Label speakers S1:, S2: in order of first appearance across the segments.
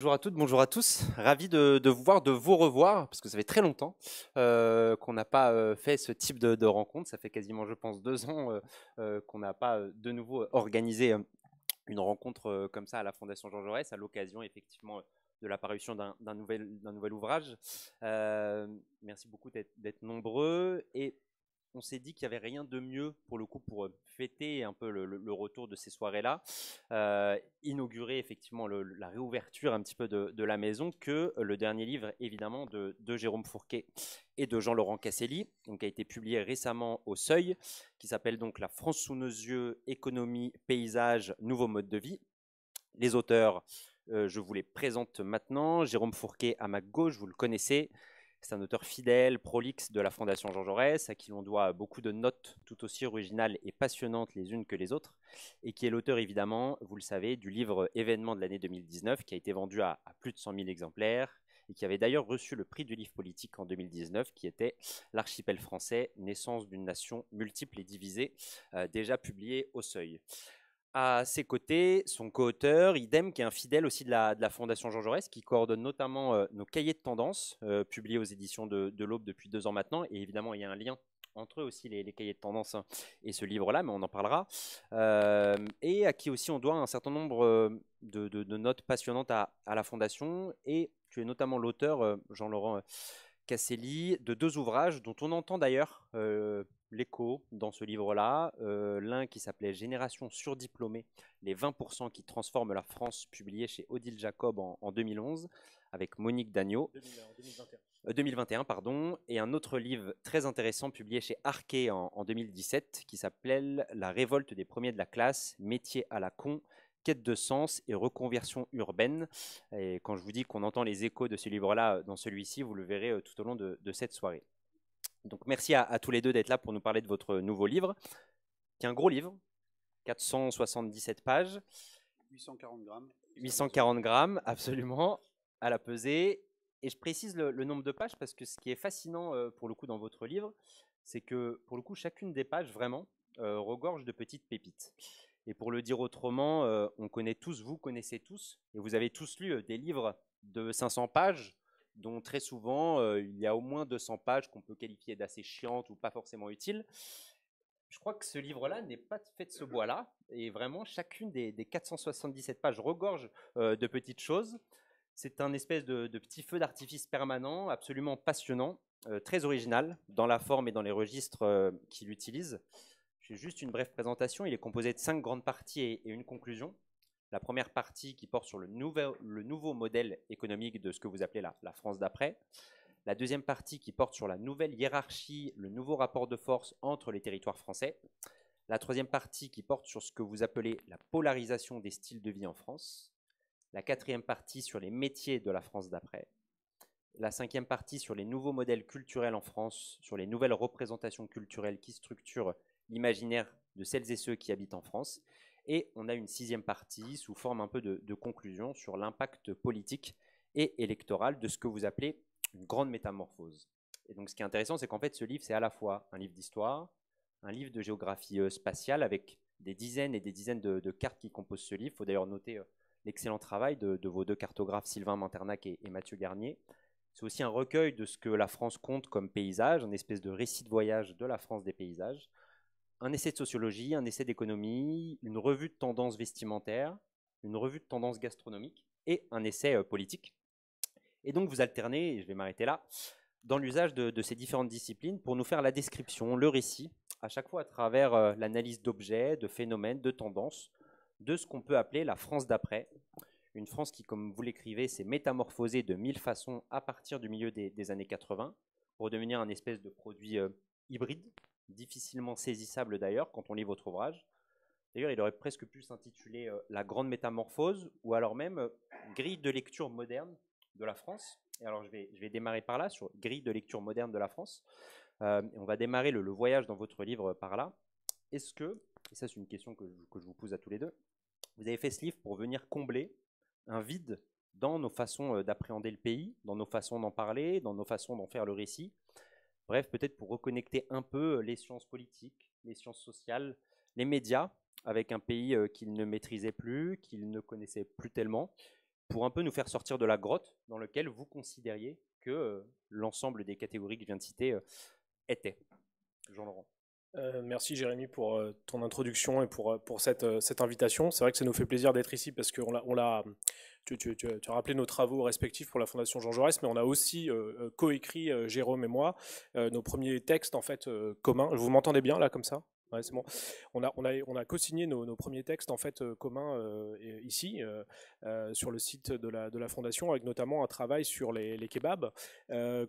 S1: Bonjour à toutes, bonjour à tous. Ravi de, vous voir, de vous revoir, parce que ça fait très longtemps euh, qu'on n'a pas euh, fait ce type de, rencontre. Ça fait quasiment, je pense, deux ans euh, qu'on n'a pas de nouveau organisé une rencontre comme ça à la Fondation Jean Jaurès, à l'occasion effectivement de l'apparition d'un nouvel, nouvel, ouvrage. merci beaucoup d'être nombreux. Et on s'est dit qu'il n'y avait rien de mieux pour le coup pour euh, fêter un peu le, retour de ces soirées-là, euh, inaugurer effectivement la réouverture un petit peu de, la maison, que le dernier livre évidemment de, Jérôme Fourquet et de Jean-Laurent Casselli, qui a été publié récemment au Seuil, qui s'appelle donc La France sous nos yeux, économie, paysage, nouveau mode de vie. Les auteurs, euh, je vous les présente maintenant. Jérôme Fourquet à ma gauche, vous le connaissez. C'est un auteur fidèle, prolixe de la Fondation Jean Jaurès, à qui l'on doit beaucoup de notes tout aussi originales et passionnantes les unes que les autres, et qui est l'auteur évidemment, vous le savez, du livre Événement de l'année 2019, qui a été vendu à, plus de 100 000 exemplaires, et qui avait d'ailleurs reçu le prix du livre politique en 2019, qui était L'archipel français, naissance d'une nation multiple et divisée, euh, déjà publié au seuil à ses côtés son co-auteur, Idem, qui est un fidèle aussi de la, de la Fondation Jean Jaurès, qui coordonne notamment euh, nos cahiers de tendance, euh, publiés aux éditions de, de l'Aube depuis deux ans maintenant. Et évidemment, il y a un lien entre eux aussi, les, les cahiers de tendance hein, et ce livre-là, mais on en parlera. Euh, et à qui aussi on doit un certain nombre de, de notes passionnantes à, à, la Fondation. Et tu es notamment l'auteur, Jean-Laurent. Casselli, de deux ouvrages dont on entend d'ailleurs l'écho dans ce livre-là, euh, l'un qui s'appelait Génération surdiplômée, les 20% qui transforment la France, publié chez Odile Jacob en, 2011, avec Monique Dagneau. 2021. Euh, pardon, et un autre livre très intéressant publié chez Arquet en, 2017 qui s'appelle La révolte des premiers de la classe, métier à la con, quête de sens et reconversion urbaine. Et quand je vous dis qu'on entend les échos de ce livre-là euh, dans celui-ci, vous le verrez tout au long de cette soirée. Donc merci à, tous les deux d'être là pour nous parler de votre nouveau livre, qui est un gros livre, 477 pages.
S2: 840
S1: grammes. absolument, à la pesée. Et je précise le, nombre de pages parce que ce qui est fascinant euh, pour le coup dans votre livre, c'est que pour le coup, chacune des pages vraiment euh, regorge de petites pépites. Et pour le dire autrement, euh, on connaît tous, vous connaissez tous, et vous avez tous lu des livres de 500 pages, dont très souvent euh, il y a au moins 200 pages qu'on peut qualifier d'assez chiantes ou pas forcément utiles. Je crois que ce livre-là n'est pas fait de ce mmh bois-là, et vraiment chacune des, 477 pages regorge euh, de petites choses. C'est un espèce de, petit feu d'artifice permanent, absolument passionnant, euh, très original dans la forme et dans les registres qu'il utilise. J'ai juste une brève présentation. Il est composé de cinq grandes parties et une conclusion. La première partie qui porte sur le, nouveau modèle économique de ce que vous appelez la France d'après. La deuxième partie qui porte sur la nouvelle hiérarchie, le nouveau rapport de force entre les territoires français. La troisième partie qui porte sur ce que vous appelez la polarisation des styles de vie en France. La quatrième partie sur les métiers de la France d'après. La cinquième partie sur les nouveaux modèles culturels en France, sur les nouvelles représentations culturelles qui structurent l'imaginaire de celles et ceux qui habitent en France. Et on a une sixième partie sous forme un peu de, conclusion sur l'impact politique et électoral de ce que vous appelez une grande métamorphose. Et donc ce qui est intéressant, c'est qu'en fait ce livre, c'est à la fois un livre d'histoire, un livre de géographie euh, spatiale avec des dizaines et des dizaines de, cartes qui composent ce livre. Il faut d'ailleurs noter euh, l'excellent travail de, vos deux cartographes, Sylvain Manternac et, et Mathieu Garnier. C'est aussi un recueil de ce que la France compte comme paysage, une espèce de récit de voyage de la France des paysages un essai de sociologie, un essai d'économie, une revue de tendance vestimentaire, une revue de tendance gastronomique et un essai euh, politique. Et donc vous alternez, je vais m'arrêter là, dans l'usage de, ces différentes disciplines pour nous faire la description, le récit, à chaque fois à travers euh, l'analyse d'objets, de phénomènes, de tendances, de ce qu'on peut appeler la France d'après. Une France qui, comme vous l'écrivez, s'est métamorphosée de mille façons à partir du milieu des, années 80 pour devenir un espèce de produit euh, hybride difficilement saisissable d'ailleurs quand on lit votre ouvrage. D'ailleurs, il aurait presque pu s'intituler euh, La grande métamorphose ou alors même euh, Grille de lecture moderne de la France. Et alors, je vais, je vais démarrer par là, sur Grille de lecture moderne de la France. Euh, on va démarrer le, voyage dans votre livre par là. Est-ce que, et ça c'est une question que, que je vous pose à tous les deux, vous avez fait ce livre pour venir combler un vide dans nos façons d'appréhender le pays, dans nos façons d'en parler, dans nos façons d'en faire le récit Bref, peut-être pour reconnecter un peu euh, les sciences politiques, les sciences sociales, les médias, avec un pays euh, qu'il ne maîtrisait plus, qu'il ne connaissait plus tellement, pour un peu nous faire sortir de la grotte dans laquelle vous considériez que euh, l'ensemble des catégories que je viens de citer étaient. Jean-Laurent.
S3: Euh, merci Jérémy pour euh, ton introduction et pour, euh, pour cette, cette invitation. C'est vrai que ça nous fait plaisir d'être ici parce que on tu, as rappelé nos travaux respectifs pour la Fondation Jean Jaurès, mais on a aussi coécrit, Jérôme et moi, nos premiers textes en fait communs. Vous m'entendez bien là comme ça on a, on co-signé nos, premiers textes en fait euh, communs euh, ici euh, sur le site de la, fondation, avec notamment un travail sur les, kebabs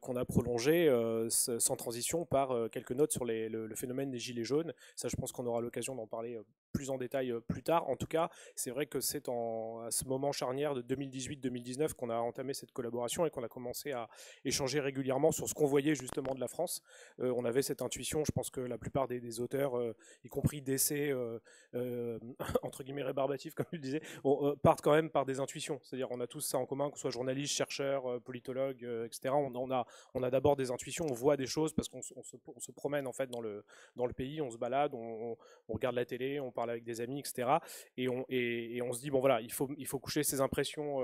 S3: qu'on a prolongé sans transition par quelques notes sur le, phénomène des gilets jaunes. Ça, je pense qu'on aura l'occasion d'en parler plus en détail plus tard. En tout cas, c'est vrai que c'est à ce moment charnière de 2018-2019 qu'on a entamé cette collaboration et qu'on a commencé à échanger régulièrement sur ce qu'on voyait justement de la France. on avait cette intuition, je pense que la plupart des auteurs euh, y compris d'essais euh, euh, entre guillemets rébarbatifs, comme tu le disais, on, partent quand même par des intuitions. C'est-à-dire, on a tous ça en commun, qu'on soit journaliste, chercheur, politologue, etc. On, a, on a d'abord des intuitions, on voit des choses parce qu'on se, promène en fait dans le, dans le pays, on se balade, on, regarde la télé, on parle avec des amis, etc. Et on, et, on se dit, bon voilà, il faut, il faut coucher ses impressions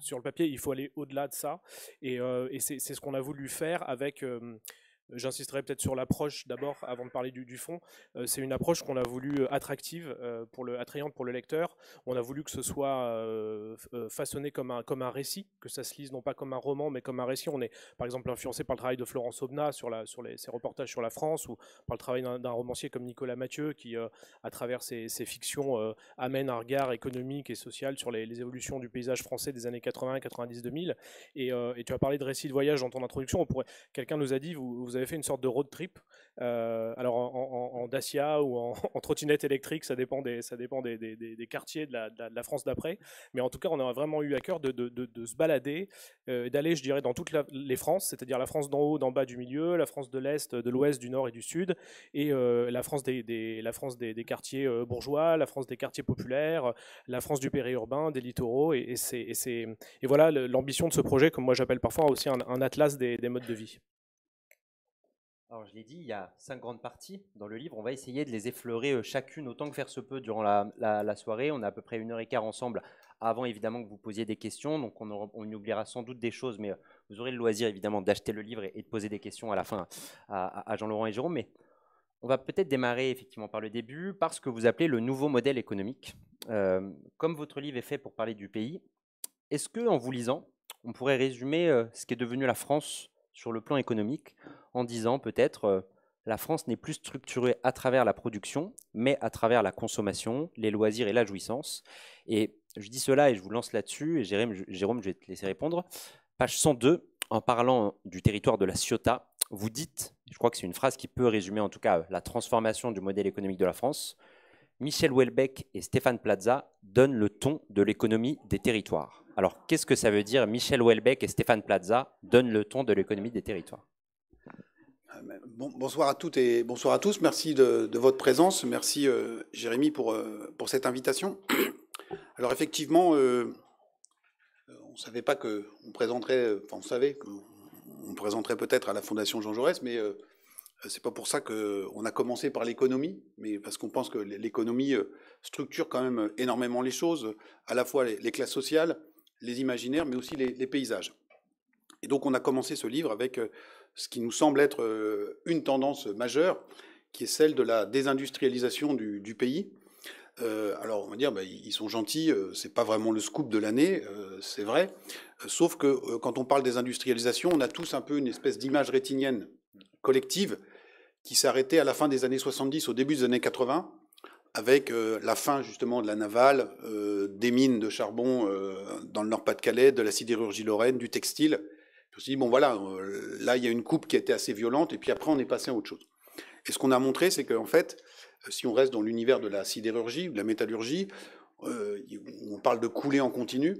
S3: sur le papier, il faut aller au-delà de ça. Et, c'est ce qu'on a voulu faire avec, J'insisterai peut-être sur l'approche d'abord, avant de parler du, du fond. Euh, c'est une approche qu'on a voulu euh, attractive, euh, pour le, attrayante pour le lecteur. On a voulu que ce soit façonné comme un, comme un récit, que ça se lise non pas comme un roman, mais comme un récit. On est par exemple influencé par le travail de Florence Obna sur, la, sur ses reportages sur la France, ou par le travail d'un romancier comme Nicolas Mathieu, qui, à travers ses, ses fictions, amène un regard économique et social sur les, évolutions du paysage français des années 80, 90, 2000. Et, tu as parlé de récit de voyage dans ton introduction. Quelqu'un nous a dit, vous, vous fait une sorte de road trip. Euh, alors en, Dacia ou en, en trottinette électrique, ça dépend des, ça dépend des, quartiers de la, France d'après. Mais en tout cas, on a vraiment eu à cœur de, se balader, euh, d'aller, je dirais, dans toutes les France, c'est-à-dire la France d'en haut, d'en bas, du milieu, la France de l'Est, de l'Ouest, du Nord et du Sud, et euh, la France des, la France des, quartiers euh, bourgeois, la France des quartiers populaires, la France du périurbain, des littoraux. Et, et, et, voilà l'ambition de ce projet, comme moi j'appelle parfois aussi un, un atlas des modes de vie.
S1: Alors, je l'ai dit, il y a cinq grandes parties dans le livre. On va essayer de les effleurer euh, chacune autant que faire se peut durant la, soirée. On a à peu près une heure et quart ensemble avant, évidemment, que vous posiez des questions. Donc, on, y oubliera sans doute des choses, mais euh, vous aurez le loisir, évidemment, d'acheter le livre et, de poser des questions à la fin à, Jean-Laurent et Jérôme. Mais on va peut-être démarrer, effectivement, par le début, par ce que vous appelez le nouveau modèle économique. Euh, comme votre livre est fait pour parler du pays, est-ce que, en vous lisant, on pourrait résumer ce qu'est est devenu la France sur le plan économique en disant peut-être euh, la France n'est plus structurée à travers la production, mais à travers la consommation, les loisirs et la jouissance. Et je dis cela et je vous lance là-dessus, et Jérôme, Jérôme, je vais te laisser répondre. Page 102, en parlant du territoire de la Ciotat, vous dites, je crois que c'est une phrase qui peut résumer en tout cas la transformation du modèle économique de la France, Michel Houellebecq et Stéphane Plaza donnent le ton de l'économie des territoires. Alors, qu'est-ce que ça veut dire Michel Houellebecq et Stéphane Plaza donnent le ton de l'économie des territoires
S2: bonsoir à toutes et bonsoir à tous. Merci de, votre présence. Merci euh, Jérémy pour, euh, pour cette invitation. Alors effectivement, euh, on ne savait pas qu'on présenterait, enfin on savait qu'on présenterait peut-être à la Fondation Jean Jaurès, mais c'est pas pour ça qu'on a commencé par l'économie, mais parce qu'on pense que l'économie structure quand même énormément les choses, à la fois les, classes sociales, les imaginaires, mais aussi les, paysages. Et donc on a commencé ce livre avec ce qui nous semble être euh, une tendance majeure, qui est celle de la désindustrialisation du, pays. Euh, alors on va dire, bah, ils sont gentils, ce euh, c'est pas vraiment le scoop de l'année, c'est vrai. sauf que quand on parle des industrialisations, on a tous un peu une espèce d'image rétinienne collective qui s'arrêtait à la fin des années 70, au début des années 80, avec la fin justement de la navale, des mines de charbon dans le Nord-Pas-de-Calais, de la sidérurgie lorraine, du textile me dit, bon voilà, euh, là il y a une coupe qui a été assez violente, et puis après on est passé à autre chose. Et ce qu'on a montré, c'est qu'en fait, euh, si on reste dans l'univers de la sidérurgie, de la métallurgie, euh, on parle de couler en continu,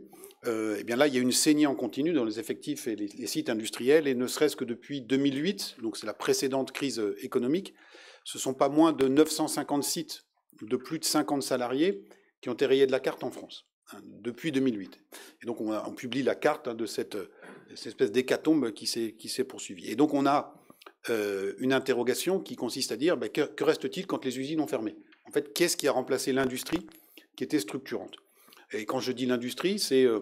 S2: et eh bien là, il y a une saignée en continu dans les effectifs et les, sites industriels, et ne serait-ce que depuis 2008, donc c'est la précédente crise économique, ce sont pas moins de 950 sites de plus de 50 salariés qui ont été de la carte en France depuis 2008. Et donc on, publie la carte hein, de euh, cette, espèce d'hécatombe qui s'est poursuivie. Et donc on a euh, une interrogation qui consiste à dire ben, que, reste-t-il quand les usines ont fermé En fait, qu'est-ce qui a remplacé l'industrie qui était structurante Et quand je dis l'industrie, c'est euh,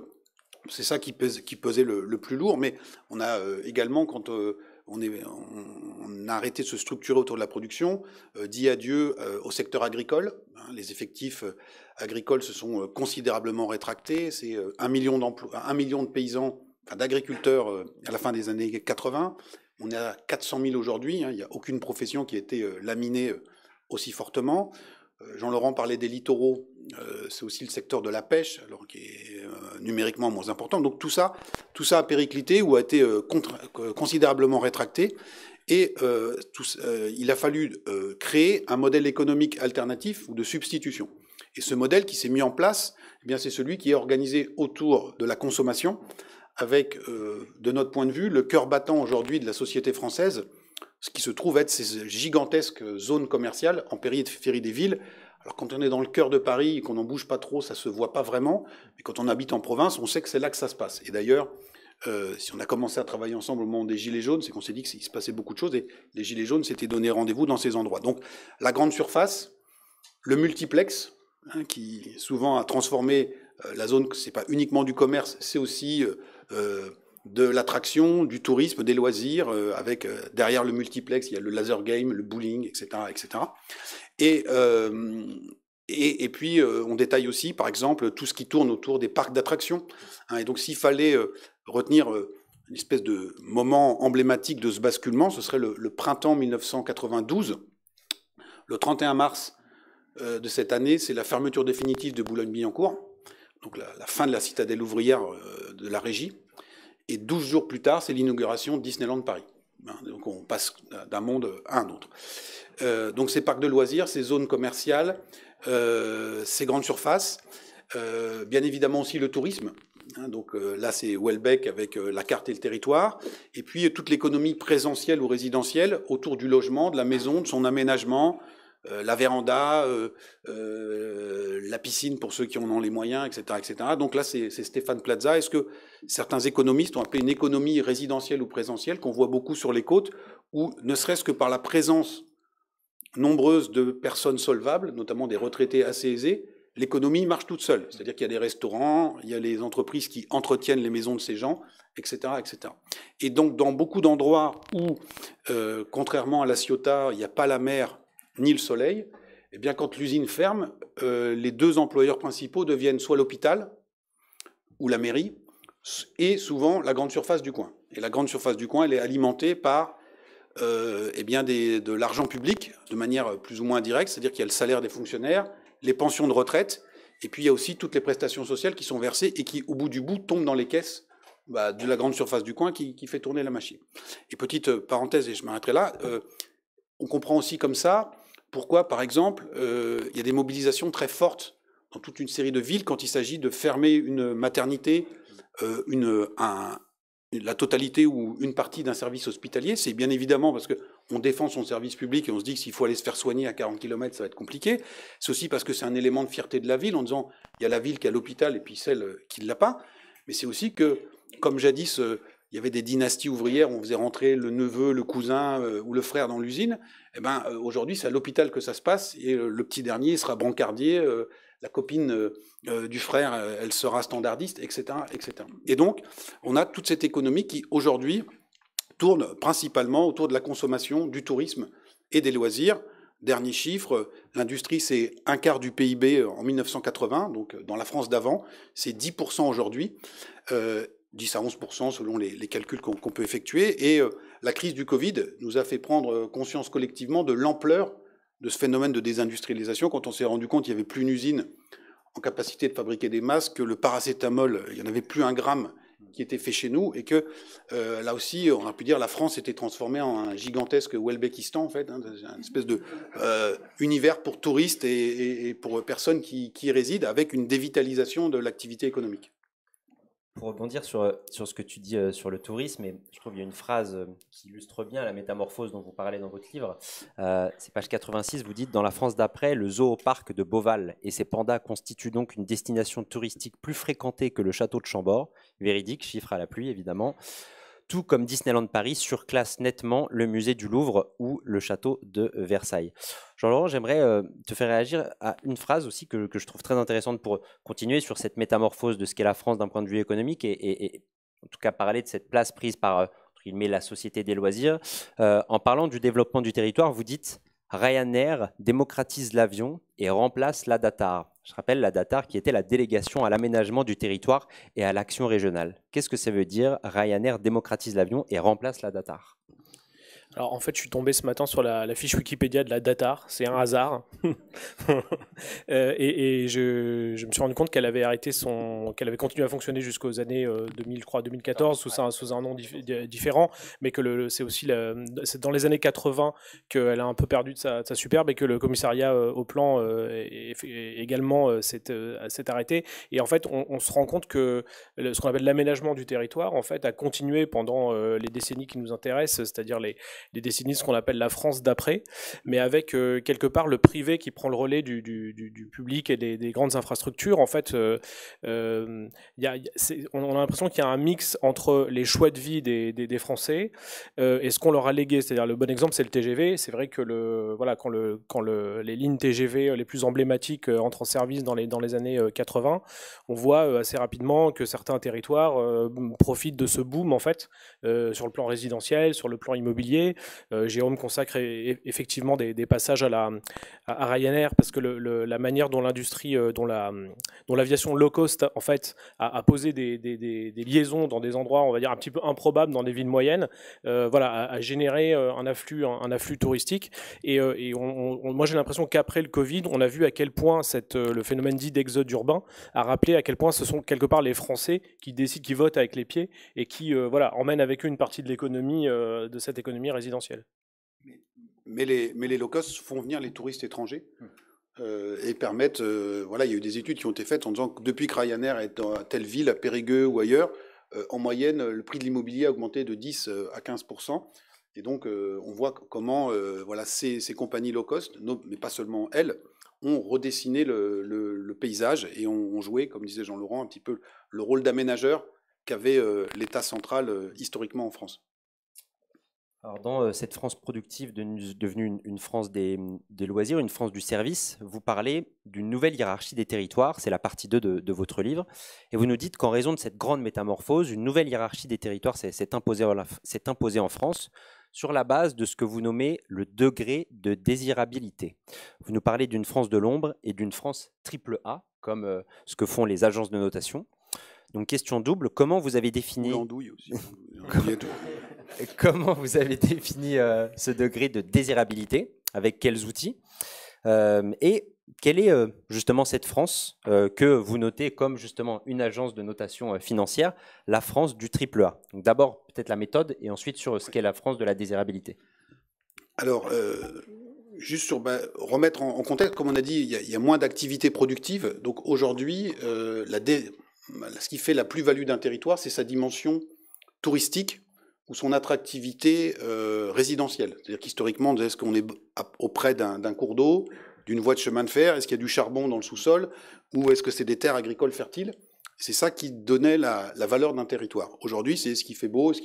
S2: c'est ça qui, pèse, qui pesait le, plus lourd, mais on a également, quand euh, on, a arrêté de se structurer autour de la production, euh, dit adieu euh, au secteur agricole. Hein, les effectifs euh, agricoles se sont considérablement rétractés. C'est un, million d'emplois, un million de paysans, d'agriculteurs à la fin des années 80. On est à 400 000 aujourd'hui. Hein. il n'y a aucune profession qui a été laminée aussi fortement. Jean-Laurent parlait des littoraux. Euh, c'est aussi le secteur de la pêche, alors qui est euh, numériquement moins important. Donc tout ça, a périclité ou a été euh, considérablement rétracté. Et il a fallu créer un modèle économique alternatif ou de substitution. Et ce modèle qui s'est mis en place, eh c'est celui qui est organisé autour de la consommation, avec, de notre point de vue, le cœur battant aujourd'hui de la société française, ce qui se trouve être ces gigantesques zones commerciales en périphérie des villes, alors quand on est dans le cœur de Paris et qu'on n'en bouge pas trop, ça ne se voit pas vraiment. Mais quand on habite en province, on sait que c'est là que ça se passe. Et d'ailleurs, euh, si on a commencé à travailler ensemble au moment des Gilets jaunes, c'est qu'on s'est dit qu'il se passait beaucoup de choses et les Gilets jaunes s'étaient donné rendez-vous dans ces endroits. Donc la grande surface, le multiplex, hein, qui souvent a transformé euh, la zone, ce n'est pas uniquement du commerce, c'est aussi euh, de l'attraction, du tourisme, des loisirs, euh, avec euh, derrière le multiplex, il y a le laser game, le bowling, etc. etc. Euh, et, et, puis, on détaille aussi, par exemple, tout ce qui tourne autour des parcs d'attractions. Hein. et donc, s'il fallait retenir une espèce de moment emblématique de ce basculement, ce serait le, printemps 1992. Le 31 mars de cette année, c'est la fermeture définitive de Boulogne-Billancourt, donc la, fin de la citadelle ouvrière de la régie. Et 12 jours plus tard, c'est l'inauguration de Disneyland Paris. Hein, donc on passe d'un monde à un autre. Euh, donc ces parcs de loisirs, ces zones commerciales, euh, ces grandes surfaces, euh, bien évidemment aussi le tourisme. Hein, donc là, c'est Welbeck avec la carte et le territoire, et puis toute l'économie présentielle ou résidentielle autour du logement, de la maison, de son aménagement, euh, la véranda, euh, euh, la piscine pour ceux qui en ont les moyens, etc. etc. Donc là, c'est Stéphane Plaza. Est-ce que certains économistes ont appelé une économie résidentielle ou présentielle qu'on voit beaucoup sur les côtes, où ne serait-ce que par la présence nombreuse de personnes solvables, notamment des retraités assez aisés, l'économie marche toute seule. C'est-à-dire qu'il y a des restaurants, il y a les entreprises qui entretiennent les maisons de ces gens, etc. etc. Et donc, dans beaucoup d'endroits où, contrairement à la Ciotat, il n'y a pas la mer ni le soleil, eh bien, quand l'usine ferme, euh, les deux employeurs principaux deviennent soit l'hôpital ou la mairie, et souvent la grande surface du coin. Et la grande surface du coin, elle est alimentée par euh, eh bien des, de l'argent public de manière plus ou moins directe, c'est-à-dire qu'il y a le salaire des fonctionnaires, les pensions de retraite, et puis il y a aussi toutes les prestations sociales qui sont versées et qui, au bout du bout, tombent dans les caisses bah, de la grande surface du coin qui, fait tourner la machine. Et petite euh, parenthèse, et je m'arrêterai là, on comprend aussi comme ça pourquoi, par exemple, euh, il y a des mobilisations très fortes dans toute une série de villes quand il s'agit de fermer une maternité, euh, une, la totalité ou une partie d'un service hospitalier C'est bien évidemment parce que on défend son service public et on se dit que s'il faut aller se faire soigner à 40 km, ça va être compliqué. C'est aussi parce que c'est un élément de fierté de la ville en disant il y a la ville qui a l'hôpital et puis celle qui ne l'a pas. Mais c'est aussi que, comme jadis euh, il y avait des dynasties ouvrières, on faisait rentrer le neveu, le cousin euh, ou le frère dans l'usine. Eh ben, euh, aujourd'hui, c'est à l'hôpital que ça se passe et euh, le petit dernier sera brancardier, la copine du frère, elle sera standardiste, etc., etc. Et donc, on a toute cette économie qui, aujourd'hui, tourne principalement autour de la consommation, du tourisme et des loisirs. Dernier chiffre, l'industrie, c'est un quart du PIB en 1980, donc dans la France d'avant, c'est 10% aujourd'hui. 10 à 11 selon les, calculs qu'on peut effectuer. Et euh, la crise du Covid nous a fait prendre euh, conscience collectivement de l'ampleur de ce phénomène de désindustrialisation. Quand on s'est rendu compte qu'il n'y avait plus une usine en capacité de fabriquer des masques, le paracétamol, il n'y en avait plus un gramme qui était fait chez nous, et que euh, là aussi, on a pu dire, la France était transformée en un gigantesque Welbeckistan, en fait, hein, une espèce de univers pour touristes et, pour personnes qui, qui résident, avec une dévitalisation de l'activité économique
S1: pour rebondir sur, euh, sur ce que tu dis euh, sur le tourisme, et je trouve qu'il y a une phrase euh, qui illustre bien la métamorphose dont vous parlez dans votre livre. c'est page 86, vous dites Dans la France d'après, le zoo au parc de Beauval et ses pandas constituent donc une destination touristique plus fréquentée que le château de Chambord. Véridique, chiffre à la pluie évidemment. Tout comme Disneyland Paris surclasse nettement le musée du Louvre ou le château de Versailles. Jean-Laurent, j'aimerais euh, te faire réagir à une phrase aussi que, je trouve très intéressante pour continuer sur cette métamorphose de ce qu'est la France d'un point de vue économique et, en tout cas parler de cette place prise par euh, met la société des loisirs. Euh, en parlant du développement du territoire, vous dites Ryanair démocratise l'avion et remplace la DATAR. Je rappelle la DATAR qui était la délégation à l'aménagement du territoire et à l'action régionale. Qu'est-ce que ça veut dire Ryanair démocratise l'avion et remplace la DATAR
S3: alors en fait, je suis tombé ce matin sur la, fiche Wikipédia de la Datar, c'est un hasard. Euh, et, je, me suis rendu compte qu'elle avait arrêté son, qu'elle avait continué à fonctionner jusqu'aux années 2003, euh, 2014 sous un, sous un nom différent, mais que le, c'est aussi c'est dans les années 80 qu'elle a un peu perdu de sa, superbe et que le commissariat euh, au plan également s'est, arrêté. Et en fait, on, se rend compte que ce qu'on appelle l'aménagement du territoire, en fait, a continué pendant les décennies qui nous intéressent, c'est-à-dire les des décennies de ce qu'on appelle la France d'après, mais avec euh, quelque part le privé qui prend le relais du, public et des, grandes infrastructures. En fait, euh, euh, on a l'impression qu'il y a un mix entre les choix de vie des, Français et ce qu'on leur a légué. C'est-à-dire le bon exemple, c'est le TGV. C'est vrai que le, voilà, quand, le, quand les lignes TGV les plus emblématiques entrent en service dans les, dans les années 80, on voit assez rapidement que certains territoires profitent de ce boom en fait sur le plan résidentiel, sur le plan immobilier, euh, Jérôme consacre e, e, effectivement des, passages à, la, Ryanair parce que la manière dont l'industrie, euh, dont, la, dont l'aviation low cost, en fait, a, posé des, liaisons dans des endroits, on va dire, un petit peu improbables dans des villes moyennes, euh, voilà, a, généré un afflux, un, touristique. Et, moi, j'ai l'impression qu'après le Covid, on a vu à quel point cette, le phénomène dit d'exode urbain a rappelé à quel point ce sont quelque part les Français qui décident, qui votent avec les pieds et qui, voilà, emmènent avec eux une partie de l'économie, de cette économie
S2: mais, les, mais les low-cost font venir les touristes étrangers mmh. euh, et permettent. Euh, voilà, il y a eu des études qui ont été faites en disant que depuis que Ryanair est dans telle ville, à Périgueux ou ailleurs, euh, en moyenne, le prix de l'immobilier a augmenté de 10 à 15 et donc, on voit comment voilà, ces, ces, compagnies low cost, mais pas seulement elles, ont redessiné le, le, paysage et ont, joué, comme disait Jean-Laurent, un petit peu le rôle d'aménageur qu'avait l'État central historiquement en France
S1: dans euh, cette France productive devenue une, France des, loisirs, une France du service, vous parlez d'une nouvelle hiérarchie des territoires, c'est la partie 2 de, votre livre, et vous nous dites qu'en raison de cette grande métamorphose, une nouvelle hiérarchie des territoires s'est imposée, en France sur la base de ce que vous nommez le degré de désirabilité. Vous nous parlez d'une France de l'ombre et d'une France triple A, comme euh, ce que font les agences de notation. Donc question double, comment vous avez défini... comment vous avez défini euh, ce degré de désirabilité Avec quels outils euh, Et quelle est euh, justement cette France que vous notez comme justement une agence de notation financière, la France du triple A D'abord peut-être la méthode et ensuite sur ce qu'est la France de la désirabilité.
S2: Alors, juste sur bah, remettre en, contexte, comme on a dit, il y, a, moins d'activités productives. Donc aujourd'hui, ce qui fait la plus-value d'un territoire, c'est sa dimension touristique ou son attractivité euh, résidentielle. C'est-à-dire qu'historiquement, est-ce qu'on est auprès d'un cours d'eau, d'une voie de chemin de fer, est-ce qu'il y a du charbon dans le sous-sol, ou est-ce que c'est des terres agricoles fertiles C'est ça qui donnait la, valeur d'un territoire. Aujourd'hui, c'est ce qui fait beau, est-ce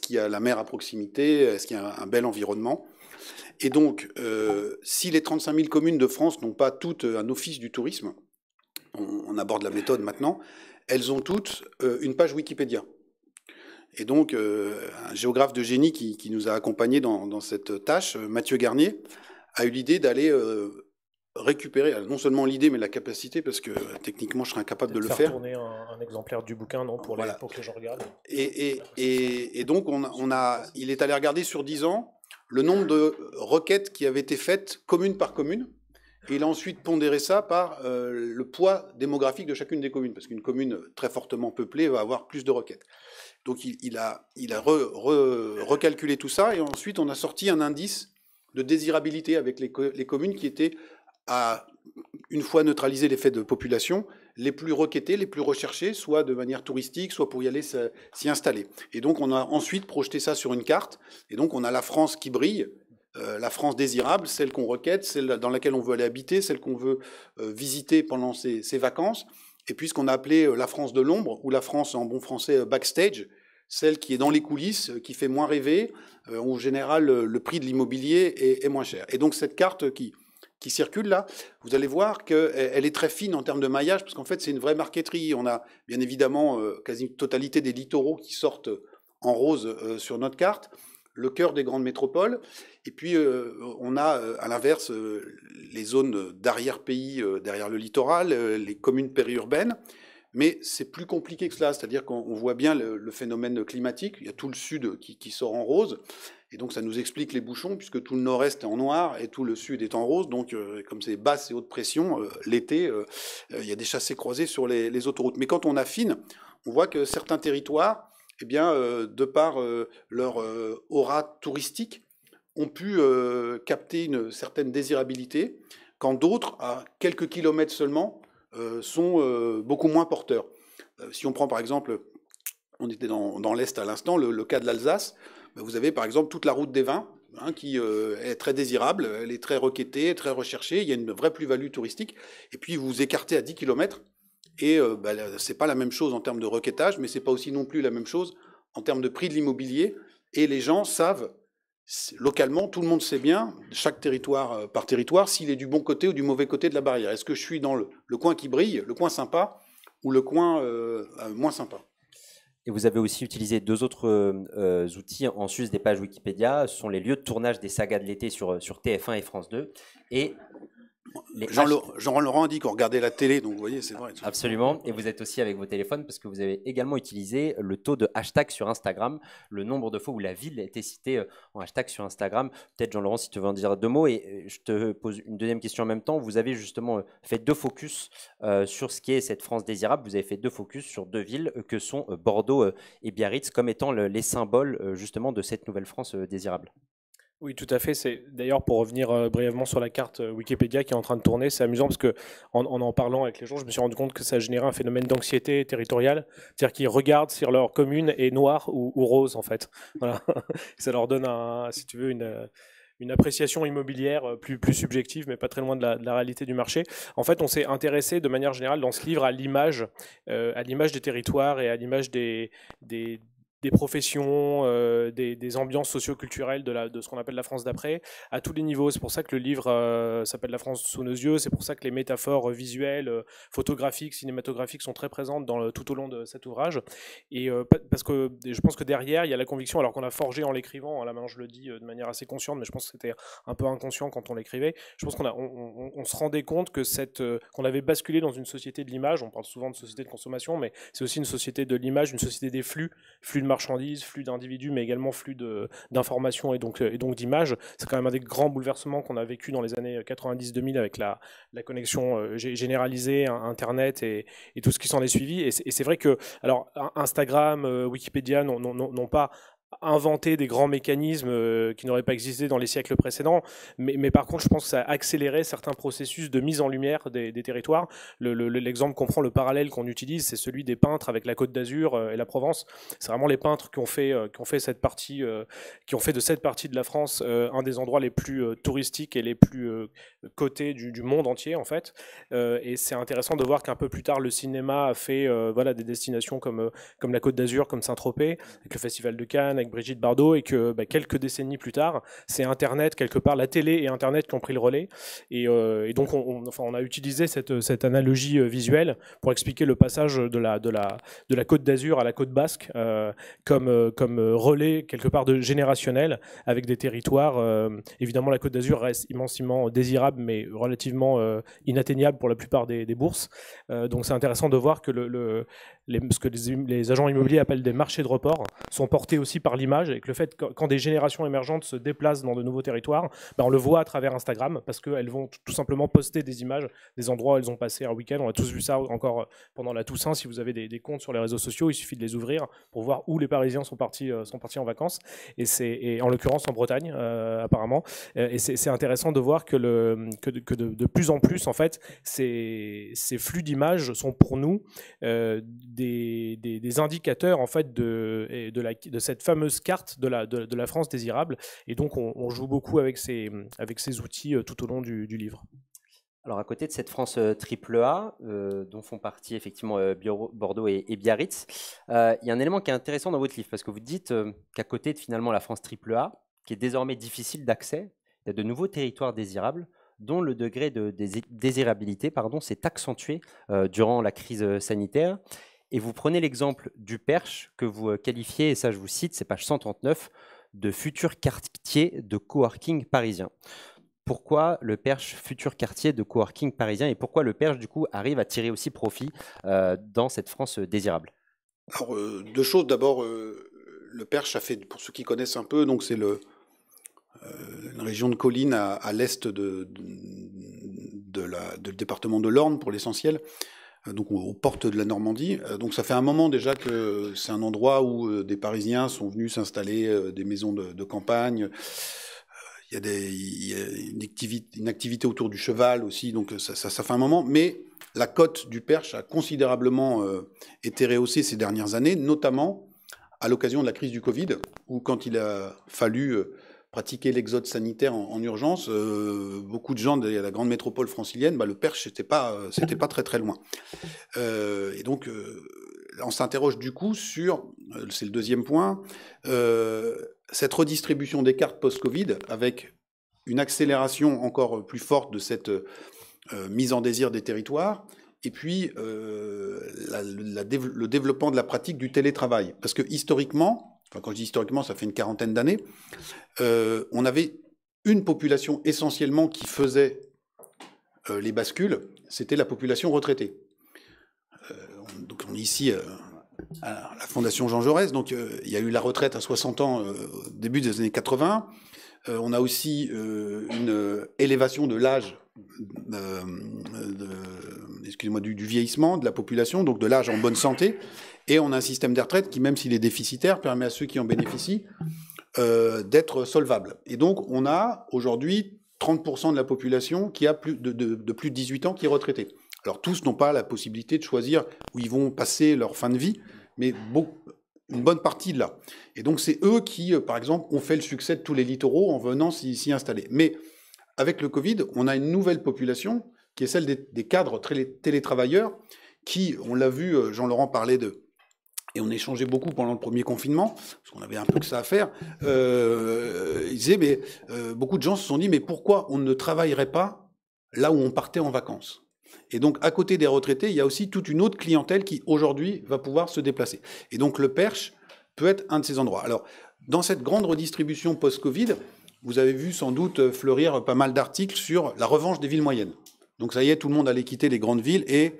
S2: qu'il y, a la mer à proximité, est-ce qu'il y a un, bel environnement. Et donc, euh, si les 35 000 communes de France n'ont pas toutes euh, un office du tourisme, on, aborde la méthode maintenant, elles ont toutes une page Wikipédia. Et donc, euh, un géographe de génie qui, nous a accompagnés dans, cette tâche, euh, Mathieu Garnier, a eu l'idée d'aller euh, récupérer non seulement l'idée mais la capacité parce que techniquement je serais incapable de, le faire. faire.
S3: tourner un, exemplaire du bouquin non pour, pour que je regarde.
S2: regardent. Et, donc il est allé regarder sur 10 ans le nombre de requêtes qui avaient été faites commune par commune et il a ensuite pondéré ça par le poids démographique de chacune des communes parce qu'une commune très fortement peuplée va avoir plus de requêtes. Donc il, a, recalculé tout ça et ensuite on a sorti un indice de désirabilité avec les, communes qui étaient à une fois neutralisé l'effet de population, les plus requêtées, les plus recherchées, soit de manière touristique, soit pour y aller s'y installer. Et donc on a ensuite projeté ça sur une carte, et donc on a la France qui brille, euh, la France désirable, celle qu'on requête, celle dans laquelle on veut aller habiter, celle qu'on veut euh, visiter pendant ses vacances, et puis ce qu'on a appelé euh, la France de l'ombre, ou la France en bon français euh, backstage, celle qui est dans les coulisses, euh, qui fait moins rêver, où en général le prix de l'immobilier est, moins cher. Et donc cette carte qui circule là, vous allez voir qu'elle e, est très fine en termes de maillage, parce qu'en fait c'est une vraie marqueterie. On a bien évidemment quasi une totalité des littoraux qui sortent en rose sur notre carte le cœur des grandes métropoles. Et puis, euh, on a, euh, à l'inverse, euh, les zones d'arrière-pays, derrière le littoral, les communes périurbaines. Mais c'est plus compliqué que cela, c'est-à-dire qu'on voit bien le, phénomène climatique. Il y a tout le sud qui, sort en rose, et donc ça nous explique les bouchons, puisque tout le nord-est est en noir et tout le sud est en rose. Donc, comme c'est basse et haute pression, l'été, il y a des chassés croisés sur les, les autoroutes. Mais quand on affine, on voit que certains territoires eh bien, euh, de par euh, leur euh, aura touristique, ont pu capter une certaine désirabilité, quand d'autres, à quelques kilomètres seulement, sont beaucoup moins porteurs. si on prend par exemple, on était dans, l'Est à l'instant, le, cas de l'Alsace, bah, vous avez par exemple toute la route des vins, hein, qui est très désirable, elle est très requêtée, très recherchée, il y a une vraie plus-value touristique, et puis vous vous écartez à 10 kilomètres, et euh, bah, ce n'est pas la même chose en termes de requêtage, mais ce n'est pas aussi non plus la même chose en termes de prix de l'immobilier. Et les gens savent, localement, tout le monde sait bien, chaque territoire euh, par territoire, s'il est du bon côté ou du mauvais côté de la barrière. Est-ce que je suis dans le, coin qui brille, le coin sympa, ou le coin euh, moins sympa
S1: et vous avez aussi utilisé deux autres outils en sus des pages Wikipédia. Ce sont les lieux de tournage des sagas de l'été sur, sur TF1 et France 2 et Jean-Laurent Laurent dit qu'on regardait la télé, donc vous voyez, c'est vrai. Absolument. Et vous êtes aussi avec vos téléphones parce que vous avez également utilisé le taux de hashtag sur Instagram, le nombre de fois où la ville était citée euh, en hashtag sur Instagram. Peut-être, Jean-Laurent, si tu veux en dire deux mots. Et euh, je te pose une deuxième question en même temps. Vous avez justement euh, fait deux focus sur ce qui est cette France désirable. Vous avez fait deux focus sur deux villes que sont Bordeaux et Biarritz comme étant les symboles justement de cette nouvelle France désirable.
S3: Oui, tout à fait. C'est d'ailleurs pour revenir euh, brièvement sur la carte euh, Wikipédia qui est en train de tourner, c'est amusant parce que en, en, parlant avec les gens, je me suis rendu compte que ça générait un phénomène d'anxiété territoriale, c'est-à-dire qu'ils regardent si leur commune est noire ou, rose en fait. Voilà. ça leur donne, si tu veux, une euh, une appréciation immobilière plus, plus subjective, mais pas très loin de la, réalité du marché. En fait, on s'est intéressé de manière générale dans ce livre à l'image, à l'image des territoires et à l'image des, des, des professions, euh, des, ambiances socioculturelles de, de ce qu'on appelle la France d'après, à tous les niveaux. C'est pour ça que le livre euh, s'appelle La France sous nos yeux, c'est pour ça que les métaphores visuelles, euh, photographiques, cinématographiques sont très présentes dans tout au long de cet ouvrage. Et parce que je pense que derrière, il y a la conviction, alors qu'on a forgé en l'écrivant, à la main je le dis de manière assez consciente, mais je pense que c'était un peu inconscient quand on l'écrivait, je pense qu'on on, on, se rendait compte que cette qu'on avait basculé dans une société de l'image, on parle souvent de société de consommation, mais c'est aussi une société de l'image, une société des flux, flux marchandises, flux d'individus, mais également flux d'informations et donc, euh, et donc d'images. C'est quand même un des grands bouleversements qu'on a vécu dans les années 90-2000 euh, avec la, connexion euh, généralisée, Internet et, et, tout ce qui s'en est suivi. Et c'est vrai que alors Instagram, Wikipédia n'ont pas inventer des grands mécanismes euh, qui n'auraient pas existé dans les siècles précédents. Mais, mais, par contre, je pense que ça a accéléré certains processus de mise en lumière des, territoires. L'exemple qu'on prend, le parallèle qu'on utilise, c'est celui des peintres avec la Côte d'Azur euh, et la Provence. C'est vraiment les peintres qui ont fait, euh, qui ont fait cette partie, qui ont fait de cette partie de la France un des endroits les plus touristiques et les plus cotés du, du monde entier, en fait. et c'est intéressant de voir qu'un peu plus tard, le cinéma a fait voilà, des destinations comme, comme la Côte d'Azur, comme Saint-Tropez, avec le Festival de Cannes, Brigitte Bardot et que bah, quelques décennies plus tard, c'est Internet, quelque part, la télé et Internet qui ont pris le relais. Et, euh, donc, on, a utilisé cette, analogie euh, visuelle pour expliquer le passage de la, côte d'Azur à la côte basque euh, comme, relais, quelque part, de générationnel avec des territoires. évidemment, la côte d'Azur reste immensément désirable, mais relativement inatteignable pour la plupart des, bourses. donc, c'est intéressant de voir que le ce que les, agents immobiliers appellent des marchés de report, sont portés aussi par l'image et que le fait que quand des générations émergentes se déplacent dans de nouveaux territoires, ben, on le voit à travers Instagram parce qu'elles vont tout simplement poster des images des endroits où elles ont passé un week-end. On a tous vu ça encore euh, pendant la Toussaint. Si vous avez des, comptes sur les réseaux sociaux, il suffit de les ouvrir pour voir où les Parisiens sont partis, euh, sont partis en vacances. Et c'est en l'occurrence en Bretagne euh, apparemment. Et c'est intéressant de voir que, le, de, plus en plus en fait ces, ces flux d'images sont pour nous des, indicateurs en fait de, de, la, de cette fameuse carte de la, de, la, France désirable. Et donc on, joue beaucoup avec ces, avec ces, outils euh, tout au long du, livre. Alors à côté de cette France euh, triple
S1: A, euh, dont font partie effectivement Bordeaux et, Biarritz, il y a un élément qui est intéressant dans votre livre, parce que vous dites qu'à côté de finalement la France triple A, qui est désormais difficile d'accès, il y a de nouveaux territoires désirables, dont le degré de désirabilité s'est accentué durant la crise sanitaire. Et vous prenez l'exemple du Perche que vous euh, qualifiez, et ça je vous cite, c'est page 139, de futur quartier de coworking parisien. Pourquoi le Perche, futur quartier de coworking parisien, et pourquoi le Perche, du coup, arrive à tirer aussi profit euh, dans cette France euh, désirable
S2: Alors, deux choses. D'abord, le Perche a fait, pour ceux qui connaissent un peu, donc c'est le, une région de collines à, l'est de, de, de, département de l'Orne, pour l'essentiel, euh, donc aux portes de la Normandie. Euh, donc ça fait un moment déjà que c'est un endroit où euh, des Parisiens sont venus s'installer, des maisons de, campagne. Il y a, une, activité, autour du cheval aussi, donc ça, fait un moment. Mais la côte du Perche a considérablement été rehaussée ces dernières années, notamment à l'occasion de la crise du Covid, où quand il a fallu pratiquer l'exode sanitaire en, urgence, euh, beaucoup de gens de la grande métropole francilienne, bah, le Perche, c'était pas, euh, c'était pas très très loin. Euh, et donc, on s'interroge du coup sur, c'est le deuxième point, cette redistribution des cartes post-Covid avec une accélération encore plus forte de cette mise en désir des territoires, et puis le développement de la pratique du télétravail. Parce que historiquement, enfin quand je dis historiquement, ça fait une quarantaine d'années, euh, on avait une population essentiellement qui faisait euh, les bascules, c'était la population retraitée. Euh, donc on est ici à la Fondation Jean Jaurès, donc il y a eu la retraite à 60 ans au début des années 80. on a aussi une élévation de l'âge excusez-moi, du, vieillissement de la population, donc de l'âge en bonne santé. Et on a un système de retraite qui, même s'il est déficitaire, permet à ceux qui en bénéficient euh, d'être solvables. Et donc, on a aujourd'hui 30% de la population qui a plus de, plus de 18 ans qui est retraitée. Alors, tous n'ont pas la possibilité de choisir où ils vont passer leur fin de vie, mais une bonne partie de là. Et donc, c'est eux qui, euh, par exemple, ont fait le succès de tous les littoraux en venant s'y installer. Mais avec le Covid, on a une nouvelle population qui est celle des, des cadres télétravailleurs qui, on l'a vu, euh, Jean-Laurent parlait de, et on échangeait beaucoup pendant le premier confinement, parce qu'on avait un peu que ça à faire, euh, ils disaient, mais euh, beaucoup de gens se sont dit, mais pourquoi on ne travaillerait pas là où on partait en vacances et donc, à côté des retraités, il y a aussi toute une autre clientèle qui, aujourd'hui, va pouvoir se déplacer. Et donc, le perche peut être un de ces endroits. Alors, dans cette grande redistribution post-Covid, vous avez vu sans doute fleurir pas mal d'articles sur la revanche des villes moyennes. Donc, ça y est, tout le monde allait quitter les grandes villes et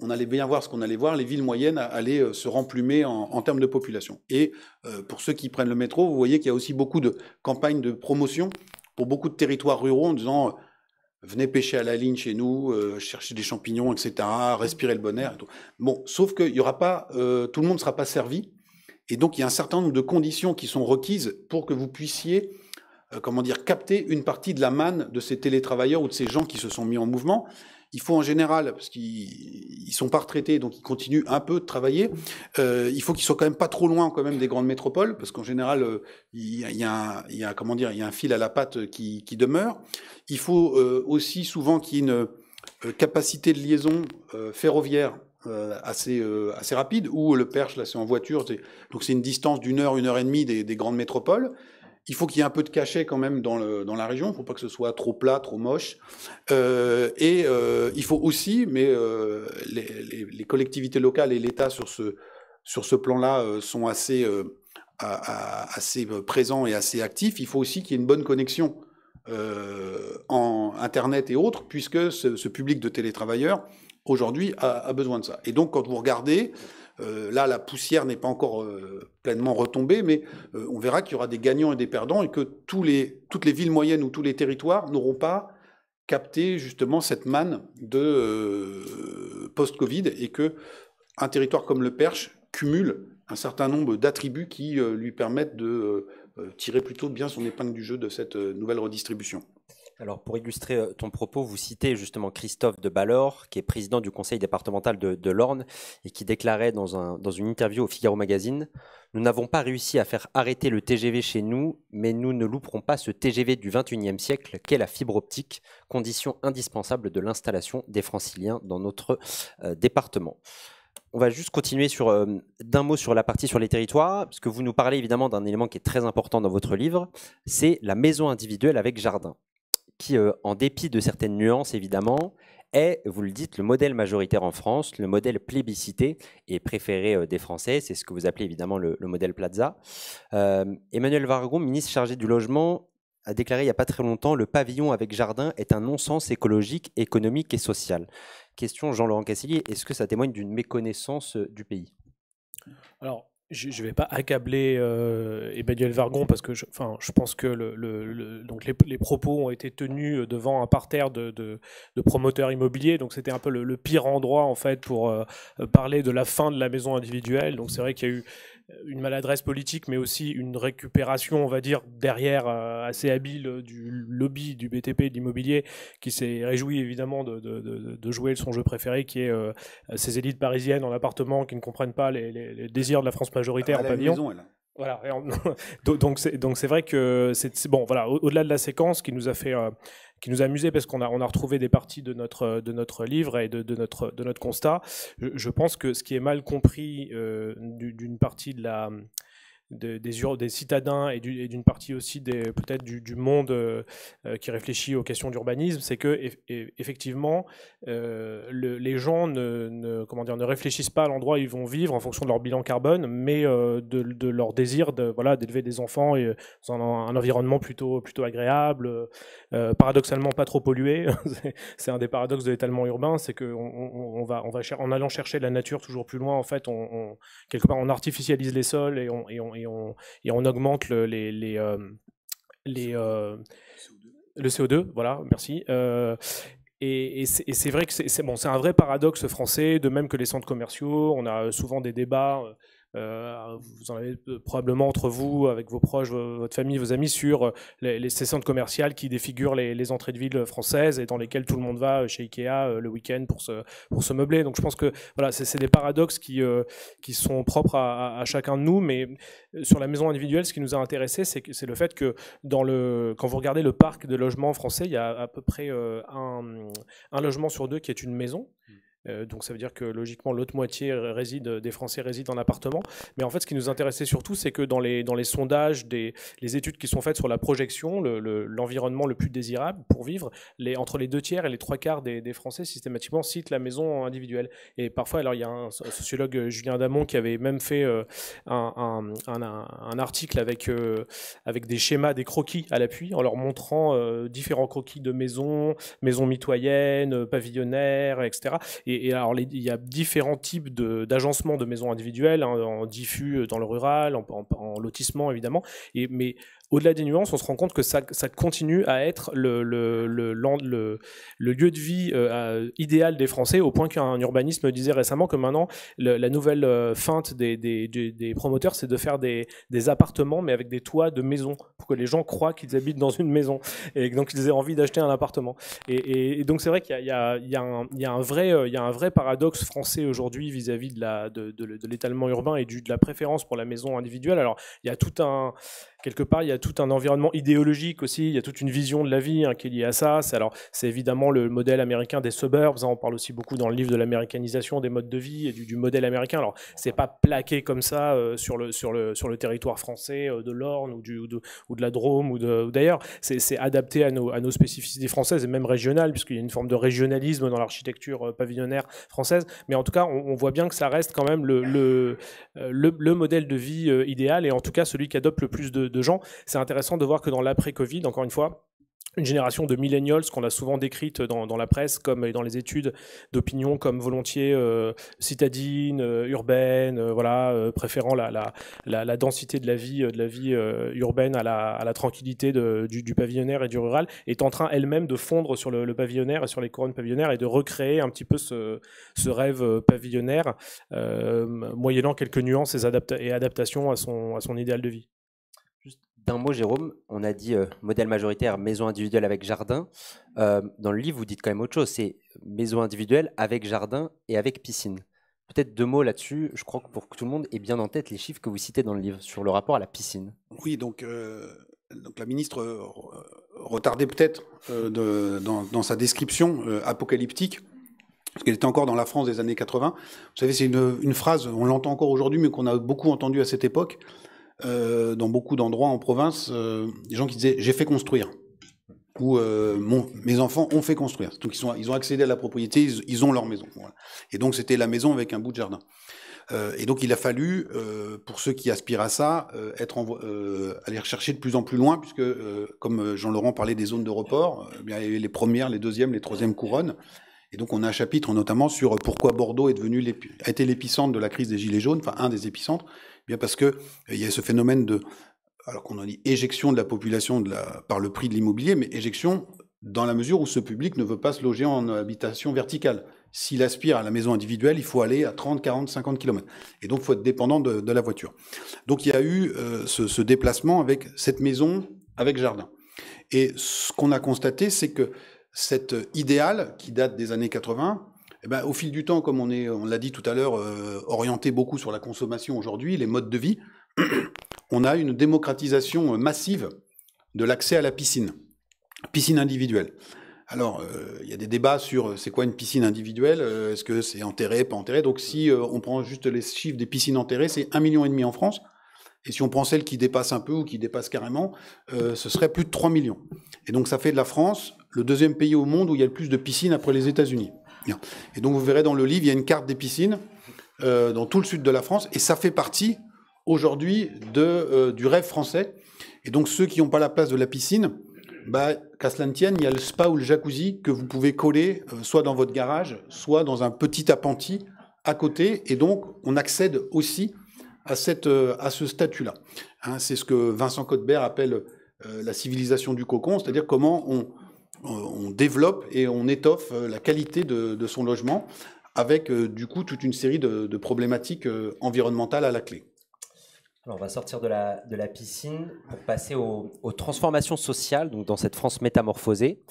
S2: on allait bien voir ce qu'on allait voir, les villes moyennes allaient euh, se remplumer en, termes de population. Et euh, pour ceux qui prennent le métro, vous voyez qu'il y a aussi beaucoup de campagnes de promotion pour beaucoup de territoires ruraux en disant euh, venez pêcher à la ligne chez nous, chercher des champignons, etc., respirer le bon air. Bon, sauf qu'il y aura pas, tout le monde ne sera pas servi. Et donc il y a un certain nombre de conditions qui sont requises pour que vous puissiez comment dire, capter une partie de la manne de ces télétravailleurs ou de ces gens qui se sont mis en mouvement il faut en général, parce qu'ils sont pas retraités, donc ils continuent un peu de travailler, euh, il faut qu'ils soient quand même pas trop loin quand même des grandes métropoles, parce qu'en général, euh, il, y a, comment dire, il y a un fil à la patte qui, demeure. Il faut euh, aussi souvent qu'il y ait une capacité de liaison ferroviaire assez, assez rapide, où le Perche, là, c'est en voiture, donc c'est une distance d'une heure, une heure et demie des grandes métropoles il faut qu'il y ait un peu de cachet quand même dans, la région. Il ne faut pas que ce soit trop plat, trop moche. Euh, et euh, il faut aussi, mais euh, les, collectivités locales et l'État sur ce, sur ce plan-là sont assez, assez présents et assez actifs. Il faut aussi qu'il y ait une bonne connexion en Internet et autres, puisque ce, public de télétravailleurs aujourd'hui a, a, besoin de ça. Et donc, quand vous regardez euh, là, la poussière n'est pas encore euh, pleinement retombée, mais euh, on verra qu'il y aura des gagnants et des perdants et que toutes les villes moyennes ou tous les territoires n'auront pas capté justement cette manne de post-Covid et que un territoire comme le Perche cumule un certain nombre d'attributs qui lui permettent de tirer plutôt bien son épingle du jeu de cette nouvelle redistribution.
S1: Alors, pour illustrer euh, ton propos, vous citez justement Christophe de Ballor, qui est président du conseil départemental de, l'Orne et qui déclarait dans, un, dans une interview au Figaro Magazine Nous n'avons pas réussi à faire arrêter le TGV chez nous, mais nous ne louperons pas ce TGV du XXIe siècle qu'est la fibre optique, condition indispensable de l'installation des franciliens dans notre euh, département. On va juste continuer sur euh, d'un mot sur la partie sur les territoires, parce vous nous parlez évidemment d'un élément qui est très important dans votre livre, c'est la maison individuelle avec jardin qui, euh, en dépit de certaines nuances évidemment, est, vous le dites, le modèle majoritaire en France, le modèle plébiscité et préféré euh, des Français. C'est ce que vous appelez évidemment le, modèle Plaza. Euh, Emmanuel Vargon, ministre chargé du logement, a déclaré il n'y a pas très longtemps le pavillon avec jardin est un non-sens écologique, économique et social. Question Jean-Laurent Cassilier, est-ce que ça témoigne d'une méconnaissance du pays
S3: Alors, je ne vais pas accabler euh, Emmanuel Vargon parce que je, enfin, je pense que le, le, donc les, propos ont été tenus euh, devant un parterre de, de, promoteurs immobiliers. Donc c'était un peu le, pire endroit en fait pour euh, parler de la fin de la maison individuelle. Donc c'est vrai qu'il y a eu une maladresse politique, mais aussi une récupération, on va dire, derrière euh, assez habile euh, du lobby du BTP de l'immobilier, qui s'est réjoui évidemment de, de, de, jouer son jeu préféré, qui est euh, ces élites parisiennes en appartement qui ne comprennent pas les, désirs de la France majoritaire en pavillon. Voilà. donc c'est donc c'est vrai que c'est bon voilà au-delà de la séquence qui nous a fait qui nous amusait parce qu'on a, on a retrouvé des parties de notre, de notre livre et de, notre, de notre constat. Je, pense que ce qui est mal compris euh, d'une partie de la des, citadins et d'une partie aussi peut-être du, monde euh, qui réfléchit aux questions d'urbanisme, c'est que effectivement euh, les gens ne, ne, comment dire, ne réfléchissent pas à l'endroit où ils vont vivre en fonction de leur bilan carbone, mais euh, de, leur désir de, voilà, d'élever des enfants dans un, environnement plutôt, plutôt agréable, paradoxalement pas trop pollué. c'est un des paradoxes de l'étalement urbain, c'est qu'en va, on en allant chercher la nature toujours plus loin, en fait, on, quelque part on artificialise les sols et on et on, augmente le, les, euh, CO2. Euh, le CO2. Voilà, merci. Euh, et, c'est vrai que c'est bon, un vrai paradoxe français, de même que les centres commerciaux. On a souvent des débats euh, vous en avez euh, probablement entre vous, avec vos proches, votre famille, vos amis, sur euh, les, les centres commerciales qui défigurent les, entrées de ville françaises et dans lesquelles tout le monde va chez Ikea le week-end pour se, pour se meubler. Donc je pense que voilà, c'est des paradoxes qui, qui sont propres à, chacun de nous, mais sur la maison individuelle, ce qui nous a intéressé, c'est le fait que dans le, quand vous regardez le parc de logements français, il y a à peu près un, un logement sur deux qui est une maison. Mmh. Euh, donc ça veut dire que logiquement l'autre moitié réside, des Français résident en appartement. Mais en fait, ce qui nous intéressait surtout, c'est que dans les, dans les sondages, des, les études qui sont faites sur la projection, l'environnement le, plus désirable pour vivre, les, entre les deux tiers et les trois quarts des, Français systématiquement citent la maison individuelle. Et parfois, alors il y a un sociologue Julien Damon qui avait même fait euh, un, un, article avec, euh, avec des schémas, des croquis à l'appui, en leur montrant différents croquis de maisons, maisons mitoyennes, pavillonnaires, etc. Et et, alors, il y a différents types d'agencements de, maisons individuelles, hein, en diffus euh, dans le rural, en, lotissement évidemment. mais au-delà des nuances, on se rend compte que ça, continue à être le, le, lieu de vie euh, idéal des Français, au point qu'un urbaniste me disait récemment que maintenant, la nouvelle euh, feinte des, promoteurs, c'est de faire des, appartements, mais avec des toits de maison, pour que les gens croient qu'ils habitent dans une maison, et donc ils aient envie d'acheter un appartement. Et, donc c'est vrai qu'il y, a un vrai paradoxe français aujourd'hui vis-à-vis de l'étalement de, urbain et du, de la préférence pour la maison individuelle. Alors, il y a tout un quelque part, il y a tout un environnement idéologique aussi, il y a toute une vision de la vie hein, qui est liée à ça. C'est, alors, c'est évidemment le modèle américain des suburbs, hein, on parle aussi beaucoup dans le livre de l'américanisation des modes de vie et du, modèle américain. Alors, c'est pas plaqué comme ça euh, sur, le, sur, le, sur le territoire français euh, de l'Orne ou, du, ou, de, la Drôme ou, d'ailleurs, c'est, adapté à nos, à nos spécificités françaises et même régionales, puisqu'il y a une forme de régionalisme dans l'architecture euh, pavillonnaire française. Mais en tout cas, on, voit bien que ça reste quand même le, le, le, le modèle de vie idéal et en tout cas celui qui adopte le plus de, de, gens. C'est intéressant de voir que dans l'après-Covid, encore une fois, une génération de ce qu'on a souvent décrite dans, la presse comme et dans les études d'opinion comme volontiers euh, citadines citadine, euh, urbaine, euh, voilà, préférant la, densité de la vie, de la vie urbaine à la, tranquillité du, pavillonnaire et du rural, est en train elle-même de fondre sur le, pavillonnaire et sur les couronnes pavillonnaires et de recréer un petit peu ce, rêve pavillonnaire, moyennant quelques nuances et, et adaptations à son, à son idéal de vie. D'un mot, Jérôme, on a dit euh, modèle majoritaire,
S1: maison individuelle avec jardin. Euh, dans le livre, vous dites quand même autre chose, c'est maison individuelle avec jardin et avec piscine. Peut-être deux mots là-dessus, je crois que pour que tout le monde ait bien en tête les chiffres que vous citez dans le livre
S2: sur le rapport à la piscine. Oui, donc, euh, donc la ministre retardait peut-être dans, sa description apocalyptique parce qu'elle était encore dans la France des années 80. Vous savez, c'est une, une, phrase, on l'entend encore aujourd'hui, mais qu'on a beaucoup entendue à cette époque. Euh, dans beaucoup d'endroits en province, euh, des gens qui disaient j'ai fait construire ou euh, mes enfants ont fait construire. Donc ils, ont accédé à la propriété, ils, ont leur maison. Et donc c'était la maison avec un bout de jardin. et donc il a fallu, pour ceux qui aspirent à ça, être aller rechercher de plus en plus loin, puisque comme Jean-Laurent parlait des zones de report, bien, il y avait les premières, les deuxièmes, les troisièmes couronnes. Et donc on a un chapitre notamment sur pourquoi Bordeaux est devenu a été l'épicentre de la crise des Gilets jaunes, enfin un des épicentres, parce que euh, il y a ce phénomène de, alors qu'on a dit éjection de la population de par le prix de l'immobilier, mais éjection dans la mesure où ce public ne veut pas se loger en habitation verticale. S'il aspire à la maison individuelle, il faut aller à 30, 40, 50 km. Et donc, il faut être dépendant de, la voiture. Donc, il y a eu euh, ce, déplacement avec cette maison, avec jardin. Et ce qu'on a constaté, c'est que cet euh, idéal, qui date des années 80, eh ben, au fil du temps, comme on est, on l'a dit tout à l'heure, euh, orienté beaucoup sur la consommation aujourd'hui, les modes de vie, on a une démocratisation euh, massive de l'accès à la piscine, piscine individuelle. Alors, euh, il y a des débats sur c'est quoi une piscine individuelle, est-ce que c'est enterré, pas enterré. Donc, si on prend juste les chiffres des piscines enterrées, c'est un million et demi en France. Et si on prend celle qui dépasse un peu ou qui dépasse carrément, ce serait plus de 3 millions. Et donc ça fait de la France le deuxième pays au monde où il y a le plus de piscines après les États-Unis. Et donc vous verrez dans le livre, il y a une carte des piscines euh, dans tout le sud de la France, et ça fait partie aujourd'hui de, euh, du rêve français. Et donc ceux qui n'ont pas la place de la piscine, bah, qu'à cela ne tienne, il y a le spa ou le jacuzzi que vous pouvez coller euh, soit dans votre garage, soit dans un petit appentis à côté. Et donc on accède aussi à, cette, à ce statut-là. Hein, c'est ce que Vincent Cottebert appelle la civilisation du cocon, c'est-à-dire comment on, euh, on développe et on étoffe euh, la qualité de, son logement avec euh, du coup toute une série de, problématiques environnementales à la clé. Alors on
S1: va sortir de la, piscine pour passer aux, transformations sociales, donc dans cette France métamorphosée.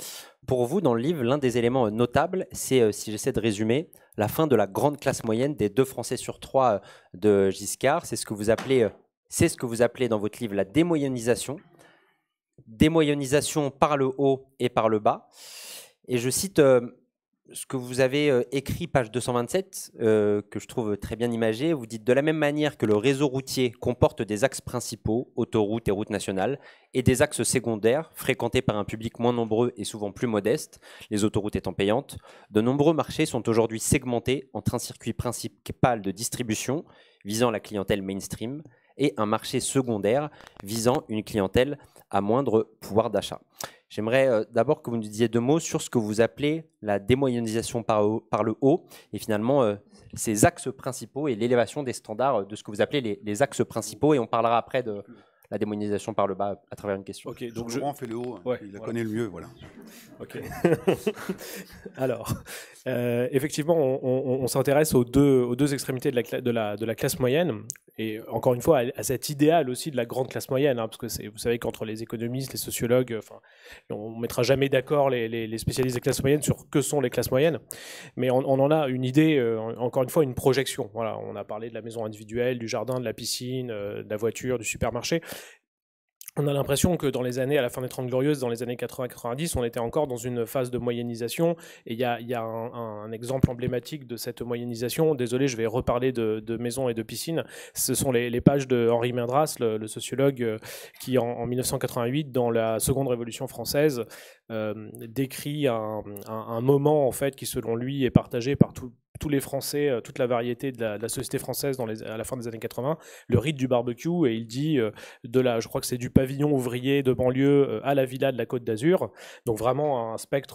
S1: Pour vous, dans le livre, l'un des éléments notables, c'est, si j'essaie de résumer, la fin de la grande classe moyenne des deux Français sur trois de Giscard. C'est ce que vous appelez, c'est ce que vous appelez dans votre livre la démoyennisation démoyonisation par le haut et par le bas. Et je cite euh, ce que vous avez euh, écrit, page 227, euh, que je trouve très bien imagé. Vous dites De la même manière que le réseau routier comporte des axes principaux, autoroutes et routes nationales, et des axes secondaires, fréquentés par un public moins nombreux et souvent plus modeste, les autoroutes étant payantes, de nombreux marchés sont aujourd'hui segmentés entre un circuit principal de distribution visant la clientèle mainstream et un marché secondaire visant une clientèle à moindre pouvoir d'achat. J'aimerais euh, d'abord que vous nous disiez deux mots sur ce que vous appelez la démoyennisation par, le haut et finalement ces euh, axes principaux et l'élévation des standards euh, de ce que vous appelez les axes principaux. Et on parlera après de, la démonisation par le bas à travers une question. Ok,
S2: donc je... fait le haut, hein. il la connaît le
S1: mieux,
S4: voilà. Ok. Alors,
S3: euh, effectivement, on, s'intéresse aux deux, aux deux extrémités de la, classe moyenne, et encore une fois, à, cet idéal aussi de la grande classe moyenne, hein, parce que vous savez qu'entre les économistes, les sociologues, enfin, on ne mettra jamais d'accord les, spécialistes des classes moyennes sur que sont les classes moyennes, mais on, en a une idée, euh, encore une fois, une projection. Voilà, on a parlé de la maison individuelle, du jardin, de la piscine, euh, de la voiture, du supermarché on a l'impression que dans les années, à la fin des 30 Glorieuses, dans les années 80-90, on était encore dans une phase de moyennisation. Et il y a, un, exemple emblématique de cette moyennisation. Désolé, je vais reparler de, maisons et de piscines. Ce sont les, pages de Henri Mendras, le, sociologue, euh, qui en, 1988, dans la Seconde Révolution française, euh, décrit un, un, moment en fait qui, selon lui, est partagé par tout, tous les Français, euh, toute la variété de la, société française dans à la fin des années 80, le rite du barbecue, et il dit euh, de la, je crois que c'est du pavillon ouvrier de banlieue euh, à la villa de la Côte d'Azur, donc vraiment un spectre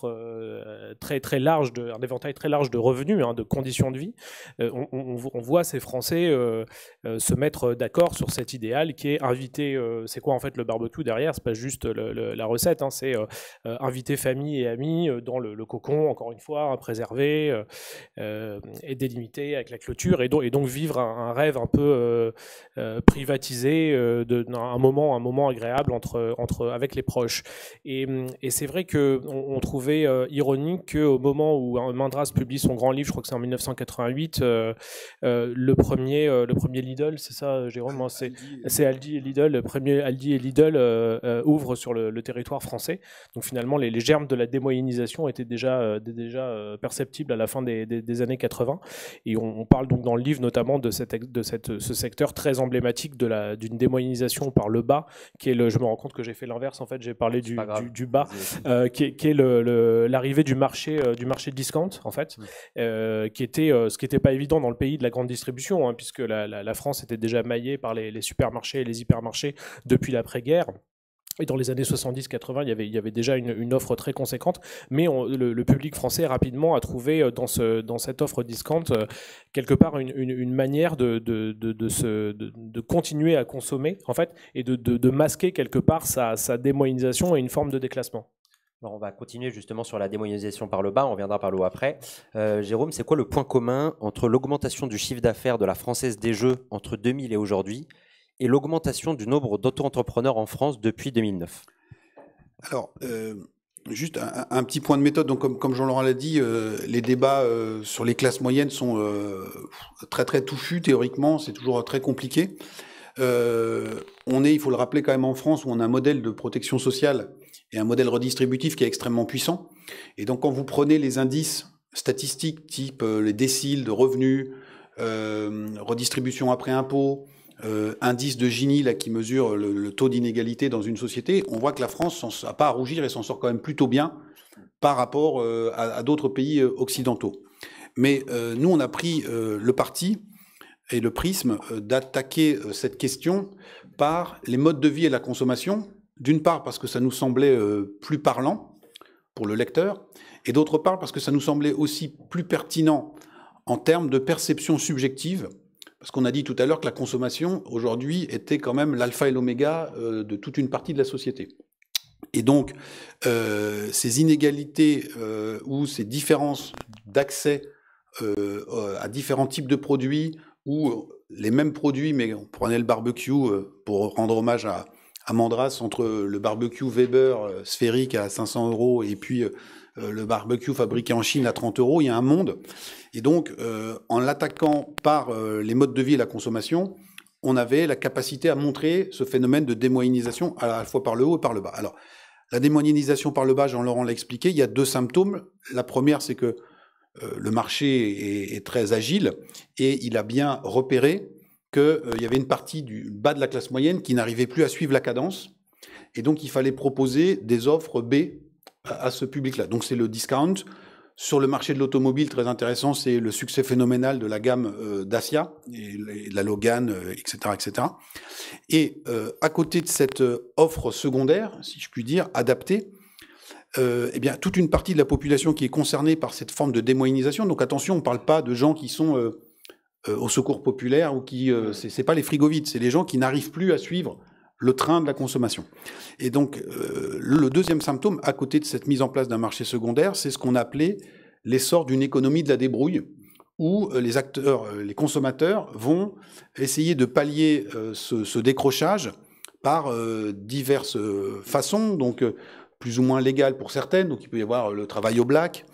S3: très très large, un éventail très large de revenus, hein, de conditions de vie. On, voit ces Français se mettre d'accord sur cet idéal qui est inviter. c'est quoi en fait le barbecue derrière C'est pas juste la recette, hein, c'est inviter famille et amis dans le, cocon, encore une fois, préservé. préserver euh, est délimité avec la clôture et, et donc vivre un, rêve un peu euh, euh, privatisé de, un moment un moment agréable entre entre avec les proches et, c'est vrai que on, trouvait ironique qu'au moment où hein, Mandras publie son grand livre je crois que c'est en 1988 le premier le premier Lidl c'est ça Jérôme hein, c'est Aldi et Lidl le premier Aldi et Lidl ouvre sur le, territoire français donc finalement les, germes de la démoyennisation étaient déjà déjà perceptibles à la fin des, des, des années 80. Et on, parle donc dans le livre notamment de, cette, de cette, ce secteur très emblématique d'une démonisation par le bas, qui est le, je me rends compte que j'ai fait l'inverse, en fait j'ai parlé du, du, bas, euh, qui, est, qui l'arrivée du, marché, euh, du marché discount, en fait, euh, qui était, ce qui n'était pas évident dans le pays de la grande distribution, hein, puisque la, la, France était déjà maillée par les, les supermarchés et les hypermarchés depuis l'après-guerre. Et dans les années 70-80, il, y avait, déjà une, offre très conséquente, mais le, public français rapidement a trouvé euh, dans, cette offre discount euh, quelque part une, manière de, continuer à consommer, en fait, et de, masquer quelque part sa, sa et une forme de déclassement.
S1: on va continuer justement sur la démonisation par le bas, on reviendra par le haut après. Euh, Jérôme, c'est quoi le point commun entre l'augmentation du chiffre d'affaires de la Française des Jeux entre 2000 et aujourd'hui et l'augmentation du nombre d'auto-entrepreneurs en France depuis 2009
S2: Alors, euh, juste un, petit point de méthode. Donc, comme, Jean-Laurent l'a dit, euh, les débats euh, sur les classes moyennes sont très très touffus théoriquement. C'est toujours très compliqué. on est, il faut le rappeler quand même en France, où on a un modèle de protection sociale et un modèle redistributif qui est extrêmement puissant. Et donc, quand vous prenez les indices statistiques type les déciles de revenus, redistribution après impôts, euh, indice de Gini là, qui mesure le, taux d'inégalité dans une société, on voit que la France n'a pas à rougir et s'en sort quand même plutôt bien par rapport euh, à, d'autres pays euh, occidentaux. Mais nous, on a pris le parti et le prisme d'attaquer cette question par les modes de vie et la consommation, d'une part parce que ça nous semblait plus parlant pour le lecteur, et d'autre part parce que ça nous semblait aussi plus pertinent en termes de perception subjective parce qu'on a dit tout à l'heure que la consommation, aujourd'hui, était quand même l'alpha et l'oméga euh, de toute une partie de la société. Et donc, euh, ces inégalités euh, ou ces différences d'accès à différents types de produits, ou les mêmes produits, mais on prenait le barbecue pour rendre hommage à, à Mandras, entre le barbecue Weber sphérique à 500 euros et puis euh, le barbecue fabriqué en Chine à 30 euros, il y a un monde. Et donc, euh, en l'attaquant par euh, les modes de vie et la consommation, on avait la capacité à montrer ce phénomène de démoyennisation à la fois par le haut et par le bas. Alors, la démoyennisation par le bas, Jean-Laurent l'a expliqué, il y a deux symptômes. La première, c'est que le marché est, très agile et il a bien repéré qu'il y avait une partie du bas de la classe moyenne qui n'arrivait plus à suivre la cadence. Et donc, il fallait proposer des offres B à, ce public-là. Donc c'est le discount. Sur le marché de l'automobile, très intéressant, c'est le succès phénoménal de la gamme euh, Dacia, et, la Logan, etc., euh, etc. Et euh, à côté de cette offre secondaire, si je puis dire, adaptée, eh bien, toute une partie de la population qui est concernée par cette forme de démoyennisation. Donc attention, on ne parle pas de gens qui sont au secours populaire ou qui, c'est pas les frigo-vides. c'est les gens qui n'arrivent plus à suivre le train de la consommation. Et donc, euh, le deuxième symptôme, à côté de cette mise en place d'un marché secondaire, c'est ce qu'on appelait l'essor d'une économie de la débrouille, où euh, les acteurs, euh, les consommateurs vont essayer de pallier ce, décrochage par diverses façons, donc plus ou moins légales pour certaines, donc il peut y avoir le travail au black,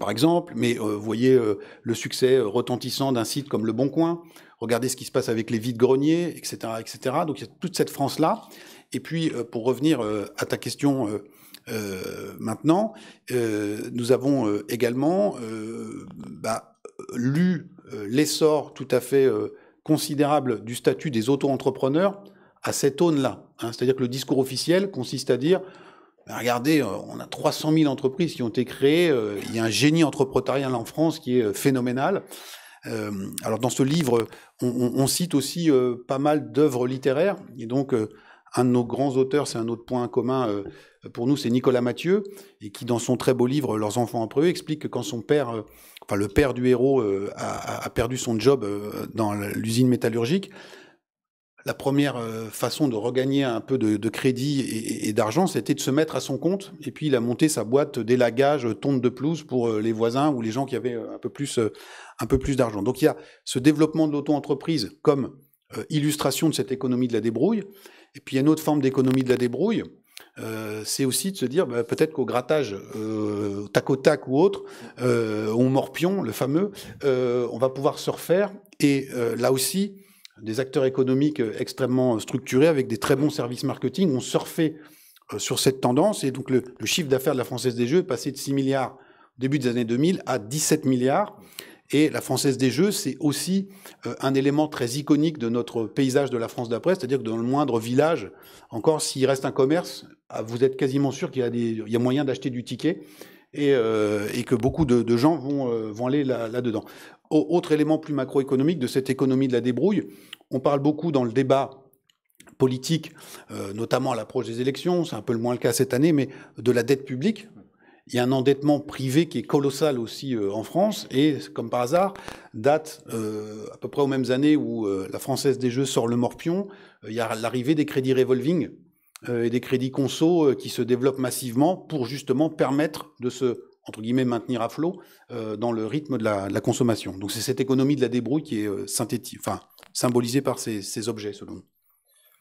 S2: par exemple, mais vous voyez le succès retentissant d'un site comme Le Bon Coin, Regardez ce qui se passe avec les vides-greniers, etc., etc. Donc il y a toute cette France-là. Et puis, euh, pour revenir euh, à ta question euh, maintenant, nous avons également bah, lu l'essor tout à fait considérable du statut des auto-entrepreneurs à cette aune-là. Hein. C'est-à-dire que le discours officiel consiste à dire bah, regardez, on a 300 000 entreprises qui ont été créées, il y a un génie entrepreneurial en France qui est phénoménal. alors dans ce livre on, cite aussi euh, pas mal d'œuvres littéraires, et donc euh, un de nos grands auteurs, c'est un autre point commun euh, pour nous, c'est Nicolas Mathieu, et qui dans son très beau livre Leurs enfants en explique que quand son père, le père du héros, a, perdu son job dans l'usine métallurgique, la première euh, façon de regagner un peu de, crédit et, d'argent, c'était de se mettre à son compte. Et puis, il a monté sa boîte d'élagage, euh, tonte de pelouse pour euh, les voisins ou les gens qui avaient un peu plus, plus d'argent. Donc, il y a ce développement de l'auto-entreprise comme illustration de cette économie de la débrouille. Et puis, il y a une autre forme d'économie de la débrouille. c'est aussi de se dire bah, peut-être qu'au grattage tac au tac ou autre, au morpion, le fameux, on va pouvoir se refaire. Et là aussi, des acteurs économiques euh, extrêmement euh, structurés avec des très bons services marketing ont surfé euh, sur cette tendance. Et donc, le, chiffre d'affaires de la Française des Jeux est passé de 6 milliards au début des années 2000 à 17 milliards. Et la Française des Jeux, c'est aussi un élément très iconique de notre paysage de la France d'après, c'est-à-dire que dans le moindre village, encore s'il reste un commerce, ah, vous êtes quasiment sûr qu'il y, a des, il moyen d'acheter du ticket et, que beaucoup de, gens vont, aller là, là-dedans. Autre élément plus macroéconomique de cette économie de la débrouille, on parle beaucoup dans le débat politique, euh, notamment à l'approche des élections, c'est un peu le moins le cas cette année, mais de la dette publique. Il y a un endettement privé qui est colossal aussi euh, en France et, comme par hasard, date euh, à peu près aux mêmes années où la Française des Jeux sort le morpion. il y a l'arrivée des crédits revolving et des crédits conso qui se développent massivement pour justement permettre de se entre guillemets, maintenir à flot dans le rythme de la, la consommation. Donc c'est cette économie de la débrouille qui est synthétique, enfin symbolisé par ces, objets, selon nous.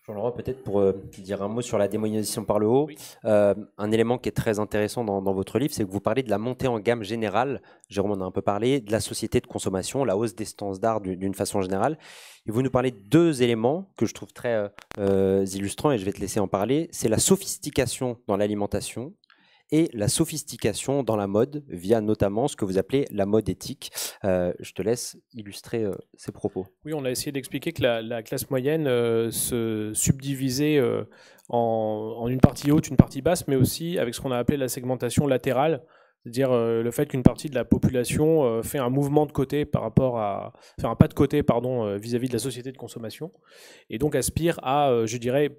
S1: Jean-Laurent, peut-être pour euh, dire un mot sur la démonisation par le haut, euh, un élément qui est très intéressant dans, votre livre, c'est que vous parlez de la montée en gamme générale, Jérôme en a un peu parlé, de la société de consommation, la hausse des d'art d'une façon générale. Et vous nous parlez de deux éléments que je trouve très euh, illustrants et je vais te laisser en parler. C'est la sophistication dans l'alimentation et la sophistication dans la mode via notamment ce que vous appelez la mode éthique. Euh, je te laisse illustrer euh, ces propos.
S3: Oui, on a essayé d'expliquer que la, classe moyenne euh, se subdivisait en, une partie haute, une partie basse, mais aussi avec ce qu'on a appelé la segmentation latérale. C'est-à-dire le fait qu'une partie de la population fait un mouvement de côté par rapport à, faire un pas de côté pardon vis-à-vis -vis de la société de consommation et donc aspire à, je dirais,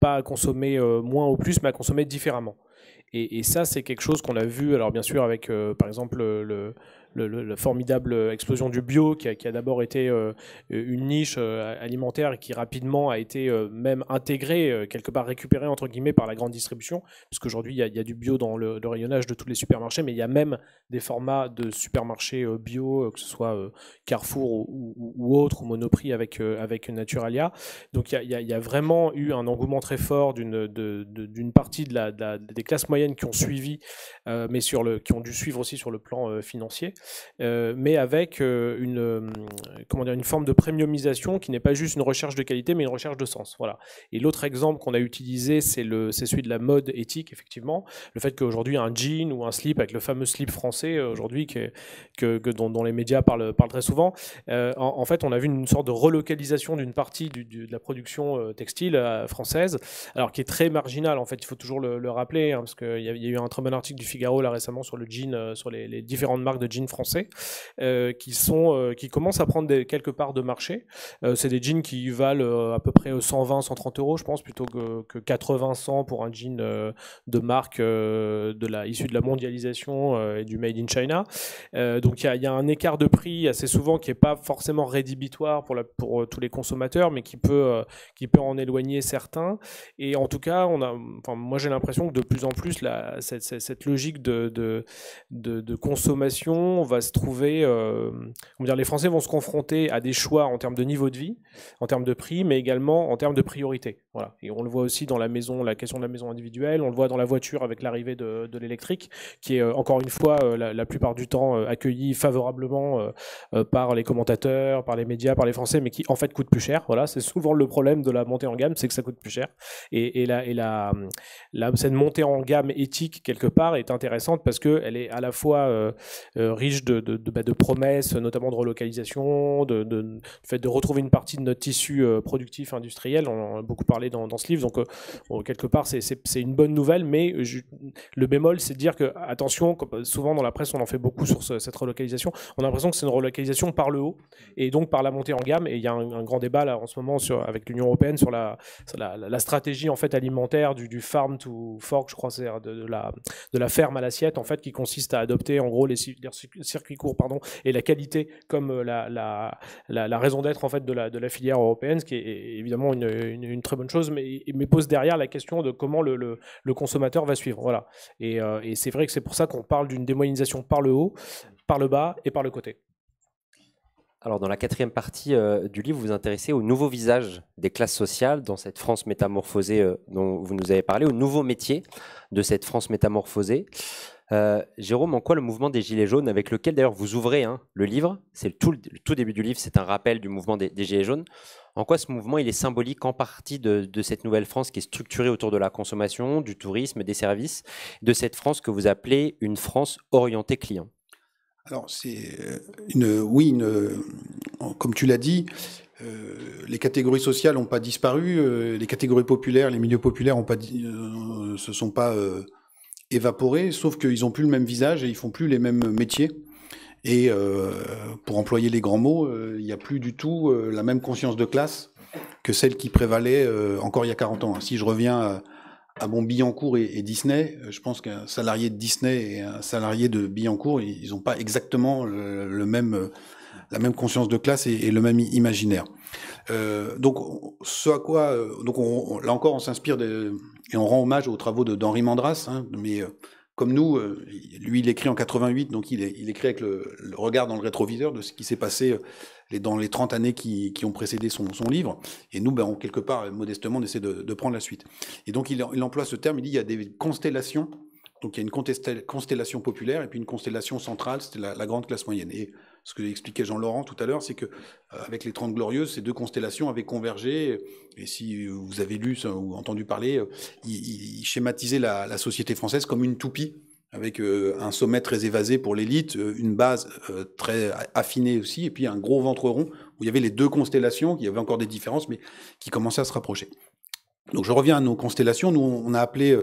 S3: pas à consommer moins ou plus, mais à consommer différemment. Et, ça, c'est quelque chose qu'on a vu, alors bien sûr, avec euh, par exemple le, le, la formidable explosion du bio qui a, d'abord été euh, une niche euh, alimentaire qui rapidement a été euh, même intégrée, quelque part récupérée entre guillemets par la grande distribution, puisqu'aujourd'hui il, il y, a du bio dans le, rayonnage de tous les supermarchés, mais il y a même des formats de supermarchés bio, que ce soit Carrefour ou, autre, ou Monoprix avec, avec Naturalia. Donc il y, a, vraiment eu un engouement très fort d'une partie de des classes moyennes qui ont suivi, mais sur le, qui ont dû suivre aussi sur le plan financier. Euh, mais avec euh, une, euh, comment dire, une forme de premiumisation qui n'est pas juste une recherche de qualité, mais une recherche de sens. Voilà. Et l'autre exemple qu'on a utilisé, c'est celui de la mode éthique, effectivement. Le fait qu'aujourd'hui, un jean ou un slip, avec le fameux slip français, aujourd'hui, que, que, dont, les médias parlent, parlent très souvent, en, fait, on a vu une sorte de relocalisation d'une partie du, de la production textile française, alors qui est très marginale, en fait, il faut toujours le, rappeler, hein, parce qu'il y, y, a eu un très bon article du Figaro là récemment sur le jean, sur les, les différentes marques de jeans français euh, qui, sont, euh, qui commencent à prendre des, quelques parts de marché. Euh, c'est des jeans qui valent à peu près 120, 130 euros, je pense, plutôt que, 80, 100 pour un jean de marque de la, issue de la mondialisation et du made in China. donc il y, a un écart de prix assez souvent qui n'est pas forcément rédhibitoire pour, la, pour tous les consommateurs, mais qui peut, qui peut en éloigner certains. Et en tout cas, on a, moi j'ai l'impression que de plus en plus, cette, logique de, de, de consommation on va se trouver, euh, on dire, les Français vont se confronter à des choix en termes de niveau de vie, en termes de prix, mais également en termes de priorité. Voilà. Et on le voit aussi dans la maison, la question de la maison individuelle, on le voit dans la voiture avec l'arrivée de, l'électrique, qui est euh, encore une fois euh, la, plupart du temps accueillie favorablement par les commentateurs, par les médias, par les Français, mais qui en fait coûte plus cher. Voilà, c'est souvent le problème de la montée en gamme, c'est que ça coûte plus cher. Et, et, et cette montée en gamme éthique quelque part est intéressante parce qu'elle est à la fois euh, de, bah, de, promesses, notamment de relocalisation, de, fait de retrouver une partie de notre tissu euh, productif industriel. On en a beaucoup parlé dans, ce livre, donc euh, quelque part c'est une bonne nouvelle, mais le bémol c'est de dire que attention, euh, souvent dans la presse on en fait beaucoup sur cette relocalisation. On a l'impression que c'est une relocalisation par le haut et donc par la montée en gamme. Et il y a un, grand débat là en ce moment sur, avec l'Union européenne sur la, la, stratégie en fait alimentaire du, du farm to fork, je crois, c'est de, la, de la ferme à l'assiette en fait qui consiste à adopter en gros les, les circuit court pardon, et la qualité comme euh, la, la, la, raison d'être en fait de la, de la filière européenne, ce qui est évidemment une, une, très bonne chose, mais, mais, pose derrière la question de comment le, le, consommateur va suivre. Voilà. Et, euh, et c'est vrai que c'est pour ça qu'on parle d'une démonisation par le haut, par le bas et par le côté.
S1: Alors, dans la quatrième partie euh, du livre, vous vous intéressez au nouveau visage des classes sociales dans cette France métamorphosée dont vous nous avez parlé, au nouveau métier de cette France métamorphosée. Euh, Jérôme, en quoi le mouvement des Gilets jaunes, avec lequel d'ailleurs vous ouvrez hein, le livre, c'est tout, le tout début du livre, c'est un rappel du mouvement des, Gilets jaunes, en quoi ce mouvement il est symbolique en partie de, cette nouvelle France qui est structurée autour de la consommation, du tourisme, des services, de cette France que vous
S2: appelez une France orientée client Alors c'est euh, une, oui, euh, comme tu l'as dit, les catégories sociales n'ont pas disparu, les catégories populaires, les milieux populaires ne se sont pas sauf qu'ils n'ont plus le même visage et ils font plus les mêmes métiers. Et euh, pour employer les grands mots, euh, il n'y a plus du tout euh, la même conscience de classe que celle qui prévalait encore il y a 40 ans. Si je reviens à, bon Billancourt et, Disney, je pense qu'un salarié de Disney et un salarié de Billancourt, ils n'ont pas exactement le même la même conscience de classe et, le même imaginaire. Euh, donc, ce à quoi, euh, donc on, là encore, on s'inspire et on rend hommage aux travaux d'Henri Mandras, hein, mais euh, comme nous, lui, il écrit en 88, donc il, écrit avec le, regard dans le rétroviseur de ce qui s'est passé dans les 30 années qui, ont précédé son, livre. Et nous, ben, on, quelque part, modestement, on essaie de, prendre la suite. Et donc, il, emploie ce terme, il dit il y a des constellations. Donc, il y a une constellation populaire et puis une constellation centrale, c'est la, la grande classe moyenne. Et ce que expliquait Jean-Laurent tout à l'heure, c'est que euh, avec les Trente Glorieuses, ces deux constellations avaient convergé. Et si vous avez lu ou entendu parler, euh, il, schématisaient schématisait la, la, société française comme une toupie, avec euh, un sommet très évasé pour l'élite, une base très affinée aussi, et puis un gros ventre rond où il y avait les deux constellations, il y avait encore des différences, mais qui commençaient à se rapprocher. Donc je reviens à nos constellations. Nous, on a appelé euh,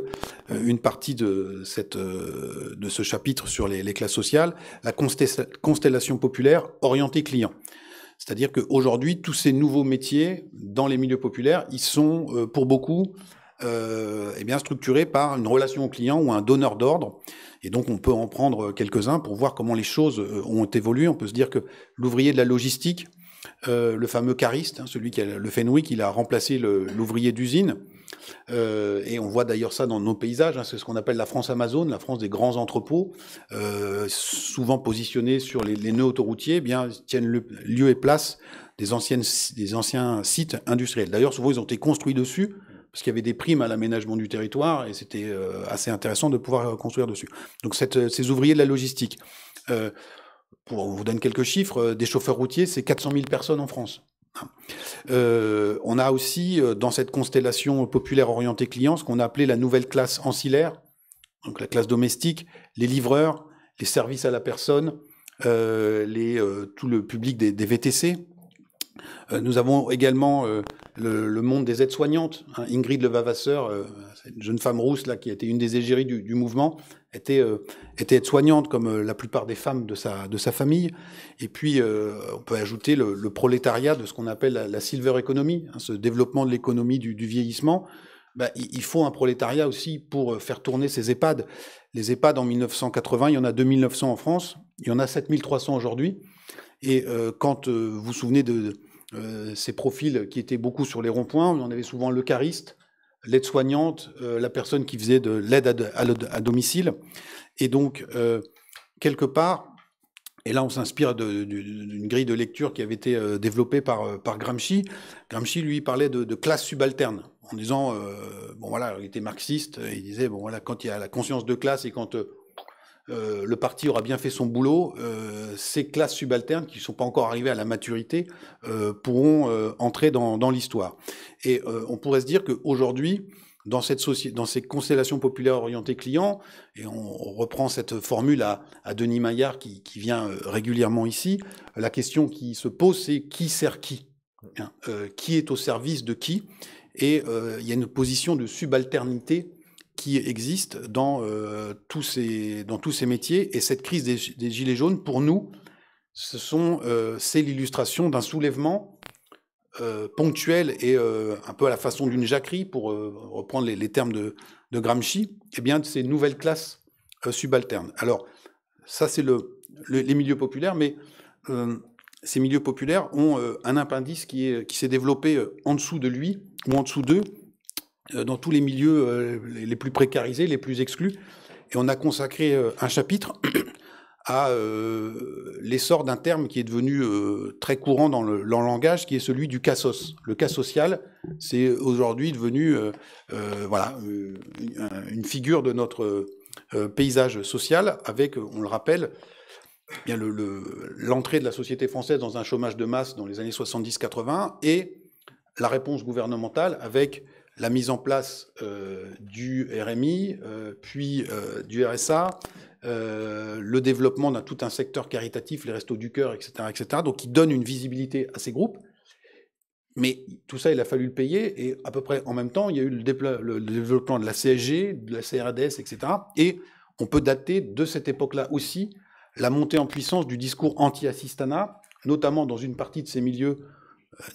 S2: une partie de, cette, euh, de ce chapitre sur les, classes sociales la constellation populaire orientée client. C'est-à-dire qu'aujourd'hui, tous ces nouveaux métiers dans les milieux populaires, ils sont euh, pour beaucoup euh, eh bien structurés par une relation au client ou un donneur d'ordre. Et donc on peut en prendre quelques-uns pour voir comment les choses ont évolué. On peut se dire que l'ouvrier de la logistique, euh, le fameux cariste, hein, celui qui a le Fenwick, il a remplacé l'ouvrier d'usine. Euh, et on voit d'ailleurs ça dans nos paysages, hein, c'est ce qu'on appelle la France Amazon, la France des grands entrepôts, euh, souvent positionnés sur les, nœuds autoroutiers, eh bien tiennent lieu et place des, anciennes, des anciens sites industriels. D'ailleurs, souvent ils ont été construits dessus, parce qu'il y avait des primes à l'aménagement du territoire, et c'était assez intéressant de pouvoir construire dessus. Donc ces ouvriers de la logistique on vous donne quelques chiffres, euh, des chauffeurs routiers, c'est 400 000 personnes en France. Euh, on a aussi euh, dans cette constellation populaire orientée client ce qu'on a appelé la nouvelle classe ancillaire, donc la classe domestique, les livreurs, les services à la personne, les, tout le public des, VTC. nous avons également le, monde des aides-soignantes. Hein, Ingrid Levavasseur, une jeune femme rousse là, qui a été une des égéries du mouvement, était, euh, était soignante comme euh, la plupart des femmes de sa, de sa famille. Et puis, euh, on peut ajouter le, prolétariat de ce qu'on appelle la, silver economy, hein, ce développement de l'économie du, vieillissement. Bah, il faut un prolétariat aussi pour faire tourner ces EHPAD. Les EHPAD en 1980, il y en a 2900 en France, il y en a 7300 aujourd'hui. Et quand vous vous souvenez de ces profils qui étaient beaucoup sur les ronds-points, on en avait souvent le l'aide-soignante, euh, la personne qui faisait de l'aide à, domicile. Et donc, euh, quelque part, et là on s'inspire d'une grille de lecture qui avait été euh, développée par, par Gramsci, Gramsci lui parlait de, classe subalterne, en disant, bon voilà, il était marxiste, il disait, bon voilà, quand il y a la conscience de classe et quand euh, le parti aura bien fait son boulot, euh, ces classes subalternes qui ne sont pas encore arrivées à la maturité euh, pourront entrer dans, l'histoire. Et on pourrait se dire qu'aujourd'hui, dans, cette dans ces constellations populaires orientées clients, et on, reprend cette formule à, Denis Maillard qui, vient régulièrement ici, la question qui se pose, c'est qui sert qui hein Qui est au service de qui Et il y a une position de subalternité qui existe dans, euh, tous, ces, dans tous ces métiers. Et cette crise des, Gilets jaunes, pour nous, ce sont, euh, c'est l'illustration d'un soulèvement euh, ponctuel et un peu à la façon d'une jacquerie, pour reprendre les, termes de, Gramsci, et eh bien, de ces nouvelles classes subalternes. Alors, ça, c'est le, les milieux populaires, mais ces milieux populaires ont un appendice qui, qui s'est développé en dessous de lui ou en dessous d'eux euh, dans tous les milieux euh, les plus précarisés, les plus exclus. Et on a consacré euh, un chapitre à l'essor d'un terme qui est devenu très courant dans le, langage, qui est celui du cas Le cas social, c'est aujourd'hui devenu voilà, une figure de notre paysage social, avec, on le rappelle, eh bien l'entrée de la société française dans un chômage de masse dans les années 70-80 et la réponse gouvernementale avec la mise en place euh, du RMI, euh, puis euh, du RSA, le développement d'un tout un secteur caritatif, les restos du cœur, etc., etc., donc qui donne une visibilité à ces groupes. Mais tout ça, il a fallu le payer, et à peu près en même temps, il y a eu le, développement de la CSG, de la CRDS, etc. Et on peut dater de cette époque-là aussi la montée en puissance du discours anti assistanat notamment dans une partie de ces milieux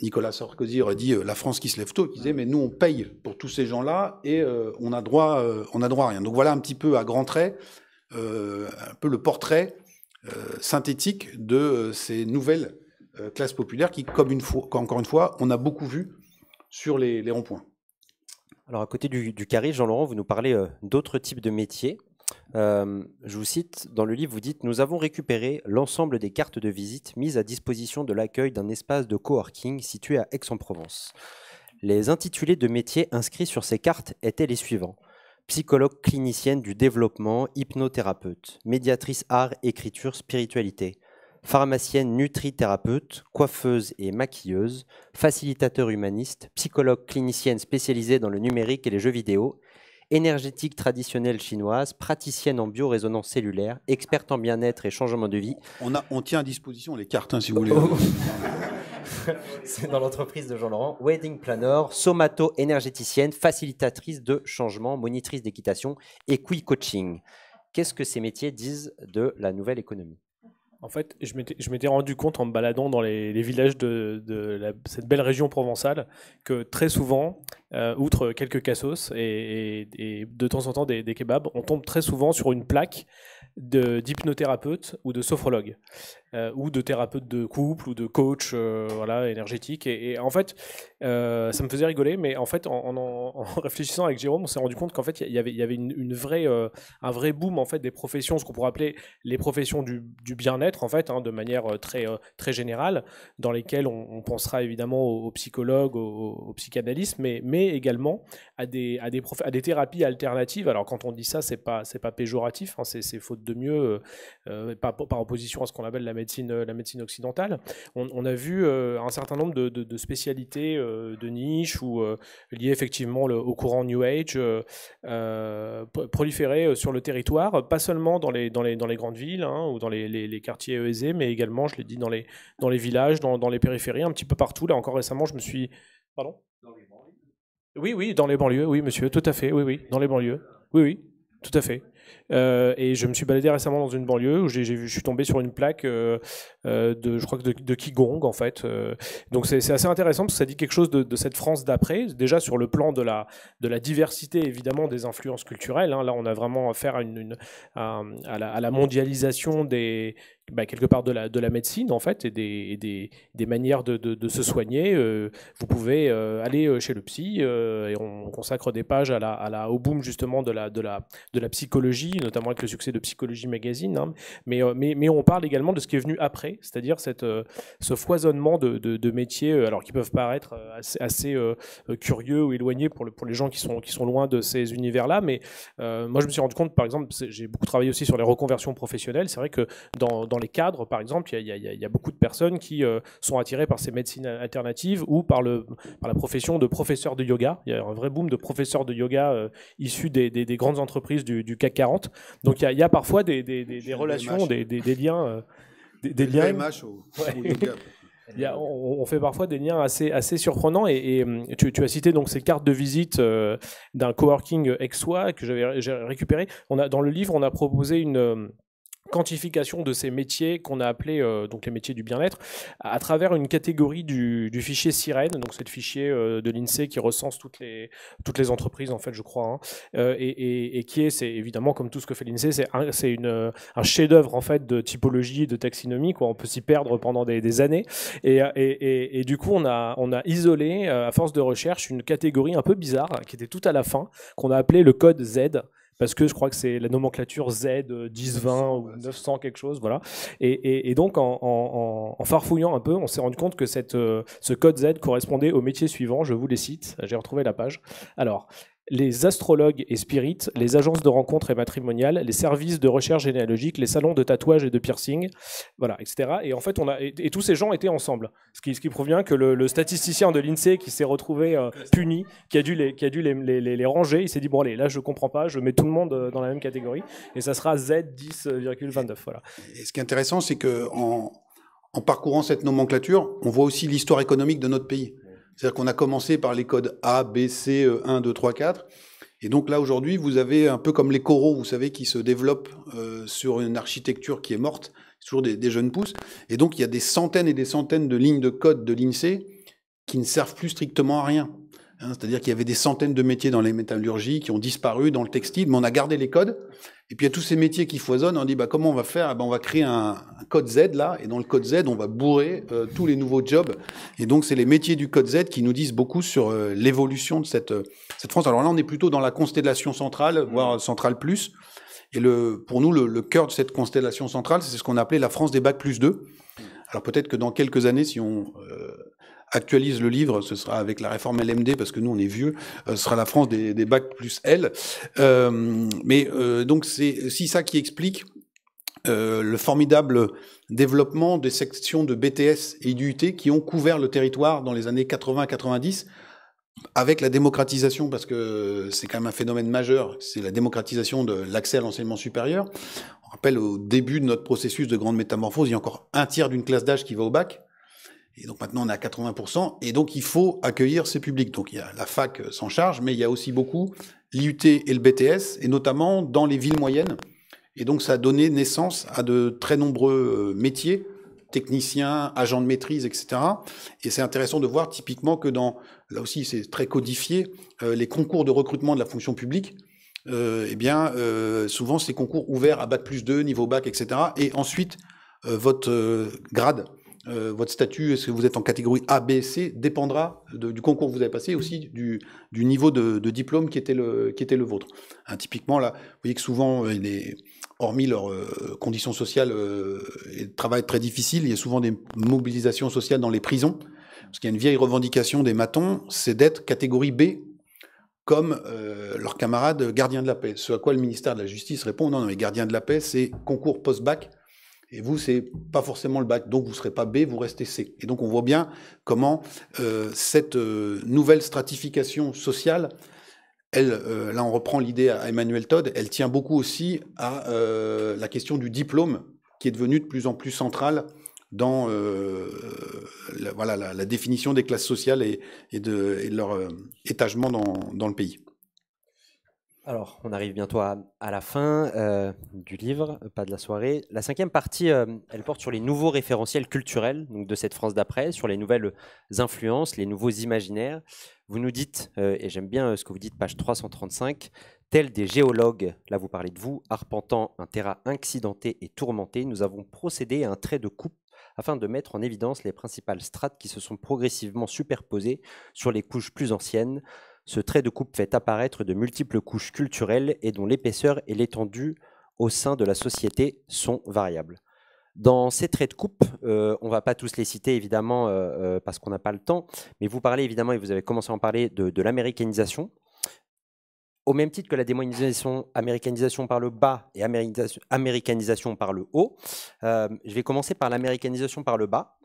S2: Nicolas Sarkozy aurait dit euh, la France qui se lève tôt, qui disait mais nous on paye pour tous ces gens-là et euh, on a droit euh, on a droit à rien. Donc voilà un petit peu à grands traits un peu le portrait synthétique de ces nouvelles classes populaires qui comme encore une fois on a beaucoup vu sur les, ronds-points.
S1: Alors à côté du, du carré, Jean-Laurent, vous nous parlez d'autres types de métiers euh, je vous cite, dans le livre, vous dites Nous avons récupéré l'ensemble des cartes de visite mises à disposition de l'accueil d'un espace de coworking situé à Aix-en-Provence. Les intitulés de métiers inscrits sur ces cartes étaient les suivants psychologue clinicienne du développement, hypnothérapeute, médiatrice art, écriture, spiritualité, pharmacienne nutrithérapeute, coiffeuse et maquilleuse, facilitateur humaniste, psychologue clinicienne spécialisée dans le numérique et les jeux vidéo, énergétique traditionnelle chinoise, praticienne en biorésonance cellulaire, experte en bien-être et changement de vie. On, a, on tient à disposition les cartes, hein, si vous voulez. Oh. C'est dans l'entreprise de Jean-Laurent. Wedding planner, somato-énergéticienne, facilitatrice de changement, monitrice d'équitation et qui coaching. Qu'est-ce que ces métiers disent de la nouvelle économie
S3: en fait, je m'étais rendu compte en me baladant dans les, villages de, cette belle région provençale que très souvent, euh, outre quelques cassos et, de temps en temps des, des, kebabs, on tombe très souvent sur une plaque d'hypnothérapeute ou de sophrologue. Euh, ou de thérapeute de couple ou de coach euh, voilà, énergétique. Et, en fait, euh, ça me faisait rigoler, mais en fait, en, en, réfléchissant avec Jérôme, on s'est rendu compte qu'en fait, y il avait, y avait une, vraie, un vrai boom en fait, des professions, ce qu'on pourrait appeler les professions du, du bien-être, en fait, hein, de manière très, très générale, dans lesquelles on, pensera évidemment aux, psychologues, aux, psychanalystes, mais, mais également à des, à, des à des thérapies alternatives. Alors, quand on dit ça, c'est pas, pas péjoratif, hein, c'est faute de mieux, par, par opposition à ce qu'on appelle la médecine médecine, euh, la médecine occidentale. On, a vu euh, un certain nombre de, spécialités euh, de niche ou liées effectivement au courant New Age proliférer sur le territoire, pas seulement dans les, dans dans les grandes villes hein, ou dans les, quartiers aisés, mais également, je l'ai dit, dans les, dans les villages, dans, dans les périphéries, un petit peu partout. Là, encore récemment, je me suis... Pardon oui, oui, dans les banlieues, oui, monsieur, tout à fait, oui, oui, dans les banlieues, oui, oui, tout à fait. Euh, et je me suis baladé récemment dans une banlieue où j'ai, je suis tombé sur une plaque euh, euh, de, je crois que de, de Qigong en fait. donc c'est, assez intéressant parce que ça dit quelque chose de, cette France d'après. Déjà sur le plan de la, de la diversité évidemment des influences culturelles. Hein. Là on a vraiment affaire à, une, à, la, mondialisation des, bah, quelque part de la, de la médecine en fait et des, des, des manières de, de, se soigner. vous pouvez aller chez le psy et on consacre des pages à la, à la, au boom justement de la, de la, de la psychologie notamment avec le succès de Psychologie Magazine. Hein, mais, euh, mais, mais, on parle également de ce qui est venu après, c'est-à-dire euh, ce foisonnement de, de, métiers, euh, alors qui peuvent paraître assez, curieux ou éloignés pour, le, pour les gens qui sont, qui sont loin de ces univers-là. Mais moi, je me suis rendu compte, par exemple, j'ai beaucoup travaillé aussi sur les reconversions professionnelles. C'est vrai que dans, dans, les cadres, par exemple, il y, y a, beaucoup de personnes qui sont attirées par ces médecines alternatives ou par, le, par la profession de professeur de yoga. Il y a un vrai boom de professeurs de yoga issus des, des, grandes entreprises du CAC 40 donc il y, a parfois des, des, des,
S2: des relations,
S3: des, liens. Euh, des, liens. Il y a, on, fait parfois des liens assez, assez surprenants et, hum, tu, tu, as cité donc ces cartes de visite euh, d'un coworking ex que j'avais récupéré. On a, dans le livre, on a proposé une, hum, quantification de ces métiers qu'on a appelés euh, donc les métiers du bien-être à, travers une catégorie du, fichier Sirène, donc c'est le fichier euh, de l'INSEE qui recense toutes les, toutes les entreprises en fait je crois, hein. euh, et, qui est, c'est évidemment comme tout ce que fait l'INSEE, c'est un, un chef-d'œuvre en fait de typologie, de taxinomie, quoi. on peut s'y perdre pendant des, années, et, et, du coup on a, on a isolé à force de recherche une catégorie un peu bizarre qui était tout à la fin, qu'on a appelé le code Z parce que je crois que c'est la nomenclature Z 1020 euh, ou 900 quelque chose, voilà. Et, donc en, farfouillant un peu, on s'est rendu compte que cette, euh, ce code Z correspondait au métier suivant. Je vous les cite, j'ai retrouvé la page. Alors, les astrologues et spirites, les agences de rencontres et matrimoniales, les services de recherche généalogique, les salons de tatouage et de piercing, voilà, etc. Et en fait, on a et, tous ces gens étaient ensemble, ce qui, provient que le, statisticien de l'Insee qui s'est retrouvé euh, puni, qui a dû les, qui a dû les, les, ranger, il s'est dit bon allez, là je comprends pas, je mets tout le monde euh, dans la même catégorie et ça sera
S2: Z10,29. Voilà. Et ce qui est intéressant, c'est que en parcourant cette nomenclature, on voit aussi l'histoire économique de notre pays. C'est-à-dire qu'on a commencé par les codes A, B, C, 1, 2, 3, 4. Et donc là, aujourd'hui, vous avez un peu comme les coraux, vous savez, qui se développent euh, sur une architecture qui est morte, toujours des, des, jeunes pousses. Et donc, il y a des centaines et des centaines de lignes de code de l'INSEE qui ne servent plus strictement à rien. Hein, c'est-à-dire qu'il y avait des centaines de métiers dans les métallurgies qui ont disparu, dans le textile, mais on a gardé les codes. Et puis il y a tous ces métiers qui foisonnent, on dit bah, comment on va faire eh ben, On va créer un, code Z là, et dans le code Z, on va bourrer euh, tous les nouveaux jobs. Et donc c'est les métiers du code Z qui nous disent beaucoup sur euh, l'évolution de euh, cette, France. Alors là, on est plutôt dans la constellation centrale, voire mmh. centrale plus. Et pour nous, le, cœur de cette constellation centrale, c'est ce qu'on appelait la France des bacs plus 2. Mmh. Alors peut-être que dans quelques années, si on actualise le livre, ce sera avec la réforme LMD, parce que nous, on est vieux, euh, ce sera la France des, bacs plus L. Euh, mais euh, donc, c'est si ça qui explique le formidable développement des sections de BTS et d'UT qui ont couvert le territoire dans les années 80-90 avec la démocratisation, parce que c'est quand même un phénomène majeur, c'est la démocratisation de l'accès à l'enseignement supérieur. On rappelle au début de notre processus de grande métamorphose, il y a encore un tiers d'une classe d'âge qui va au bac. Et donc maintenant, on est à 80%, et donc il faut accueillir ces publics. Donc il y a la fac euh, s'en charge, mais il y a aussi beaucoup l'IUT et le BTS, et notamment dans les villes moyennes. Et donc ça a donné naissance à de très nombreux euh, métiers, techniciens, agents de maîtrise, etc. Et c'est intéressant de voir typiquement que dans, là aussi c'est très codifié, euh, les concours de recrutement de la fonction publique, euh, eh bien, souvent, c'est concours ouverts à Bac plus 2, niveau Bac, etc. Et ensuite, votre grade euh, votre statut, est-ce que vous êtes en catégorie A, B, C, dépendra du concours que vous avez passé, aussi du, niveau de, diplôme qui était le, qui était le vôtre. Hein, typiquement, là, vous voyez que souvent, euh, hormis leurs euh, conditions sociales et le travail très difficile, il y a souvent des mobilisations sociales dans les prisons, parce qu'il y a une vieille revendication des matons, c'est d'être catégorie B comme leurs camarades gardiens de la paix. Ce à quoi le ministère de la Justice répond, non, non, mais gardiens de la paix, c'est concours post-bac, et vous, c'est pas forcément le bac. Donc, vous serez pas B, vous restez C. Et donc, on voit bien comment euh, cette euh, nouvelle stratification sociale, elle, euh, là, on reprend l'idée à Emmanuel Todd, elle tient beaucoup aussi à la question du diplôme, qui est devenu de plus en plus centrale dans la, définition des classes sociales et, de, leur étagement dans le pays.
S1: Alors, on arrive bientôt à, la fin euh, du livre, euh, pas de la soirée. La cinquième partie, euh, elle porte sur les nouveaux référentiels culturels de cette France d'après, sur les nouvelles influences, les nouveaux imaginaires. Vous nous dites, et j'aime bien ce que vous dites, page 335, tels des géologues, là vous parlez de vous, arpentant un terrain accidenté et tourmenté, nous avons procédé à un trait de coupe afin de mettre en évidence les principales strates qui se sont progressivement superposées sur les couches plus anciennes ce trait de coupe fait apparaître de multiples couches culturelles et dont l'épaisseur et l'étendue au sein de la société sont variables. Dans ces traits de coupe, euh, on ne va pas tous les citer évidemment euh, euh, parce qu'on n'a pas le temps, mais vous parlez évidemment, et vous avez commencé à en parler, de, l'américanisation. Au même titre que la démonisation, américanisation par le bas et américanisation par le haut, je vais commencer par l'américanisation par le bas.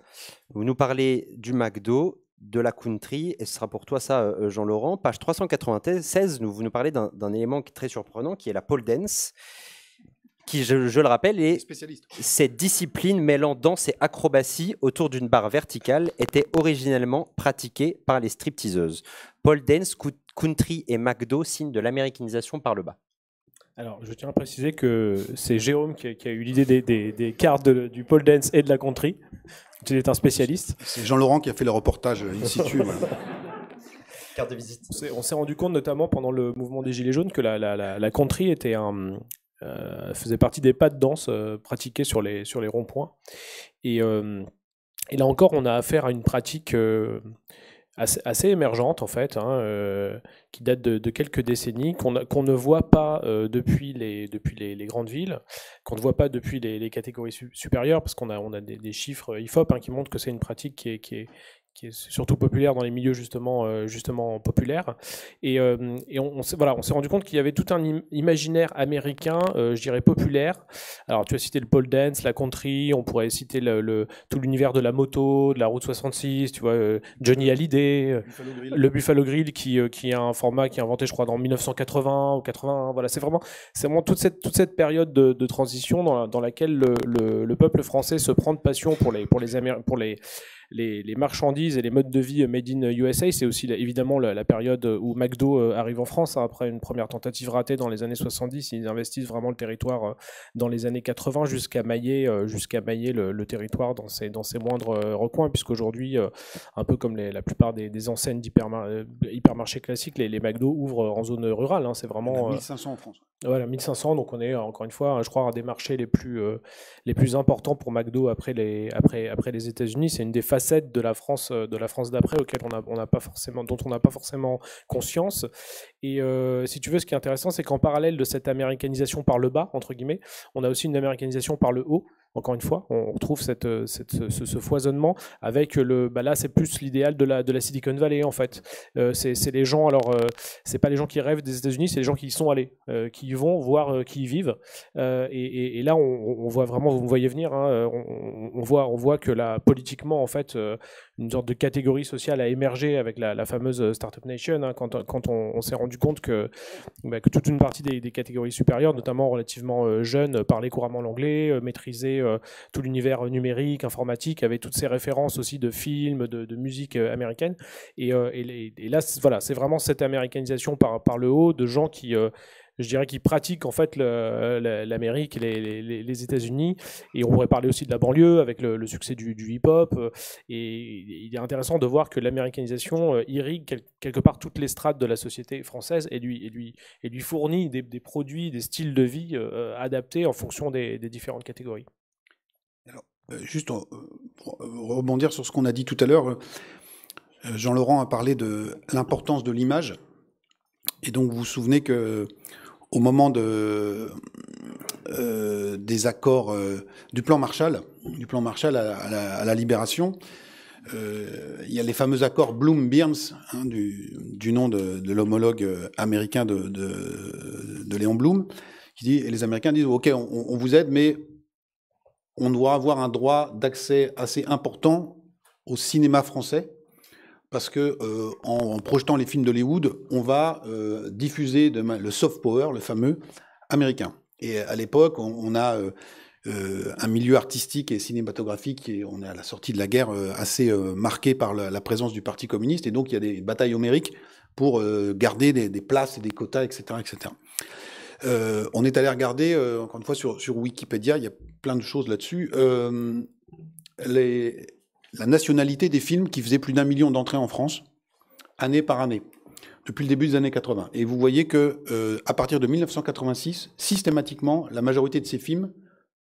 S1: Vous nous parlez du McDo de la country. Et ce sera pour toi ça, euh, euh, Jean-Laurent. Page 396, nous, vous nous parlez d'un élément très surprenant, qui est la pole dance, qui, je, le rappelle, est cette discipline mêlant danse et acrobatie autour d'une barre verticale était originellement pratiquée par les stripteaseuses. Pole dance, country et McDo signent de l'américanisation par le bas.
S3: Alors, je tiens à préciser que c'est Jérôme qui a, eu l'idée des, cartes du pole dance et de la country. Tu es un spécialiste. C'est Jean-Laurent qui a fait le reportage euh, in situ. Carte de visite. On s'est rendu compte, notamment pendant le mouvement des Gilets jaunes, que la, la, country était un, euh, faisait partie des pas de danse euh, pratiqués sur les, sur les ronds-points. et, là encore, on a affaire à une pratique assez, émergente en fait, hein, euh, qui date de, quelques décennies, qu'on ne voit pas euh, depuis, les, depuis les, grandes villes, qu'on ne voit pas depuis les, catégories supérieures, parce qu'on a, on a des, chiffres euh, IFOP hein, qui montrent que c'est une pratique qui est, qui est surtout populaire dans les milieux justement, euh, justement populaires. Et, euh, et on, on s'est rendu compte qu'il y avait tout un imaginaire américain, euh, je dirais populaire. Alors tu as cité le pole dance, la country, on pourrait citer le, tout l'univers de la moto, de la route 66, tu vois, Johnny Hallyday, le Buffalo Grill qui, qui est un format qui est inventé je crois dans 1980 ou 80 hein, Voilà, c'est vraiment, vraiment toute, cette, toute cette période de, transition dans, dans laquelle le, le, peuple français se prend de passion pour les, pour les, pour les les, marchandises et les modes de vie made in USA. C'est aussi évidemment la, période euh, où McDo euh, arrive en France. Hein, après une première tentative ratée dans les années 70, ils investissent vraiment le territoire euh, dans les années 80 jusqu'à mailler, jusqu'à mailler le, territoire dans ses, dans ses moindres recoins, puisqu'aujourd'hui, un peu comme la plupart des, des enseignes d'hypermarchés classiques, les, McDo ouvrent en zone rurale. Hein, c'est vraiment. 1500 en France. Voilà, 1500, donc on est encore une fois, hein, je crois, un des marchés les plus, les plus importants pour McDo après les, après, après les États-Unis. C'est une des de la France euh, de la France d'après auquel on n'a pas forcément dont on n'a pas forcément conscience et euh, si tu veux ce qui est intéressant c'est qu'en parallèle de cette américanisation par le bas entre guillemets on a aussi une américanisation par le haut encore une fois, on retrouve cette, euh, ce, foisonnement avec le. Bah là, c'est plus l'idéal de la, de la Silicon Valley en fait. Euh, c'est les gens, alors, euh, c'est pas les gens qui rêvent des États-Unis, c'est les gens qui y sont allés, qui y vont, voir qui y vivent. Et, là, on, voit vraiment, vous me voyez venir, hein, on, voit, on voit que là, politiquement, en fait, une sorte de catégorie sociale a émergé avec la, fameuse Startup Nation, hein, quand, quand, on, s'est rendu compte que, bah, que toute une partie des, des catégories supérieures, notamment relativement jeunes, parlaient couramment l'anglais, maîtrisaient euh, tout l'univers numérique, informatique, avec toutes ces références aussi de films, de, musique euh, américaine. Et, euh, là, voilà, c'est vraiment cette américanisation par, le haut de gens qui je dirais qui pratiquent en fait l'Amérique, les, États-Unis, et on pourrait parler aussi de la banlieue avec le, succès du, hip-hop. Et il est intéressant de voir que l'américanisation irrigue quelque part toutes les strates de la société française et lui, fournit des, produits, des styles de vie adaptés en fonction des différentes catégories.
S2: Euh, juste euh, euh, rebondir sur ce qu'on a dit tout à l'heure. Jean-Laurent a parlé de l'importance de l'image. Et donc, vous vous souvenez que au moment des accords du plan Marshall, du plan Marshall à, la, libération, il y a les fameux accords Bloom-Birms, hein, du, nom de, l'homologue américain de, de, Léon Bloom, qui dit, les Américains disent, OK, on vous aide, mais on doit avoir un droit d'accès assez important au cinéma français parce que euh, en, projetant les films d'Hollywood, on va euh, diffuser le soft power, le fameux américain. Et à l'époque, on, a euh, un milieu artistique et cinématographique, et on est à la sortie de la guerre assez marqué par la, présence du Parti communiste, et donc il y a des batailles homériques pour garder des, places et des quotas, etc., etc. on est allé regarder, encore une fois, sur, sur Wikipédia, il y a plein de choses là-dessus. Euh, la nationalité des films qui faisaient plus d'un million d'entrées en France, année par année, depuis le début des années 80. Et vous voyez que euh, à partir de 1986, systématiquement, la majorité de ces films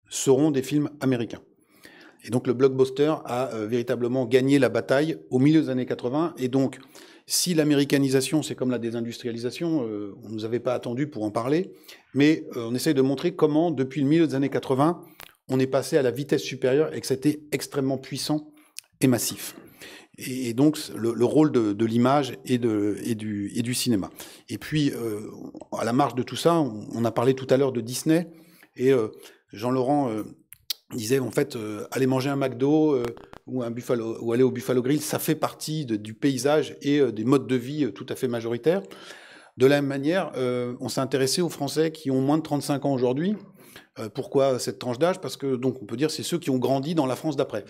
S2: seront des films américains. Et donc le blockbuster a euh, véritablement gagné la bataille au milieu des années 80. Et donc si l'américanisation, c'est comme la désindustrialisation, euh, on ne nous avait pas attendu pour en parler, mais euh, on essaye de montrer comment, depuis le milieu des années 80, on est passé à la vitesse supérieure et que c'était extrêmement puissant et massif. Et, donc, le, rôle de, l'image et, et, du, et, du, cinéma. Et puis, euh, à la marge de tout ça, on, on a parlé tout à l'heure de Disney, et Jean-Laurent disait, en fait, allez manger un McDo ou, un ou aller au Buffalo Grill, ça fait partie du paysage et euh, des modes de vie euh, tout à fait majoritaires. De la même manière, euh, on s'est intéressé aux Français qui ont moins de 35 ans aujourd'hui. pourquoi cette tranche d'âge Parce que, donc, on peut dire, c'est ceux qui ont grandi dans la France d'après.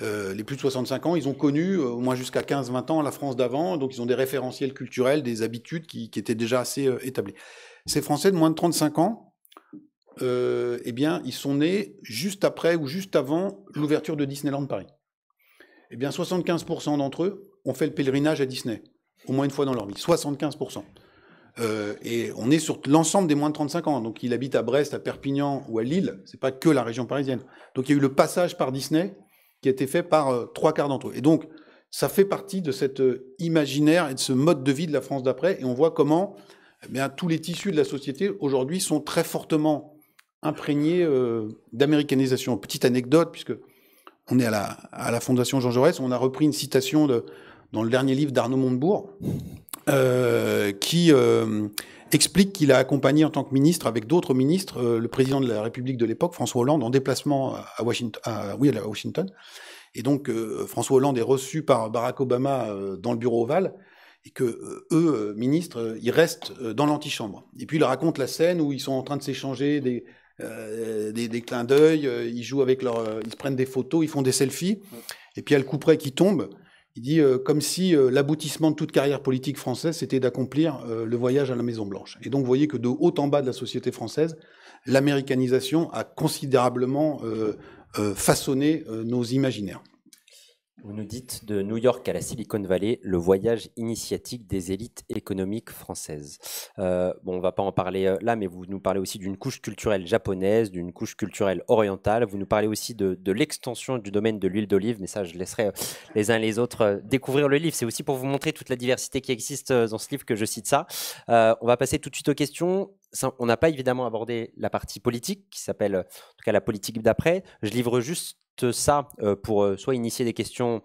S2: les plus de 65 ans, ils ont connu, au moins jusqu'à 15-20 ans, la France d'avant, donc ils ont des référentiels culturels, des habitudes qui, qui étaient déjà assez établies. Ces Français de moins de 35 ans, euh, eh bien, ils sont nés juste après ou juste avant l'ouverture de Disneyland Paris. Eh bien, 75% d'entre eux ont fait le pèlerinage à Disney, au moins une fois dans leur vie. 75%. Euh, et on est sur l'ensemble des moins de 35 ans. Donc, il habite à Brest, à Perpignan ou à Lille. C'est pas que la région parisienne. Donc, il y a eu le passage par Disney qui a été fait par euh, trois quarts d'entre eux. Et donc, ça fait partie de cet imaginaire et de ce mode de vie de la France d'après. Et on voit comment eh tous les tissus de la société aujourd'hui sont très fortement imprégné euh, d'américanisation. Petite anecdote, puisque on est à la, à la, Fondation Jean Jaurès, on a repris une citation de, dans le dernier livre d'Arnaud Montebourg, euh, qui euh, explique qu'il a accompagné en tant que ministre, avec d'autres ministres, le président de la République de l'époque, François Hollande, en déplacement à Washington. oui, à Washington. Et donc, François Hollande est reçu par Barack Obama dans le bureau ovale et que eux, ministres, ils restent dans l'antichambre. Et puis il raconte la scène où ils sont en train de s'échanger des, euh, des, clins d'œil, euh, ils jouent avec leur, euh, ils se prennent des photos, ils font des selfies. Et puis il le coup qui tombe. Il dit comme si l'aboutissement de toute carrière politique française, c'était d'accomplir le voyage à la Maison Blanche. Et donc vous voyez que de haut en bas de la société française, l'américanisation a considérablement façonné nos imaginaires. Vous
S1: nous dites de New York à la Silicon Valley, le voyage initiatique des élites économiques françaises. Euh, bon, on va pas en parler euh, là, mais vous nous parlez aussi d'une couche culturelle japonaise, d'une couche culturelle orientale. Vous nous parlez aussi de, de l'extension du domaine de l'huile d'olive, mais ça, je laisserai euh, les uns et les autres découvrir le livre. C'est aussi pour vous montrer toute la diversité qui existe dans ce livre que je cite ça. on va passer tout de suite aux questions on n'a pas évidemment abordé la partie politique qui s'appelle en tout cas la politique d'après. Je livre juste ça euh, pour euh, soit initier des questions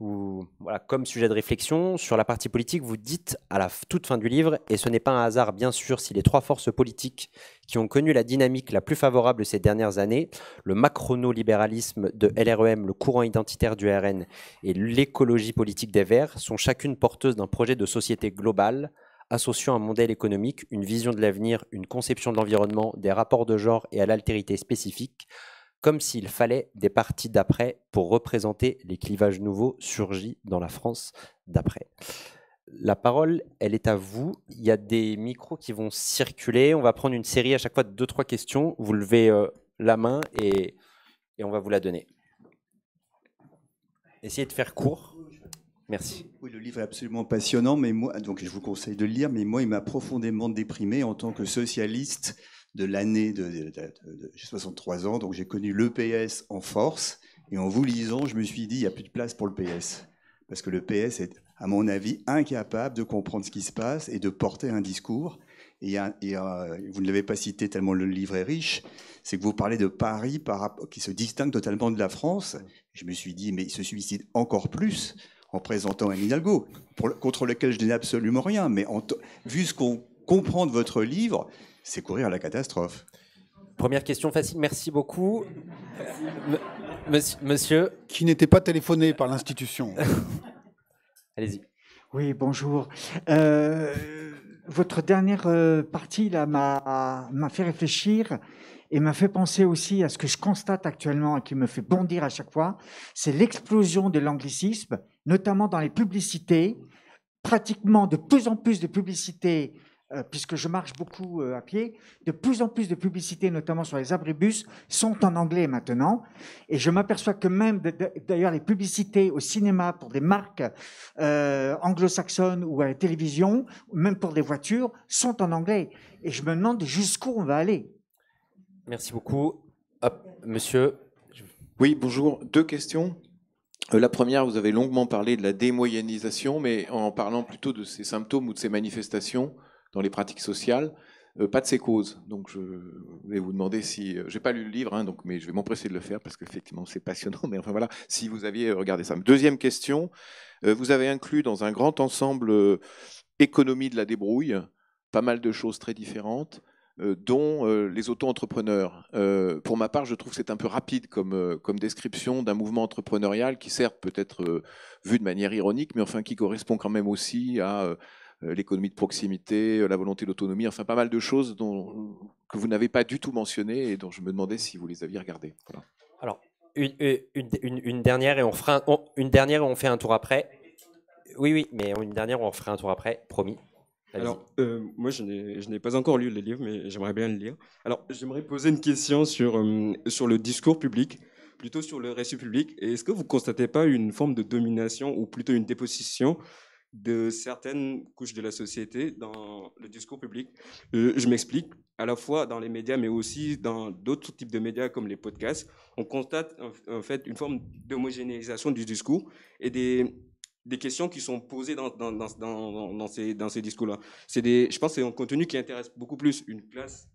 S1: ou voilà, comme sujet de réflexion sur la partie politique, vous dites à la toute fin du livre, et ce n'est pas un hasard bien sûr si les trois forces politiques qui ont connu la dynamique la plus favorable ces dernières années, le macrono-libéralisme de LREM, le courant identitaire du RN et l'écologie politique des Verts, sont chacune porteuses d'un projet de société globale associant un modèle économique, une vision de l'avenir, une conception de l'environnement, des rapports de genre et à l'altérité spécifique, comme s'il fallait des parties d'après pour représenter les clivages nouveaux surgis dans la France d'après. La parole, elle est à vous. Il y a des micros qui vont circuler. On va prendre une série à chaque fois de deux, trois questions. Vous levez euh, la main et, et on va vous la donner. Essayez de faire court. Merci. Oui, le livre est absolument passionnant, mais moi, donc je vous conseille de le lire, mais moi, il m'a profondément déprimé en tant que socialiste de l'année de, j'ai 63 ans, donc j'ai connu le PS en force. Et en vous lisant, je me suis dit, il n'y a plus de place pour le PS. Parce que le PS est, à mon avis, incapable de comprendre ce qui se passe et de porter un discours. Et, vous ne l'avez pas cité tellement le livre est riche, c'est que vous parlez de Paris qui se distingue totalement de la France. Je me suis dit, mais il se suicide encore plus en présentant un Hidalgo, contre lequel je n'ai absolument rien. Mais vu
S2: ce qu'on comprend de votre livre, c'est courir la catastrophe. Première question facile, merci beaucoup. Monsieur. Qui n'était pas téléphoné par l'institution. Allez-y. Oui, bonjour. Euh,
S4: votre dernière euh, partie là m'a fait réfléchir et m'a fait penser aussi à ce que je constate actuellement et qui me fait bondir à chaque fois, c'est l'explosion de l'anglicisme, notamment dans les publicités. Pratiquement de plus en plus de publicités euh, puisque je marche beaucoup euh, à pied, de plus en plus de publicités, notamment sur les abribus, sont en anglais maintenant. Et je m'aperçois que même, d'ailleurs, les publicités au cinéma pour des marques euh, anglo-saxonnes ou à la télévision, même pour des voitures, sont en anglais. Et je me demande jusqu'où on va aller.
S1: Merci beaucoup.
S2: monsieur. Oui, bonjour. Deux questions. La première, vous avez longuement parlé de la démoyennisation, mais en parlant plutôt de ces symptômes ou de ces manifestations, dans les pratiques sociales, euh, pas de ses causes. Donc je vais vous demander si, euh, j'ai pas lu le livre, hein, donc, mais je vais m'empresser de le faire parce qu'effectivement c'est passionnant. Mais enfin voilà, si vous aviez euh, regardé ça. Deuxième question, vous avez inclus dans un grand ensemble économie de la débrouille, pas mal de choses très différentes. dont les auto-entrepreneurs. pour ma part, je trouve que c'est un peu rapide comme, comme description d'un mouvement entrepreneurial qui, certes, peut être vu de manière ironique, mais enfin qui correspond quand même aussi à euh, l'économie de proximité, euh, la volonté d'autonomie, enfin pas mal de choses dont, que vous n'avez pas du tout mentionnées et dont je me demandais si vous les aviez regardées.
S1: Alors, euh, une, dernière et on fera un, une dernière on fait un tour après. Oui, oui, mais une dernière, on fera un tour après, promis.
S5: Alors, moi, je n'ai pas encore lu les livres, mais j'aimerais bien le lire. Alors, j'aimerais poser une question sur, sur le discours public, plutôt sur le récit public. Est-ce que vous constatez pas une forme de domination, ou plutôt une déposition de certaines couches de la société dans le discours public. Euh, je m'explique, à la fois dans les médias, mais aussi dans d'autres types de médias comme les podcasts, on constate en fait une forme d'homogénéisation du discours et des, des questions qui sont posées dans, dans, dans, ces, dans ces discours-là. Je pense que c'est un contenu qui intéresse beaucoup plus une classe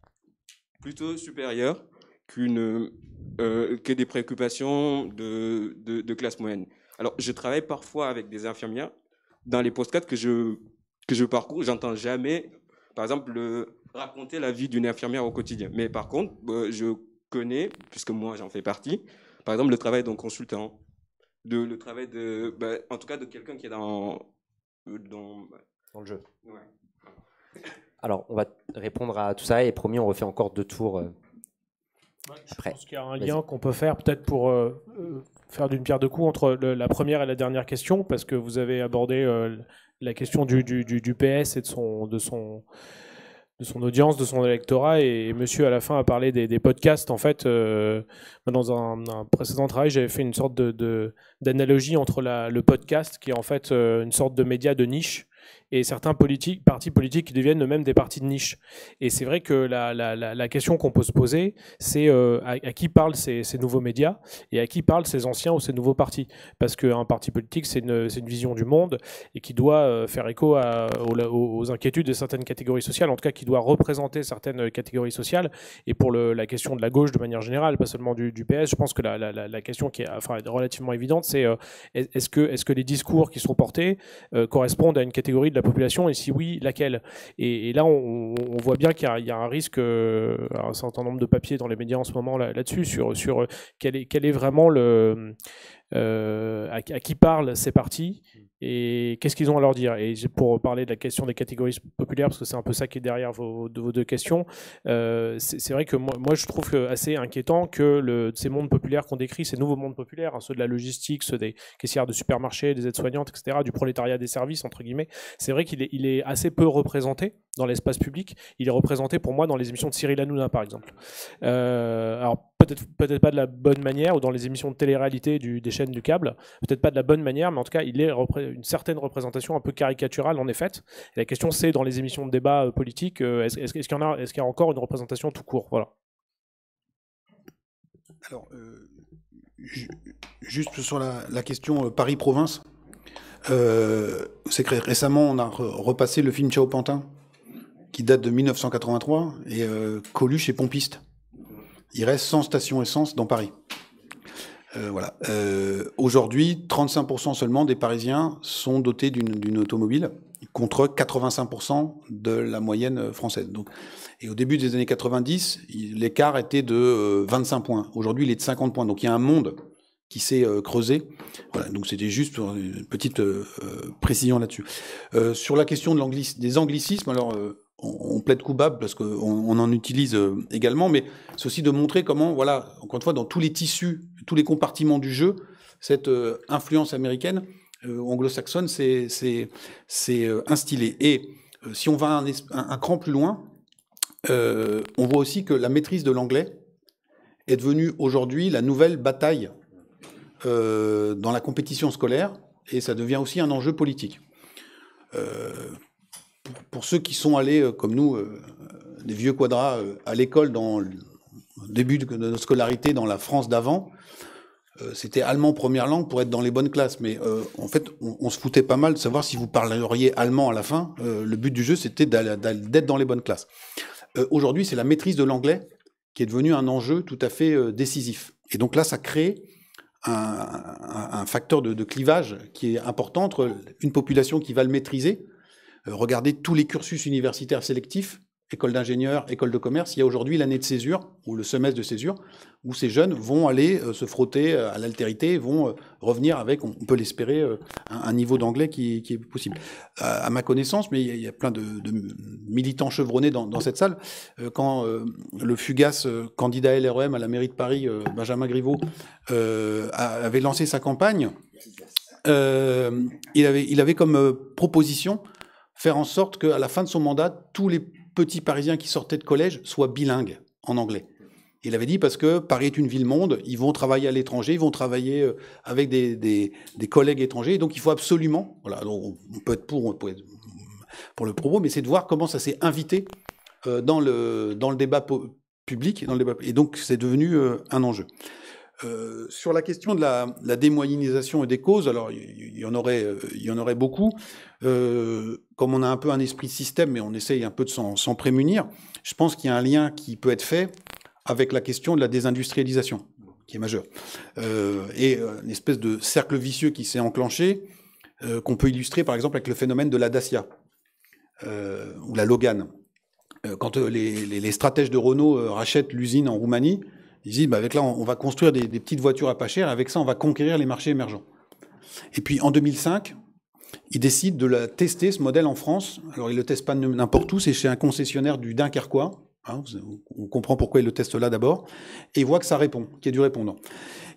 S5: plutôt supérieure qu'une euh, que des préoccupations de, de classe moyenne. Alors, je travaille parfois avec des infirmières dans les podcasts que je, que je parcours, j'entends jamais, par exemple, le, raconter la vie d'une infirmière au quotidien. Mais par contre, euh, je connais, puisque moi j'en fais partie, par exemple, le travail d'un consultant, de, le travail de, ben, en tout cas, de quelqu'un qui est dans, euh, dans, le jeu.
S1: Alors, on va répondre à tout ça et promis, on refait encore deux tours. Euh,
S3: je pense qu'il y a un lien qu'on peut faire peut-être pour euh, euh, faire d'une pierre deux coups entre la première et la dernière question, parce que vous avez abordé euh, la question du, PS et de son, de, son, de son audience, de son électorat, et, monsieur à la fin a parlé des, podcasts. En fait, dans un, précédent travail, j'avais fait une sorte d'analogie de, d'analogie entre le podcast, qui est en fait une sorte de média de niche, et certains politiques, partis politiques qui deviennent eux-mêmes des partis de niche. Et c'est vrai que la, la, la question qu'on peut se poser, c'est euh, à, qui parlent ces, ces, nouveaux médias et à qui parlent ces anciens ou ces nouveaux partis. Parce qu'un parti politique, c'est une, une, vision du monde et qui doit euh, faire écho à, aux, inquiétudes de certaines catégories sociales, en tout cas qui doit représenter certaines catégories sociales. Et pour la question de la gauche de manière générale, pas seulement du, PS, je pense que la, la question qui est enfin, relativement évidente, c'est euh, est-ce que, est -ce que les discours qui sont portés correspondent à une catégorie de la population et si oui, laquelle et, là, on, voit bien qu'il y, a un risque, euh, un certain nombre de papiers dans les médias en ce moment là-dessus, sur, sur euh, quel, est, quel est vraiment le, euh, à, qui parlent ces partis et qu'est-ce qu'ils ont à leur dire Et pour parler de la question des catégories populaires, parce que c'est un peu ça qui est derrière vos, deux questions, euh, c'est vrai que moi, je trouve assez inquiétant que le, ces mondes populaires qu'on décrit, ces nouveaux mondes populaires, hein, ceux de la logistique, ceux des caissières de supermarchés, des aides-soignantes, etc., du prolétariat des services, entre guillemets, c'est vrai qu'il est, il est, assez peu représenté dans l'espace public. Il est représenté pour moi dans les émissions de Cyril Hanouna, par exemple. Euh, alors, peut-être pas de la bonne manière, ou dans les émissions de télé-réalité des chaînes du câble, peut-être pas de la bonne manière, mais en tout cas, il est une certaine représentation un peu caricaturale en effet. la question, c'est dans les émissions de débat euh, politique, euh, est-ce, qu'il y en a, est-ce qu'il y encore une représentation tout court Voilà.
S2: Alors, euh, juste sur la, question Paris-Province, c'est que récemment, on a repassé le film Chao Pantin, qui date de 1983, et Coluche est pompiste il reste 100 stations essence dans Paris. Euh, voilà. Euh, aujourd'hui, 35% seulement des Parisiens sont dotés d'une automobile contre 85% de la moyenne euh, française. Donc, et au début des années 90, l'écart était de 25 points. Aujourd'hui, il est de 50 points. Donc il y a un monde qui s'est creusé. Voilà, donc c'était juste une petite précision là-dessus. sur la question de des anglicismes, alors on plaide coupable parce qu'on en utilise euh, également, mais c'est aussi de montrer comment, voilà, encore une fois, dans tous les tissus, tous les compartiments du jeu, cette euh, influence américaine, euh, anglo-saxonne, c'est instillée. Et si on va un, cran plus loin, on voit aussi que la maîtrise de l'anglais est devenue aujourd'hui la nouvelle bataille dans la compétition scolaire, et ça devient aussi un enjeu politique pour ceux qui sont allés, euh, comme nous, euh, des vieux quadras, euh, à l'école dans le début de notre scolarité dans la France d'avant, c'était allemand première langue pour être dans les bonnes classes. Mais en fait, on, se foutait pas mal de savoir si vous parleriez allemand à la fin. le but du jeu, c'était d'être dans les bonnes classes. Aujourd'hui, c'est la maîtrise de l'anglais qui est devenue un enjeu tout à fait décisif. Et donc là, ça crée un, facteur de, clivage qui est important entre une population qui va le maîtriser, euh, regardez tous les cursus universitaires sélectifs, école d'ingénieurs, école de commerce. Il y a aujourd'hui l'année de césure ou le semestre de césure où ces jeunes vont aller euh, se frotter euh, à l'altérité, vont revenir avec, on peut l'espérer, un, niveau d'anglais qui, est possible. À, ma connaissance, mais il y a plein de, militants chevronnés dans, cette salle, quand le fugace candidat LREM à la mairie de Paris, Benjamin Griveaux, avait lancé sa campagne, il avait comme proposition faire en sorte qu'à la fin de son mandat, tous les petits Parisiens qui sortaient de collège soient bilingues en anglais. Il avait dit parce que Paris est une ville-monde, ils vont travailler à l'étranger, ils vont travailler euh, avec des, collègues étrangers, donc il faut absolument, voilà, on peut être pour, on pour le propos, mais c'est de voir comment ça s'est invité euh, dans, le, dans le débat public, dans et donc c'est devenu euh, un enjeu. Euh, sur la question de la, la et des causes, alors il y, en aurait, euh, y en aurait beaucoup. Euh, comme on a un peu un esprit de système, mais on essaye un peu de s'en prémunir, je pense qu'il y a un lien qui peut être fait avec la question de la désindustrialisation, qui est majeure, et une espèce de cercle vicieux qui s'est enclenché, qu'on peut illustrer par exemple avec le phénomène de la Dacia ou la Logan. Quand les, les, stratèges de Renault rachètent l'usine en Roumanie, il dit bah, « avec là, on, va construire des, petites voitures à pas cher, avec ça, on va conquérir les marchés émergents. Et puis en 2005, il décide de la tester, ce modèle, en France. Alors, il ne le teste pas n'importe où, c'est chez un concessionnaire du Dunkerquois. Hein, on comprend pourquoi il le teste là d'abord. Et il voit que ça répond, qu'il y a du répondant.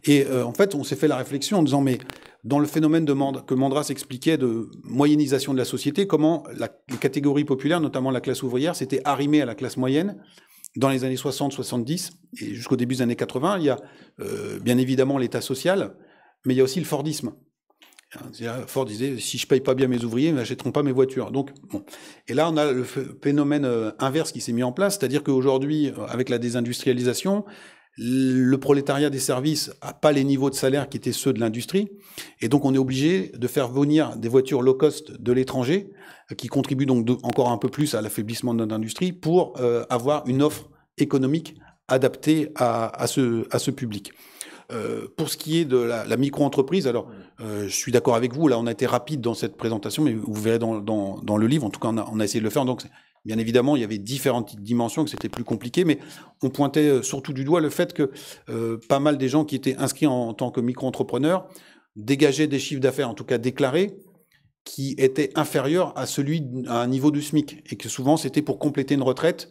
S2: Et euh, en fait, on s'est fait la réflexion en disant, mais dans le phénomène que Mandras expliquait de moyennisation de la société, comment la, catégorie populaire, notamment la classe ouvrière, s'était arrimées à la classe moyenne dans les années 60-70 et jusqu'au début des années 80, il y a euh, bien évidemment l'État social, mais il y a aussi le Fordisme. Ford disait si je paye pas bien mes ouvriers, ils n'achèteront pas mes voitures. Donc, Et là, on a le phénomène euh, inverse qui s'est mis en place, c'est-à-dire qu'aujourd'hui, euh, avec la désindustrialisation, le prolétariat des services a pas les niveaux de salaire qui étaient ceux de l'industrie, et donc on est obligé de faire venir des voitures low cost de l'étranger qui contribuent donc encore un peu plus à l'affaiblissement de notre industrie, pour euh, avoir une offre économique adaptée à, ce, public. Euh, pour ce qui est de la, micro-entreprise, alors euh, je suis d'accord avec vous, là on a été rapide dans cette présentation, mais vous verrez dans, le livre, en tout cas on a, essayé de le faire, donc Bien évidemment, il y avait différentes dimensions, que c'était plus compliqué, mais on pointait surtout du doigt le fait que pas mal des gens qui étaient inscrits en tant que micro-entrepreneurs dégageaient des chiffres d'affaires, en tout cas déclarés, qui était inférieur à celui à un niveau du SMIC et que souvent c'était pour compléter une retraite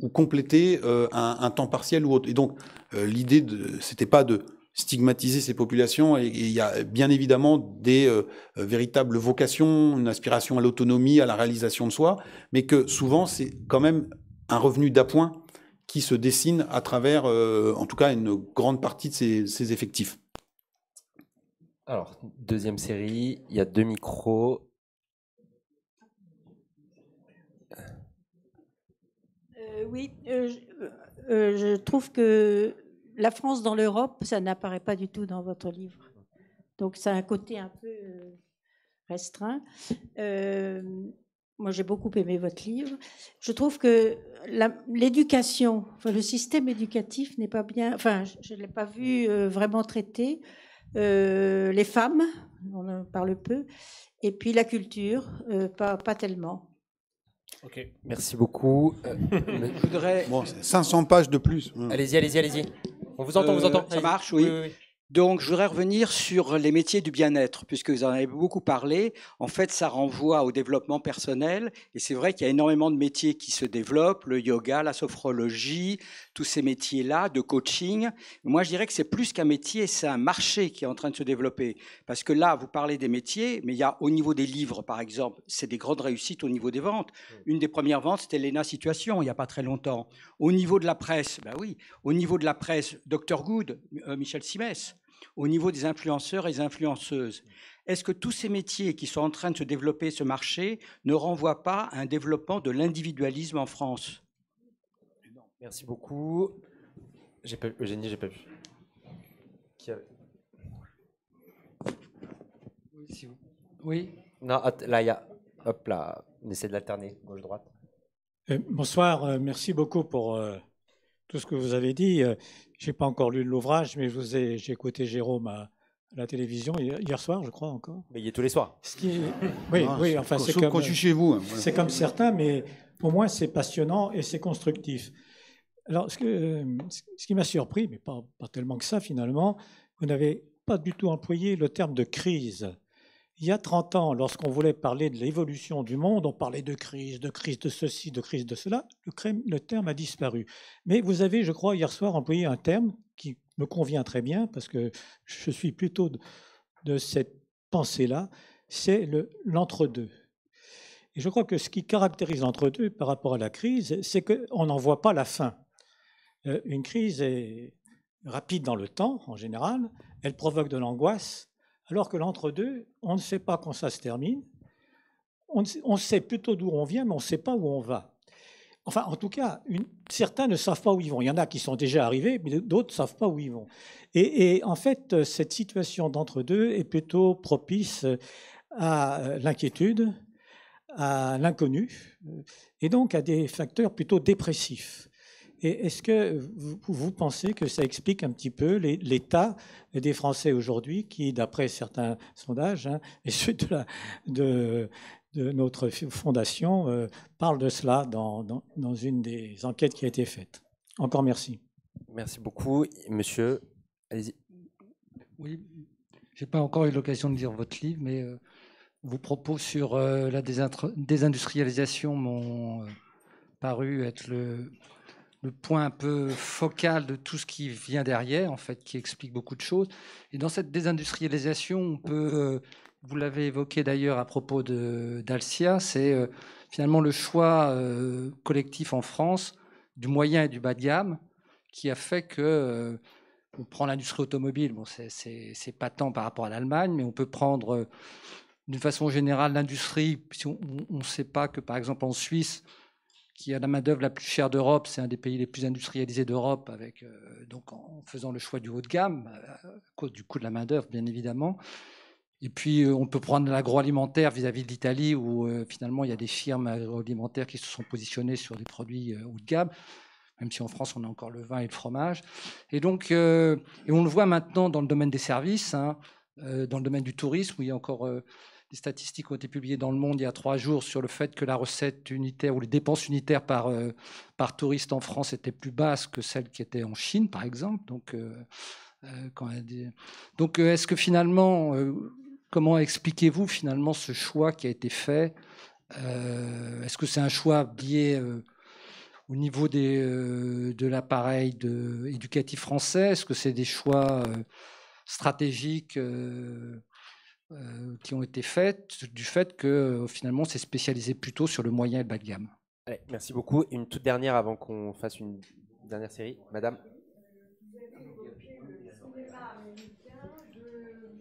S2: ou compléter euh, un, temps partiel ou autre. Et donc euh, l'idée, l'idée c'était pas de stigmatiser ces populations et il y a bien évidemment des euh, véritables vocations, une aspiration à l'autonomie, à la réalisation de soi, mais que souvent c'est quand même un revenu d'appoint qui se dessine à travers, en tout cas, une grande partie de ces effectifs. Alors, deuxième série,
S1: il y a deux micros.
S4: Euh, oui, euh, euh, je, trouve que la France dans l'Europe, ça n'apparaît pas du tout dans votre livre. Donc, ça a un côté un peu restreint. moi, j'ai beaucoup aimé votre livre. Je trouve que l'éducation, le système éducatif n'est pas bien, enfin, je ne l'ai pas vu vraiment traité. Euh, les femmes, on en parle peu, et puis la culture, euh, pas, pas tellement.
S3: Ok,
S2: merci beaucoup. Euh, je voudrais... Bon, 500 pages de plus. Allez-y, allez-y, allez-y. On
S6: vous entend, on vous entend. Ça marche, oui. Donc, je voudrais revenir sur les métiers du bien-être, puisque vous en avez beaucoup parlé. En fait, ça renvoie au développement personnel, et c'est vrai qu'il y a énormément de métiers qui se développent, le yoga, la sophrologie, tous ces métiers-là, de coaching. Moi, je dirais que c'est plus qu'un métier, c'est un marché qui est en train de se développer. Parce que là, vous parlez des métiers, mais il y a au niveau des livres, par exemple, c'est des grandes réussites au niveau des ventes. Une des premières ventes, c'était l'ENA Situation, il n'y a pas très longtemps. Au niveau de la presse, ben oui, au niveau de la presse, Dr Good, euh, Michel Simès au niveau des influenceurs et des influenceuses. Est-ce que tous ces métiers qui sont en train de se développer, ce marché, ne renvoient pas à un développement de l'individualisme
S7: en France Merci beaucoup. pas, Eugénie, j'ai pas vu. Qui oui,
S4: oui.
S1: Non, là, il y a. Hop là, on essaie de l'alterner, gauche-droite.
S4: Euh, bonsoir, euh, merci beaucoup pour euh, tout ce que vous avez dit. Euh, j'ai pas encore lu l'ouvrage, mais j'ai écouté Jérôme à, la télévision hier soir, je crois encore. Mais il est tous les soirs. Oui, ah, oui, enfin c'est comme. Hein, c'est comme certains, mais pour moi c'est passionnant et c'est constructif. Alors ce, euh, ce qui m'a surpris, mais pas, pas, tellement que ça finalement, vous n'avez pas du tout employé le terme de crise. Il y a 30 ans, lorsqu'on voulait parler de l'évolution du monde, on parlait de crise, de crise de ceci, de crise de cela. Le, terme a disparu. Mais vous avez, je crois, hier soir employé un terme qui me convient très bien parce que je suis plutôt de, de cette pensée-là. C'est l'entre-deux. Et je crois que ce qui caractérise l'entre-deux par rapport à la crise, c'est qu'on n'en voit pas la fin. Euh, une crise est rapide dans le temps, en général. Elle provoque de l'angoisse alors que l'entre-deux, on ne sait pas quand ça se termine, on, sait plutôt d'où on vient, mais on ne sait pas où on va. Enfin, en tout cas, certains ne savent pas où ils vont. Il y en a qui sont déjà arrivés, mais d'autres ne savent pas où ils vont. Et, et en fait, cette situation d'entre-deux est plutôt propice à euh, l'inquiétude, à l'inconnu, et donc à des facteurs plutôt dépressifs. Et est-ce que vous, pensez que ça explique un petit peu l'état des Français aujourd'hui qui, d'après certains sondages, hein, et ceux de, de, notre fondation, euh, parlent de cela dans, une des enquêtes qui a été faite Encore merci. Merci beaucoup.
S1: Monsieur, allez-y.
S4: Oui, j'ai pas encore eu l'occasion de lire votre livre, mais
S6: euh, vos propos sur euh, la désindustrialisation m'ont paru être le, le point un peu focal de tout ce qui vient derrière, en fait, qui explique beaucoup de choses. Et dans cette désindustrialisation, on peut, euh, vous l'avez évoqué d'ailleurs à propos d'Alcia, c'est euh, finalement le choix euh, collectif en France du moyen et du bas de gamme qui a fait que on prend l'industrie automobile, bon, c'est tant par rapport à l'Allemagne, mais on peut prendre d'une façon générale l'industrie. Si on ne sait pas que, par exemple, en Suisse, qui a la main-d'œuvre la plus chère d'Europe. C'est un des pays les plus industrialisés d'Europe, avec euh, donc en faisant le choix du haut de gamme, euh, à cause du coût de la main-d'œuvre, bien évidemment. Et puis, euh, on peut prendre l'agroalimentaire vis-à-vis de l'Italie, où finalement, il y a des firmes agroalimentaires qui se sont positionnées sur des produits haut de gamme, même si en France, on a encore le vin et le fromage. Et donc, et on le voit maintenant dans le domaine des services, hein, dans le domaine du tourisme, où il y a encore des statistiques ont été publiées dans le monde il y a trois jours sur le fait que la recette unitaire ou les dépenses unitaires par, euh, par touriste en France étaient plus basses que celles qui étaient en Chine, par exemple. Donc, euh, euh, Donc est-ce que finalement, comment expliquez-vous finalement ce choix qui a été fait Est-ce que c'est un choix lié au niveau de l'appareil éducatif français Est-ce que c'est des choix stratégiques euh, qui ont été faites du fait que euh, finalement c'est spécialisé plutôt sur le moyen et le bas de gamme. Allez, merci
S1: beaucoup. Une toute dernière avant qu'on fasse une dernière série. Madame Je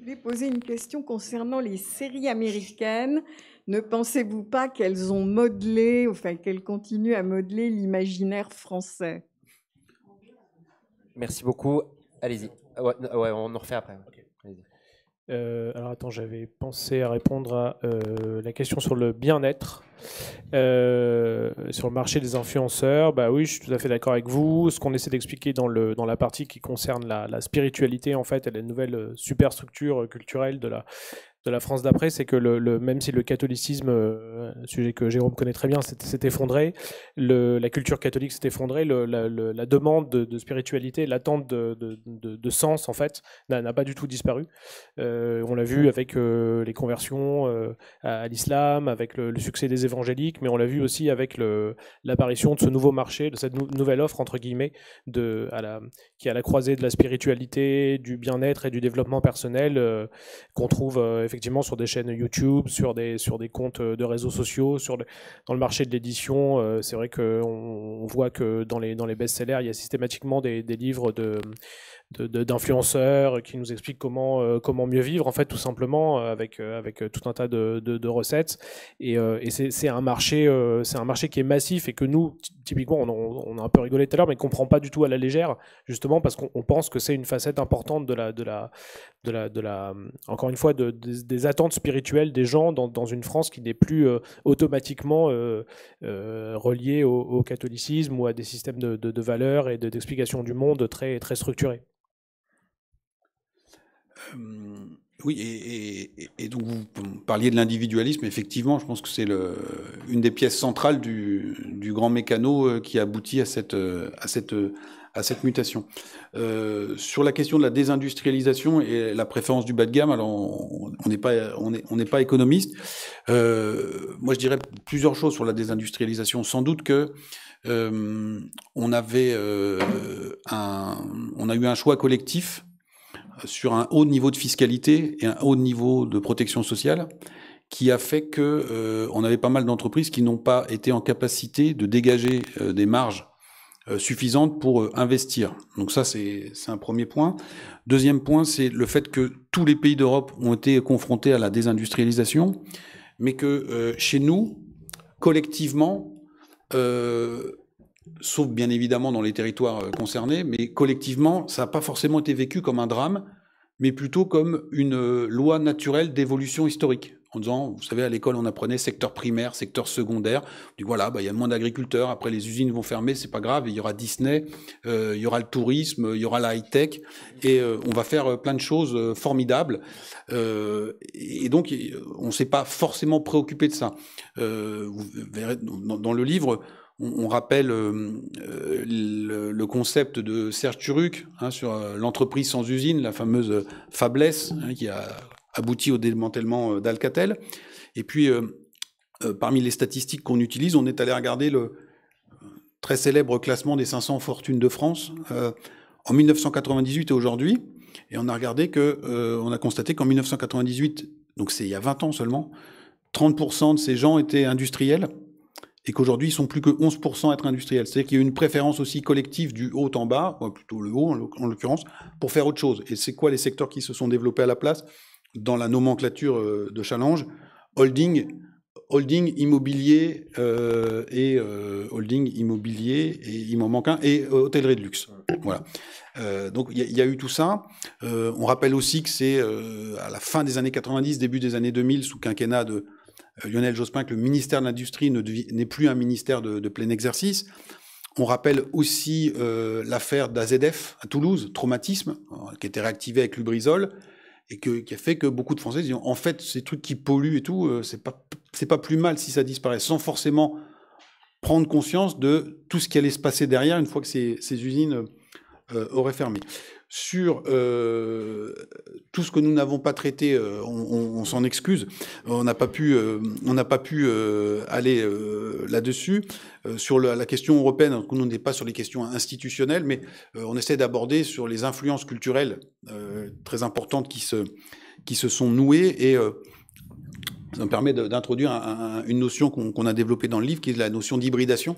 S4: voulais poser une question concernant les séries américaines. Ne pensez-vous pas qu'elles ont modelé, enfin qu'elles continuent à modeler l'imaginaire français
S3: Merci beaucoup.
S1: Allez-y. Ah ouais, on en refait après.
S3: Euh, alors attends, j'avais pensé à répondre à euh, la question sur le bien-être, euh, sur le marché des influenceurs. Bah oui, je suis tout à fait d'accord avec vous. Ce qu'on essaie d'expliquer dans, le, dans la partie qui concerne la, la, spiritualité, en fait, et la nouvelle superstructure culturelle de la, de la France d'après, c'est que le, même si le catholicisme, euh, sujet que Jérôme connaît très bien, s'est effondré, la culture catholique s'est effondrée, la, demande de, spiritualité, l'attente de, sens, en fait, n'a pas du tout disparu. Euh, on l'a vu avec euh, les conversions à, l'islam, avec le, succès des évangéliques, mais on l'a vu aussi avec l'apparition de ce nouveau marché, de cette nouvelle offre, entre guillemets, de, à la, qui est à la croisée de la spiritualité, du bien-être et du développement personnel, qu'on trouve effectivement sur des chaînes YouTube, sur des, sur des comptes euh, de réseaux sociaux, sur dans le marché de l'édition. Euh, c'est vrai qu'on on voit que dans les, dans les best-sellers, il y a systématiquement des, des livres de d'influenceurs qui nous expliquent comment, euh, comment mieux vivre, en fait, tout simplement, euh, avec, euh, avec tout un tas de, de recettes. Et, et c'est un, marché, c'est un marché qui est massif et que nous, typiquement, on, on, a un peu rigolé tout à l'heure, mais qu'on ne prend pas du tout à la légère, justement, parce qu'on pense que c'est une facette importante de la, de la, de la, de la encore une fois, des, attentes spirituelles des gens dans, dans une France qui n'est plus automatiquement reliée au, catholicisme ou à des systèmes de, valeurs et d'explications du monde très, très structurés
S2: oui, et, donc vous parliez de l'individualisme. Effectivement, je pense que c'est une des pièces centrales du, grand mécano euh, qui aboutit à cette, euh, à cette, euh, à cette mutation. sur la question de la désindustrialisation et la préférence du bas de gamme, alors on n'est pas, on pas économiste. moi, je dirais plusieurs choses sur la désindustrialisation. Sans doute que on avait un, on a eu un choix collectif sur un haut niveau de fiscalité et un haut niveau de protection sociale qui a fait que euh, on avait pas mal d'entreprises qui n'ont pas été en capacité de dégager euh, des marges euh, suffisantes pour investir. Donc ça, c'est un premier point. Deuxième point, c'est le fait que tous les pays d'Europe ont été confrontés à la désindustrialisation, mais que chez nous, collectivement, sauf bien évidemment dans les territoires euh, concernés, mais collectivement, ça n'a pas forcément été vécu comme un drame, mais plutôt comme une euh, loi naturelle d'évolution historique. En disant, vous savez, à l'école, on apprenait secteur primaire, secteur secondaire. Du voilà, bah, il y a moins d'agriculteurs, après les usines vont fermer, c'est pas grave, il y aura Disney, euh, il y aura le tourisme, il y aura la high-tech, et on va faire plein de choses formidables. et donc, on ne s'est pas forcément préoccupé de ça. Vous verrez, dans, dans le livre, on, rappelle euh, le, concept de Serge Turuc hein, sur euh, l'entreprise sans usine, la fameuse fablesse hein, qui a abouti au démantèlement euh, d'Alcatel. Et puis, parmi les statistiques qu'on utilise, on est allé regarder le très célèbre classement des 500 fortunes de France en 1998 et aujourd'hui. Et on a regardé que, on a constaté qu'en 1998, donc c'est il y a 20 ans seulement, 30% de ces gens étaient industriels et qu'aujourd'hui ils sont plus que 11% à être industriels. C'est-à-dire qu'il y a une préférence aussi collective du haut en bas, plutôt le haut en l'occurrence, pour faire autre chose. Et c'est quoi les secteurs qui se sont développés à la place dans la nomenclature euh, de Challenge Holding, holding immobilier euh, et euh, holding immobilier et il m'en manque un et hôtellerie de luxe. Voilà. donc il y, a eu tout ça. on rappelle aussi que c'est à la fin des années 90, début des années 2000, sous quinquennat de Lionel Jospin que le ministère de l'Industrie n'est plus un ministère de, plein exercice. On rappelle aussi euh, l'affaire d'AZF à Toulouse, traumatisme, euh, qui était réactivé avec le Lubrizol, et qui a fait que beaucoup de Français disent en fait, ces trucs qui polluent et tout, euh, c'est pas, plus mal si ça disparaît, sans forcément prendre conscience de tout ce qui allait se passer derrière une fois que ces, usines auraient fermé sur euh, tout ce que nous n'avons pas traité, euh, on, s'en excuse. On n'a pas pu, euh, on n'a pas pu aller là-dessus sur la, question européenne. Donc nous n'est pas sur les questions institutionnelles, mais on essaie d'aborder sur les influences culturelles très importantes qui se qui se sont nouées et ça me permet d'introduire une notion qu'on a développée dans le livre, qui est la notion d'hybridation.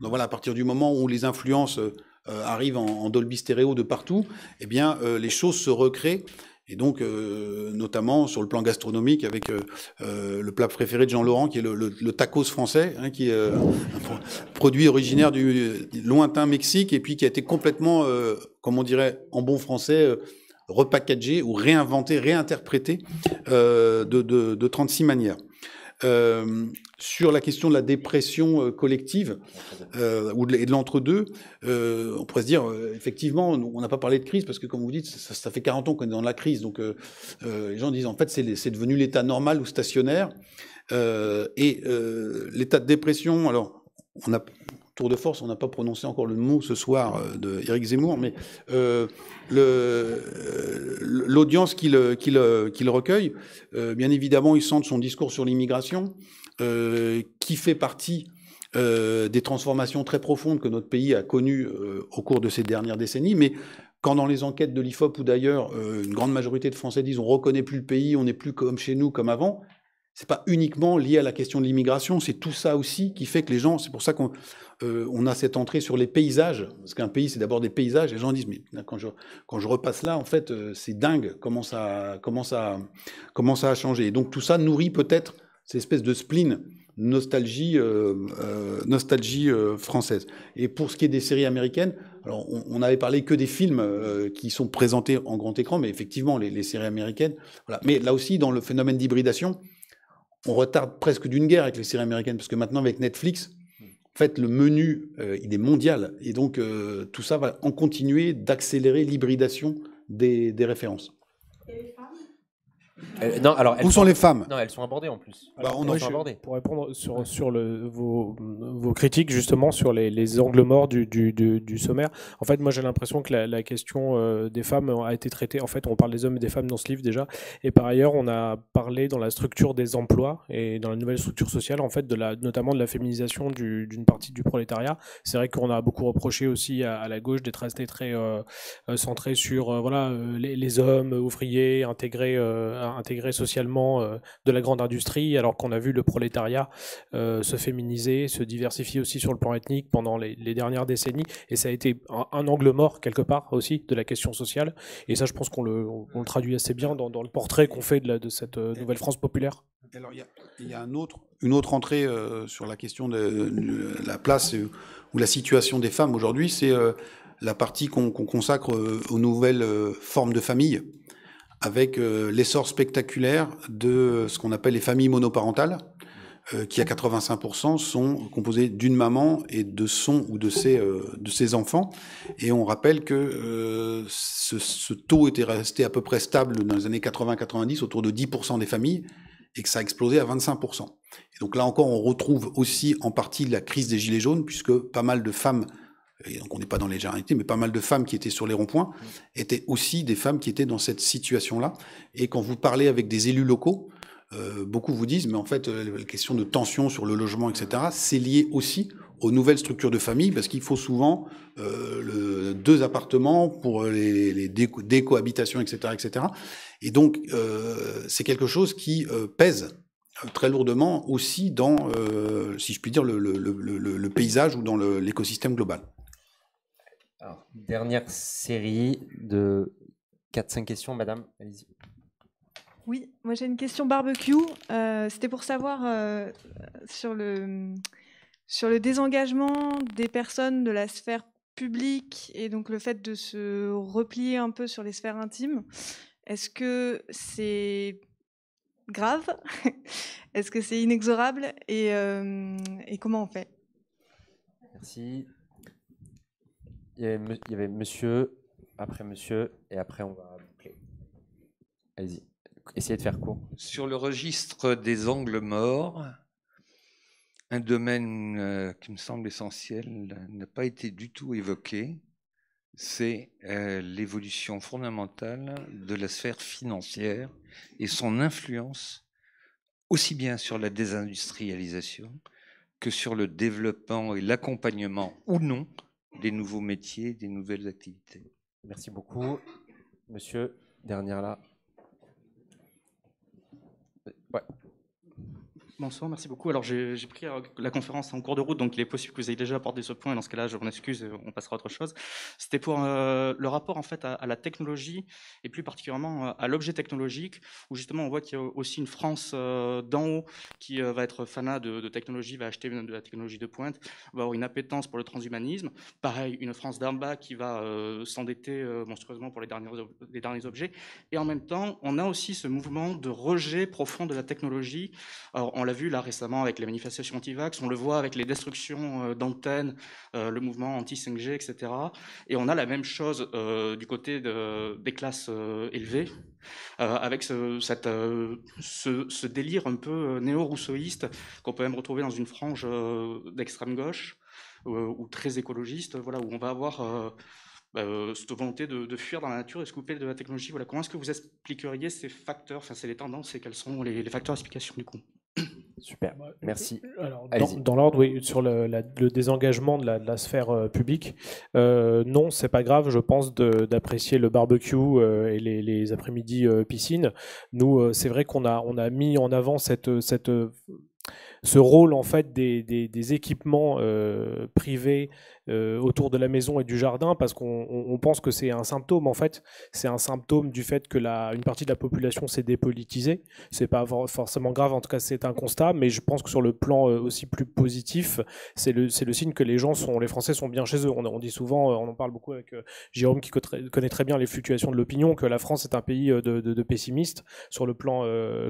S2: Donc voilà, à partir du moment où les influences euh, arrive en, Dolby stéréo de partout, eh bien, euh, les choses se recréent. Et donc, euh, notamment sur le plan gastronomique, avec le plat préféré de Jean Laurent, qui est le, tacos français, hein, qui est un produit originaire du lointain Mexique, et puis qui a été complètement, comme on dirait en bon français, repackagé ou réinventé, réinterprété de 36 manières. Euh, sur la question de la dépression euh, collective euh, et de l'entre-deux, on pourrait se dire, effectivement, on n'a pas parlé de crise parce que, comme vous dites, ça, fait 40 ans qu'on est dans la crise. Donc les gens disent, en fait, c'est devenu l'état normal ou stationnaire. et l'état de dépression, alors, on a tour de force, on n'a pas prononcé encore le mot ce soir euh, de Zemmour, mais euh, euh, l'audience qu'il recueille, bien évidemment, il sent son discours sur l'immigration, qui fait partie des transformations très profondes que notre pays a connues au cours de ces dernières décennies, mais quand dans les enquêtes de l'IFOP ou d'ailleurs, une grande majorité de Français disent on reconnaît plus le pays, on n'est plus comme chez nous, comme avant, n'est pas uniquement lié à la question de l'immigration, c'est tout ça aussi qui fait que les gens, c'est pour ça qu'on euh, a cette entrée sur les paysages, parce qu'un pays c'est d'abord des paysages, et les gens disent mais quand je, quand je repasse là, en fait euh, c'est dingue comment ça, comment, ça, comment ça a changé. Et donc tout ça nourrit peut-être cette espèce de spleen, nostalgie, euh, nostalgie française. Et pour ce qui est des séries américaines, alors on, n'avait parlé que des films qui sont présentés en grand écran, mais effectivement les, les séries américaines, voilà. mais là aussi dans le phénomène d'hybridation, on retarde presque d'une guerre avec les séries américaines, parce que maintenant, avec Netflix, en fait, le menu, euh, il est mondial. Et donc, euh, tout ça va en continuer d'accélérer l'hybridation des références non, alors, Où sont, les femmes Non, elles sont abordées
S3: en plus. Bah, bah, on Pour répondre sur, sur le, vos, vos, critiques justement sur les, les angles morts du, du, sommaire, en fait, moi j'ai l'impression que la, question euh, des femmes a été traitée. En fait, on parle des hommes et des femmes dans ce livre déjà. Et par ailleurs, on a parlé dans la structure des emplois et dans la nouvelle structure sociale, en fait, de la, notamment de la féminisation d'une partie du prolétariat. C'est vrai qu'on a beaucoup reproché aussi à, la gauche d'être resté très euh, euh, centré sur voilà, les, les, hommes ouvriers intégrés. à intégrer socialement euh, de la grande industrie, alors qu'on a vu le prolétariat euh, se féminiser, se diversifier aussi sur le plan ethnique pendant les, dernières décennies. Et ça a été un, angle mort, quelque part, aussi, de la question sociale. Et ça, je pense qu'on le, traduit assez bien dans, le portrait qu'on fait de, cette euh, nouvelle France populaire.
S2: Alors, il y, a, un autre, une autre entrée sur la question de, la place ou la situation des femmes aujourd'hui, c'est la partie qu'on consacre aux nouvelles formes de famille avec euh, l'essor spectaculaire de euh, ce qu'on appelle les familles monoparentales, euh, qui à 85% sont composées d'une maman et de son ou de ses, de ses enfants. Et on rappelle que ce, ce taux était resté à peu près stable dans les années 80-90, autour de 10% des familles, et que ça a explosé à 25%. Et donc là encore, on retrouve aussi en partie la crise des Gilets jaunes, puisque pas mal de femmes donc on n'est pas dans les généralités, mais pas mal de femmes qui étaient sur les ronds-points étaient aussi des femmes qui étaient dans cette situation-là. Et quand vous parlez avec des élus locaux, euh, beaucoup vous disent, mais en fait, euh, la question de tension sur le logement, etc., c'est lié aussi aux nouvelles structures de famille, parce qu'il faut souvent euh, deux appartements pour les, décohabitations, etc., etc. Et donc, c'est quelque chose qui pèse très lourdement aussi dans, si je puis dire, le paysage ou dans l'écosystème global.
S1: Alors, dernière série de 4-5 questions, madame. Allez-y.
S7: Oui, moi j'ai une question barbecue. Euh, c'était pour savoir euh, sur, le, sur le désengagement des personnes de la sphère publique et donc le fait de se replier un peu sur les sphères intimes. Est-ce que c'est grave Est-ce que c'est inexorable et, euh, et comment on fait
S6: Merci
S1: il y, avait, monsieur, après monsieur, et
S6: après on va boucler. Allez-y, essayez de faire court. Sur le registre des angles morts, un domaine euh, qui me semble essentiel n'a pas été du tout évoqué, c'est euh, l'évolution fondamentale de la sphère financière et son influence aussi bien sur la désindustrialisation que sur le développement et l'accompagnement ou non des nouveaux métiers, des nouvelles activités. Merci beaucoup.
S7: Monsieur, dernière là. Euh, Bonsoir, merci beaucoup. Alors j'ai pris euh, la conférence en cours de route, donc il est possible que vous ayez déjà abordé ce point, et dans ce cas-là, je m'en excuse, euh, on passera à autre chose. C'était pour euh, le rapport en fait à, la technologie, et plus particulièrement à l'objet technologique, où justement on voit qu'il y a aussi une France d'en haut qui va être fanat de, technologie, va acheter de la technologie de pointe, va avoir une appétence pour le transhumanisme. Pareil, une France d'en bas qui va s'endetter monstrueusement pour les derniers, les derniers objets. Et en même temps, on a aussi ce mouvement de rejet profond de la technologie. Alors, on vu là récemment avec les manifestations anti-vax, on le voit avec les destructions euh, d'antennes, euh, le mouvement anti-5G, etc. Et on a la même chose euh, du côté de, des classes élevées, avec ce, cette, ce, délire un peu néo-rousseauiste qu'on peut même retrouver dans une frange d'extrême gauche ou très écologiste, voilà, où on va avoir... cette volonté de, fuir dans la nature et se couper de la technologie. Voilà. Comment est-ce que vous expliqueriez ces facteurs, enfin, c'est les tendances et quels sont les, les facteurs d'explication du coup
S3: Super, merci. dans, l'ordre, oui, sur le, désengagement de la, sphère euh, publique, euh, non, c'est pas grave, je pense, d'apprécier le barbecue euh, et les, après-midi piscine. Nous, c'est vrai qu'on a, on a mis en avant cette, ce rôle en fait des, équipements privés euh, autour de la maison et du jardin parce qu'on pense que c'est un symptôme en fait. C'est un symptôme du fait que la, une partie de la population s'est dépolitisée. C'est pas forcément grave, en tout cas c'est un constat, mais je pense que sur le plan euh, aussi plus positif, c'est le, le signe que les gens sont, les Français sont bien chez eux. On, dit souvent, euh, on en parle beaucoup avec Jérôme qui connaît très bien les fluctuations de l'opinion, que la France est un pays de, de, pessimistes sur le plan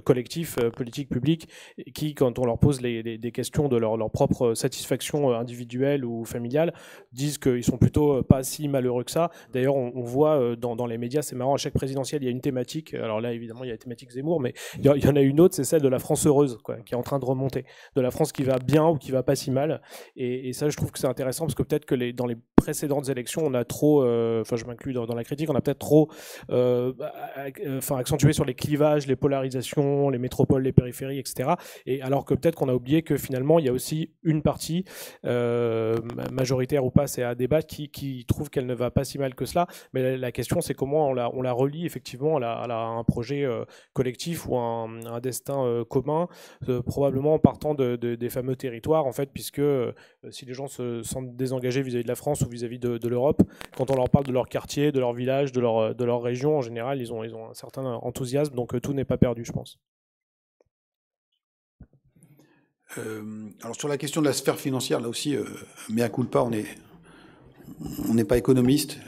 S3: collectif, politique, public, qui quand on leur pose des questions de leur, leur propre satisfaction individuelle ou familiale, disent qu'ils sont plutôt euh, pas si malheureux que ça. D'ailleurs, on, voit euh, dans, les médias, c'est marrant, à chaque présidentielle, il y a une thématique. Alors là, évidemment, il y a la thématique Zemmour, mais il y, en a une autre, c'est celle de la France heureuse, qui est en train de remonter. De la France qui va bien ou qui va pas si mal. Et, ça, je trouve que c'est intéressant parce que peut-être que dans les précédentes élections, on a trop, euh, enfin je m'inclus dans, la critique, on a peut-être trop euh, enfin accentué sur les clivages, les polarisations, les métropoles, les périphéries, etc. Et alors que peut-être qu'on a oublié que finalement, il y a aussi une partie, euh, majoritaire ou pas, c'est à débattre, qui, trouve qu'elle ne va pas si mal que cela. Mais la, question, c'est comment on la, on la relie effectivement à, un projet collectif ou un, un destin commun, probablement en partant de, des fameux territoires, en fait, puisque si les gens se sentent désengagés vis-à-vis -vis de la France ou vis-à-vis de, l'Europe. Quand on leur parle de leur quartier, de leur village, de leur, euh, de leur région, en général, ils ont, ils ont un certain enthousiasme, donc euh, tout n'est pas perdu, je pense.
S2: Euh, alors sur la question de la sphère financière, là aussi, euh, mais à coup de pas, on on n'est pas économiste,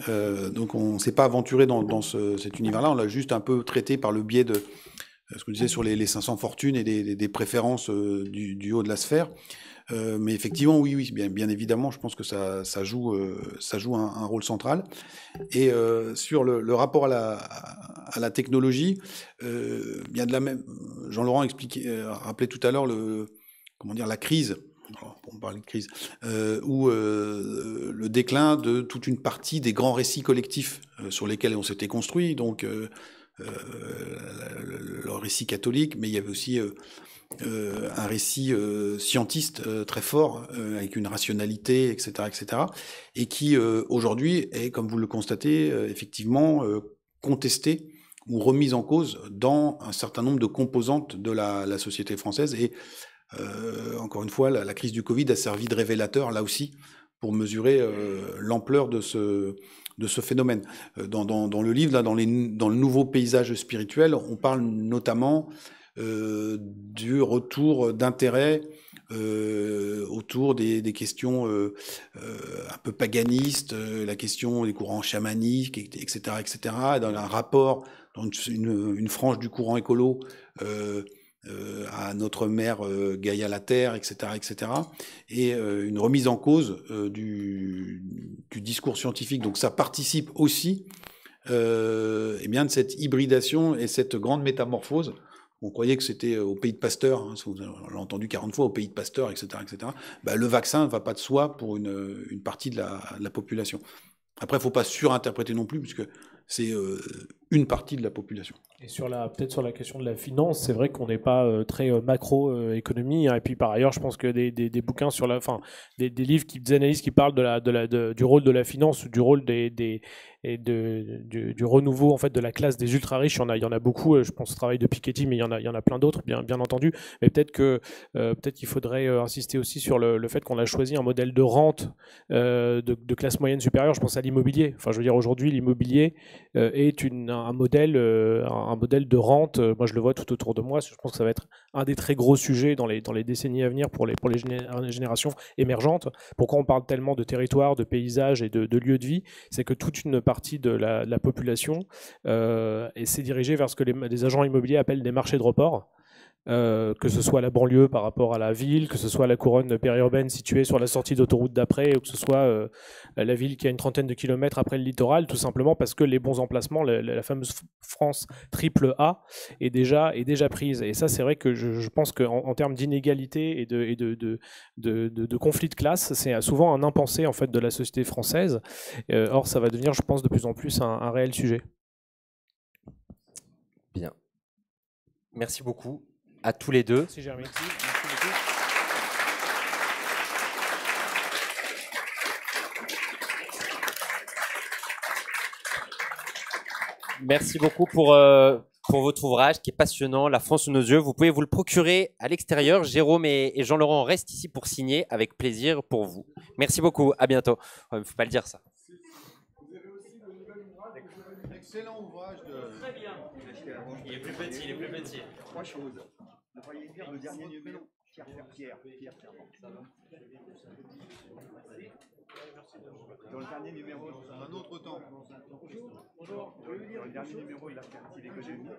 S2: donc on ne s'est pas aventuré dans, dans cet univers-là. On l'a juste un peu traité par le biais de ce que vous disais sur les, 500 fortunes et des, préférences du, haut de la sphère. Euh, mais effectivement, oui, oui, bien, bien, évidemment, je pense que ça, joue, ça joue euh, un, rôle central. Et euh, sur le, rapport à la, à la technologie, bien de la même. Jean-Laurent expliqué, rappelé tout à l'heure le, comment dire, la crise. on de crise, ou le déclin de toute une partie des grands récits collectifs sur lesquels on s'était construit. Donc, le, récit catholique, mais il y avait aussi euh, un récit euh, scientiste euh, très fort, avec une rationalité, etc., etc., et qui aujourd'hui est, comme vous le constatez, effectivement contesté ou remis en cause dans un certain nombre de composantes de la, société française. Et encore une fois, la, crise du Covid a servi de révélateur là aussi pour mesurer l'ampleur de ce, de ce phénomène. Dans, dans, le livre, dans, les, dans le nouveau paysage spirituel, on parle notamment euh, du retour d'intérêt euh, autour des, questions euh, un peu paganistes, la question des courants chamaniques, etc., etc., dans un rapport, dans une, frange du courant écolo à notre mère Gaïa la Terre, etc., etc., et une remise en cause du, du, discours scientifique. Donc ça participe aussi et eh bien, de cette hybridation et cette grande métamorphose on croyait que c'était euh, au pays de Pasteur, hein, on l'a entendu 40 fois, au pays de Pasteur, etc. etc. Bah, le vaccin ne va pas de soi pour une, partie de la, population. Après, il ne faut pas surinterpréter non plus, puisque c'est euh, une partie de la population.
S3: Et sur la peut-être sur la question de la finance, c'est vrai qu'on n'est pas euh, très euh, macroéconomie. macro hein. économie. et puis par ailleurs, je pense que des, des, bouquins sur la, fin, des, des, livres qui des analyses qui parlent de la, de la de, du rôle de la finance ou du rôle des, et de, du, renouveau en fait de la classe des ultra riches. Il y en a, beaucoup. Euh, je pense au travail de Piketty, mais il y en a, il y en a plein d'autres, bien, bien entendu. Mais peut-être que peut-être qu'il faudrait insister aussi sur le, le fait qu'on a choisi un modèle de rente de, classe moyenne supérieure. Je pense à l'immobilier. Enfin, je veux dire aujourd'hui, l'immobilier est une, euh, un, modèle, de rente. Euh, moi, je le vois tout autour de moi. Je pense que ça va être un des très gros sujets dans les, décennies à venir pour les, euh, générations émergentes. Pourquoi on parle tellement de territoire, de paysages et de, lieux de vie C'est que toute une partie de la, population s'est dirigée vers ce que les, les agents immobiliers appellent des marchés de report. Euh, que ce soit la banlieue par rapport à la ville, que ce soit la couronne périurbaine située sur la sortie d'autoroute d'après, ou que ce soit euh, la ville qui a une trentaine de kilomètres après le littoral, tout simplement parce que les bons emplacements, la, fameuse France triple A, est déjà, est déjà prise. Et ça, c'est vrai que je, pense qu'en en, termes d'inégalité et, de, et de, de, conflit de classe, c'est souvent un impensé en fait, de la société française. Euh, or, ça va devenir, je pense, de plus en plus un réel sujet.
S1: Bien. Merci beaucoup à tous les deux. Merci, beaucoup. pour, euh, pour votre ouvrage qui est passionnant, La France sous nos yeux. Vous pouvez vous le procurer à l'extérieur. Jérôme et, Jean-Laurent restent ici pour signer avec plaisir pour vous. Merci beaucoup. À bientôt. Il ne faut pas le dire ça.
S2: Excellent ouvrage. De... Très bien. Il est plus petit, il est plus petit. Trois choses. Vous voyez dire le
S4: dernier numéro Pierre Pierre, Pierre, Pierre,
S3: Merci. Dans le dernier numéro, dans un autre temps. Bonjour. Bonjour. Dans le dernier numéro, il a fait un petit dé